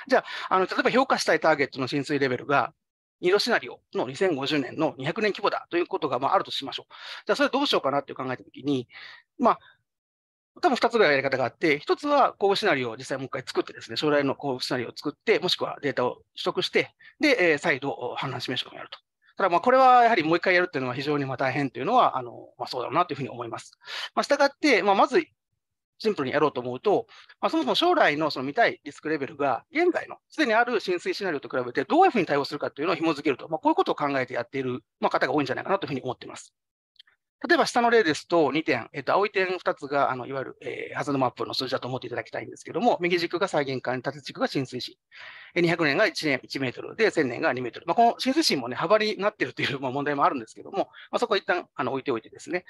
じゃあ、あの例えば評価したいターゲットの浸水レベルが、2度シナリオの2050年の200年規模だということがまああるとしましょう。じゃあ、それどうしようかなって考えたときに、まあ、多分2つぐらいやり方があって、1つはこうシナリオを実際もう一回作ってですね、将来のこうシナリオを作って、もしくはデータを取得して、で、えー、再度判断示しをやると。ただ、まあ、これはやはりもう一回やるっていうのは非常にまあ大変というのは、あのまあ、そうだろうなというふうに思います。まあ、したがって、まあ、まずシンプルにやろうと思うと、まあ、そもそも将来のその見たいリスクレベルが、現在のすでにある浸水シナリオと比べて、どういうふうに対応するかというのを紐付けると、まあ、こういうことを考えてやっている、ま方が多いんじゃないかなというふうに思っています。例えば下の例ですと2点、えっと、青い点2つがあのいわゆる、えー、ハザードマップの数字だと思っていただきたいんですけども、右軸が再現管、縦軸が浸水深。200年が 1, 年1メートルで、1000年が2メートル。まあ、この浸水深もね、幅になっているという問題もあるんですけども、まあ、そこは一旦あの置いておいてですね。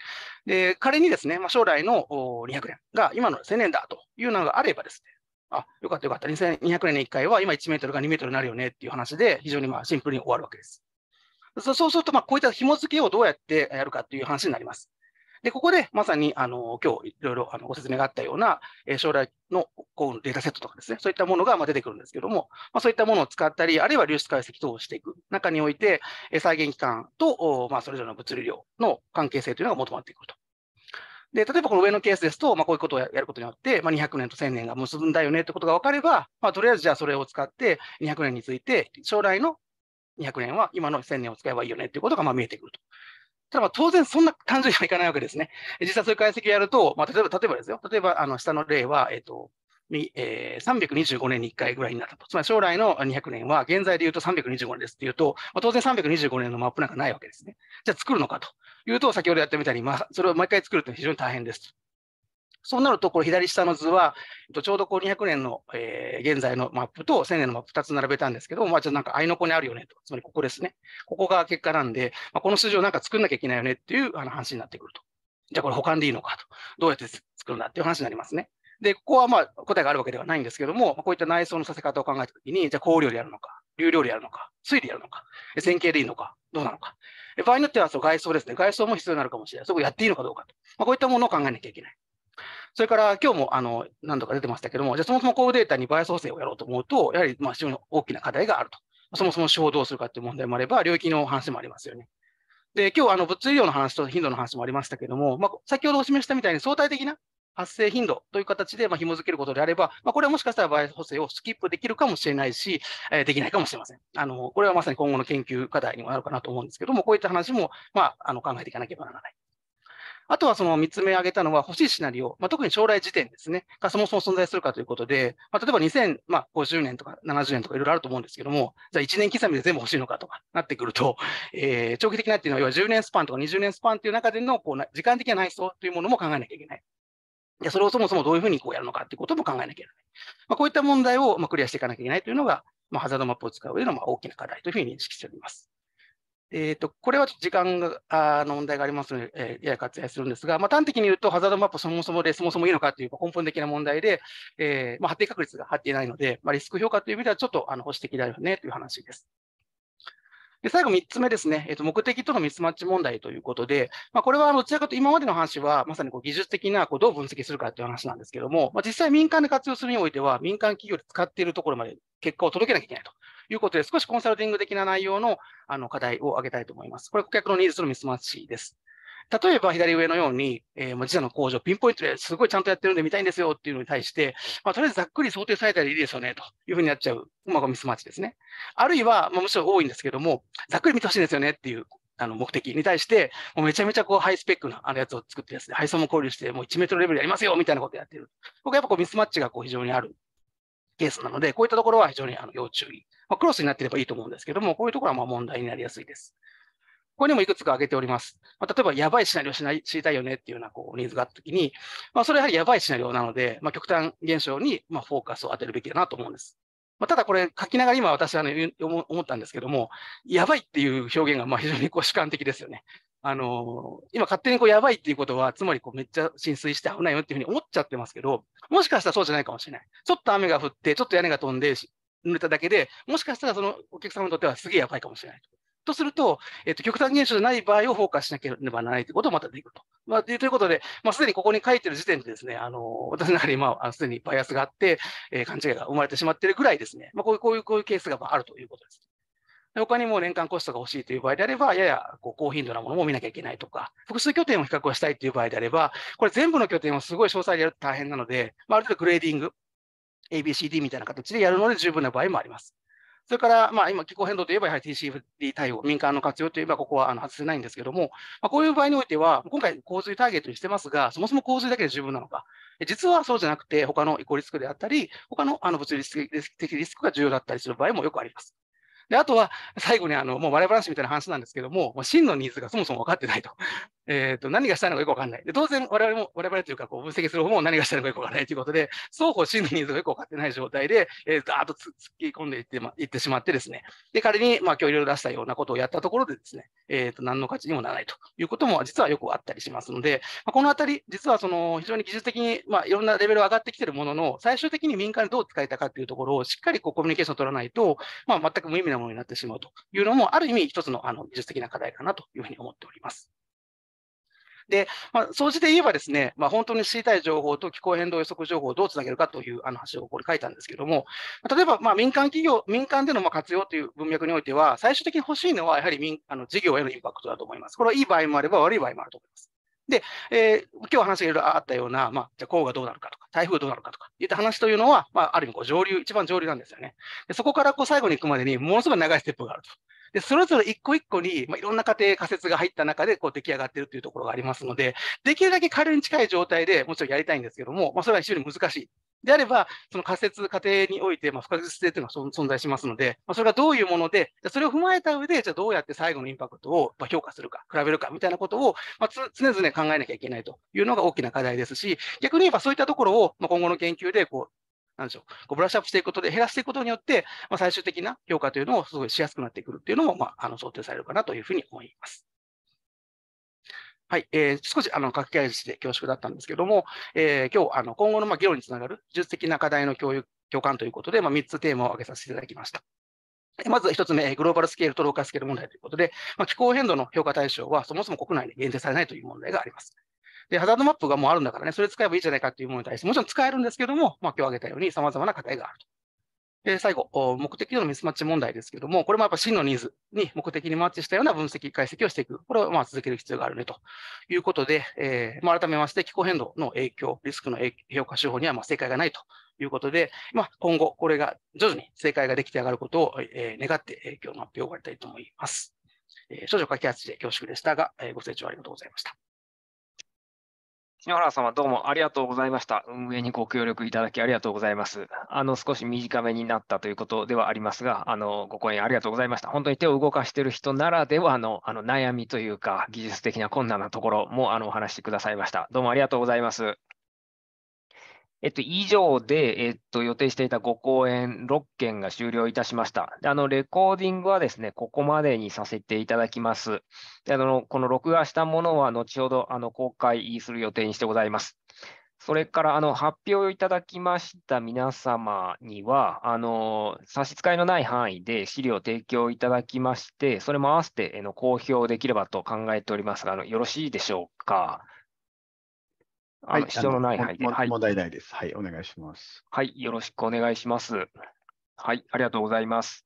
で、仮にですね、まあ、将来の200年が今の1000年だというのがあればですね、あ、よかったよかった。2200年に1回は今1メートルが2メートルになるよねっていう話で、非常にまあシンプルに終わるわけです。そうすると、まあ、こういった紐付けをどうやってやるかという話になります。で、ここでまさに、あの、今日いろいろあのご説明があったような、えー、将来のこうデータセットとかですね、そういったものがま出てくるんですけども、まあ、そういったものを使ったり、あるいは流出解析等をしていく中において、え再現期間と、まあ、それぞれの物理量の関係性というのが求まってくると。で、例えばこの上のケースですと、まあ、こういうことをやることによって、まあ、200年と1000年が結ぶんだよねってことが分かれば、まあ、とりあえずじゃあそれを使って200年について将来の200年は今の1000年を使えばいいよねっていうことがまあ見えてくると。ただま当然そんな単純にはいかないわけですね。実際そういう解析をやると、まあ、例えば、例えばですよ。例えば、あの、下の例は、えっ、と、えー、325年に1回ぐらいになったと。つまり将来の200年は現在で言うと325年ですっていうと、まあ、当然325年のマップなんかないわけですね。じゃあ作るのかというと、先ほどやってみたり、まあ、それを毎回作るって非常に大変ですそうなると、これ左下の図は、ちょうどこう200年の、えー、現在のマップと1000年のマップ2つ並べたんですけど、まあ、ちょっとなんか合いの子にあるよねと、つまりここですね。ここが結果なんで、まあ、この数字をなんか作んなきゃいけないよねっていうあの話になってくると。じゃあこれ保管でいいのかと。どうやって作るんだっていう話になりますね。で、ここはまあ答えがあるわけではないんですけども、こういった内装のさせ方を考えたときに、じゃあ考料でやるのか、流量でやるのか、水でやるのか、線形でいいのか、どうなのか。場合によってはそう外装ですね。外装も必要になるかもしれない。そこやっていいのかどうかと。まあ、こういったものを考えなきゃいけない。それから今日もあの何度か出てましたけども、じゃあそもそもこういうデータにバイ倍創生をやろうと思うと、やはりまあ非常に大きな課題があると。そもそも手法をどうするかという問題もあれば、領域の話もありますよね。で、今日あの物理量の話と頻度の話もありましたけども、まあ、先ほどお示したみたいに相対的な発生頻度という形でまあ紐付けることであれば、まあ、これはもしかしたらバイ倍補正をスキップできるかもしれないし、えー、できないかもしれません。あのこれはまさに今後の研究課題にもなるかなと思うんですけども、こういった話も、まあ、あの考えていかなければならない。あとはその3つ目挙げたのは欲しいシナリオ、まあ、特に将来時点ですね、がそもそも存在するかということで、まあ、例えば2050年とか70年とかいろいろあると思うんですけども、じゃあ1年刻みで全部欲しいのかとかなってくると、えー、長期的なっていうのは、要は10年スパンとか20年スパンっていう中でのこう時間的な内装というものも考えなきゃいけない。やそれをそもそもどういうふうにこうやるのかということも考えなきゃいけない。まあ、こういった問題をまクリアしていかなきゃいけないというのが、まハザードマップを使う上のま大きな課題というふうに認識しております。えーと、これは時間があの問題がありますので、えー、やや割愛するんですが、まあ、端的に言うと、ハザードマップそもそもでそもそもいいのかという根本的な問題で、えーまあ、発展確率が張っていないので、まあ、リスク評価という意味ではちょっとあの保守的だよねという話です。で、最後3つ目ですね、えっ、ー、と、目的とのミスマッチ問題ということで、まあ、これはどちらかと今までの話は、まさにこう技術的なこうどう分析するかという話なんですけども、まあ、実際民間で活用するにおいては、民間企業で使っているところまで結果を届けなきゃいけないということで、少しコンサルティング的な内容のあの課題を挙げたいと思います。これ、顧客のニーズとのミスマッチです。例えば左上のように、えー、自社の工場、ピンポイントですごいちゃんとやってるんで見たいんですよっていうのに対して、まあ、とりあえずざっくり想定されたらいいですよねというふうになっちゃう、うまくミスマッチですね。あるいは、まあ、むしろ多いんですけども、ざっくり見てほしいんですよねっていうあの目的に対して、もうめちゃめちゃこうハイスペックなあのやつを作ってですね、配送も考慮して、もう1メートルレベルやりますよみたいなことをやってる。僕はやっぱこうミスマッチがこう非常にあるケースなので、こういったところは非常にあの要注意。まあ、クロスになってればいいと思うんですけども、こういうところはま問題になりやすいです。ここにもいくつか挙げております。まあ、例えば、やばいシナリオしない知りたいよねっていうようなこうニーズがあったときに、まあ、それはやはりやばいシナリオなので、まあ、極端現象にまあフォーカスを当てるべきだなと思うんです。まあ、ただこれ書きながら今私はね、思ったんですけども、やばいっていう表現がまあ非常にこう主観的ですよね。あのー、今勝手にこうやばいっていうことは、つまりこうめっちゃ浸水して危ないよっていうふうに思っちゃってますけど、もしかしたらそうじゃないかもしれない。ちょっと雨が降って、ちょっと屋根が飛んで、濡れただけで、もしかしたらそのお客様にとってはすげえやばいかもしれない。とすると、えっ、ー、と、極端現象じゃない場合をフォーカスしなければならないということをまたできると。まあ、ということで、まあ、すでにここに書いてる時点でですね、あの、私の中で今、すでにバイアスがあって、えー、勘違いが生まれてしまっているぐらいですね、まあ、こういう、こういう、こういうケースがあるということです。他にも年間コストが欲しいという場合であれば、ややこう高頻度なものも見なきゃいけないとか、複数拠点を比較したいという場合であれば、これ全部の拠点をすごい詳細でやると大変なので、まあ、ある程度グレーディング、ABCD みたいな形でやるので十分な場合もあります。それから、まあ、今、気候変動といえば、やはり TCFD 対応、民間の活用といえば、ここはあの外せないんですけども、まあ、こういう場合においては、今回、洪水ターゲットにしてますが、そもそも洪水だけで十分なのか、実はそうじゃなくて、他のエコリスクであったり、他のあの物理的リスクが重要だったりする場合もよくあります。であとは、最後にあのもう我い話みたいな話なんですけども、真のニーズがそもそも分かってないと。えっ、ー、と、何がしたいのかよくわかんない。で、当然、我々も、我々というか、こう、分析する方も何がしたいのかよくわからないということで、双方真のニーズがよくわかってない状態で、えー、ーっと突っ込んでいって、ま、いってしまってですね。で、仮に、まあ、今日いろいろ出したようなことをやったところでですね、えっ、ー、と、何の価値にもならないということも、実はよくあったりしますので、まあ、このあたり、実は、その、非常に技術的に、まあ、いろんなレベル上がってきてるものの、最終的に民間にどう使えたかというところを、しっかり、こう、コミュニケーションを取らないと、まあ、全く無意味なものになってしまうというのも、ある意味、一つの、あの、技術的な課題かなというふうに思っております。で、まあ、総じて言えばですね、まあ、本当に知りたい情報と気候変動予測情報をどうつなげるかというあの話をこれ書いたんですけども、例えばまあ民間企業、民間でのまあ活用という文脈においては、最終的に欲しいのはやはり民あの事業へのインパクトだと思います。これはいい場合もあれば悪い場合もあると思います。で、えー、今日話があったような、まあ、じゃあ、こうがどうなるかとか、台風どうなるかとか、いった話というのは、まあ、ある意味、こう、上流、一番上流なんですよね。でそこから、こう、最後に行くまでに、ものすごい長いステップがあると。で、それぞれ一個一個に、まあ、いろんな仮定、仮説が入った中で、こう、出来上がってるというところがありますので、できるだけいに近い状態でもちろんやりたいんですけども、まあ、それは非常に難しい。であれば、その仮説、過程において、まあ、不確実性というのは存在しますので、まあ、それがどういうもので、それを踏まえた上で、じゃあどうやって最後のインパクトを評価するか、比べるかみたいなことを、まあ、常々考えなきゃいけないというのが大きな課題ですし、逆に言えばそういったところを、まあ、今後の研究でこう、なんでしょう、こうブラッシュアップしていくことで、減らしていくことによって、まあ、最終的な評価というのをすごいしやすくなってくるっていうのも、まあ、あの想定されるかなというふうに思います。はい、えー、少しあの書き換えして恐縮だったんですけども、えー、今日あの今後のまあ議論につながる技術的な課題の共有共感ということで、まあ、3つテーマを挙げさせていただきました。まず1つ目、グローバルスケールとローカルスケール問題ということで、まあ、気候変動の評価対象はそもそも国内で限定されないという問題があります。で、ハザードマップがもうあるんだからね、それ使えばいいじゃないかというものに対して、もちろん使えるんですけども、まあ、今日挙げたように様々な課題があると。で、最後、目的のミスマッチ問題ですけども、これもやっぱ真のニーズに目的にマッチしたような分析、解析をしていく。これをまあ続ける必要があるねということで、えー、ま改めまして気候変動の影響、リスクの評価手法にはま正解がないということで、まあ、今後これが徐々に正解ができて上がることを、え願って、今日の発表を終わりたいと思います。えー、少々書き発で恐縮でしたが、えご清聴ありがとうございました。篠原様、どうもありがとうございました。運営にご協力いただきありがとうございます。あの、少し短めになったということではありますが、あの、ご講演ありがとうございました。本当に手を動かしている人ならではの、あの、悩みというか、技術的な困難なところも、あの、お話しくださいました。どうもありがとうございます。えっと、以上で、えっと、予定していた5公演6件が終了いたしました。であのレコーディングはですね、ここまでにさせていただきます。であのこの録画したものは後ほどあの公開する予定にしてございます。それからあの発表いただきました皆様にはあの、差し支えのない範囲で資料を提供いただきまして、それも合わせての公表できればと考えておりますが、あのよろしいでしょうか。はい、必要のない範囲で、はい。問題ないです。はい、お願いします。はい、よろしくお願いします。はい、ありがとうございます。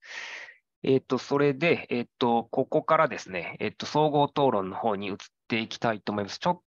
えっ、ー、と、それで、えっ、ー、と、ここからですね、えっ、ー、と、総合討論の方に移っていきたいと思います。ちょっ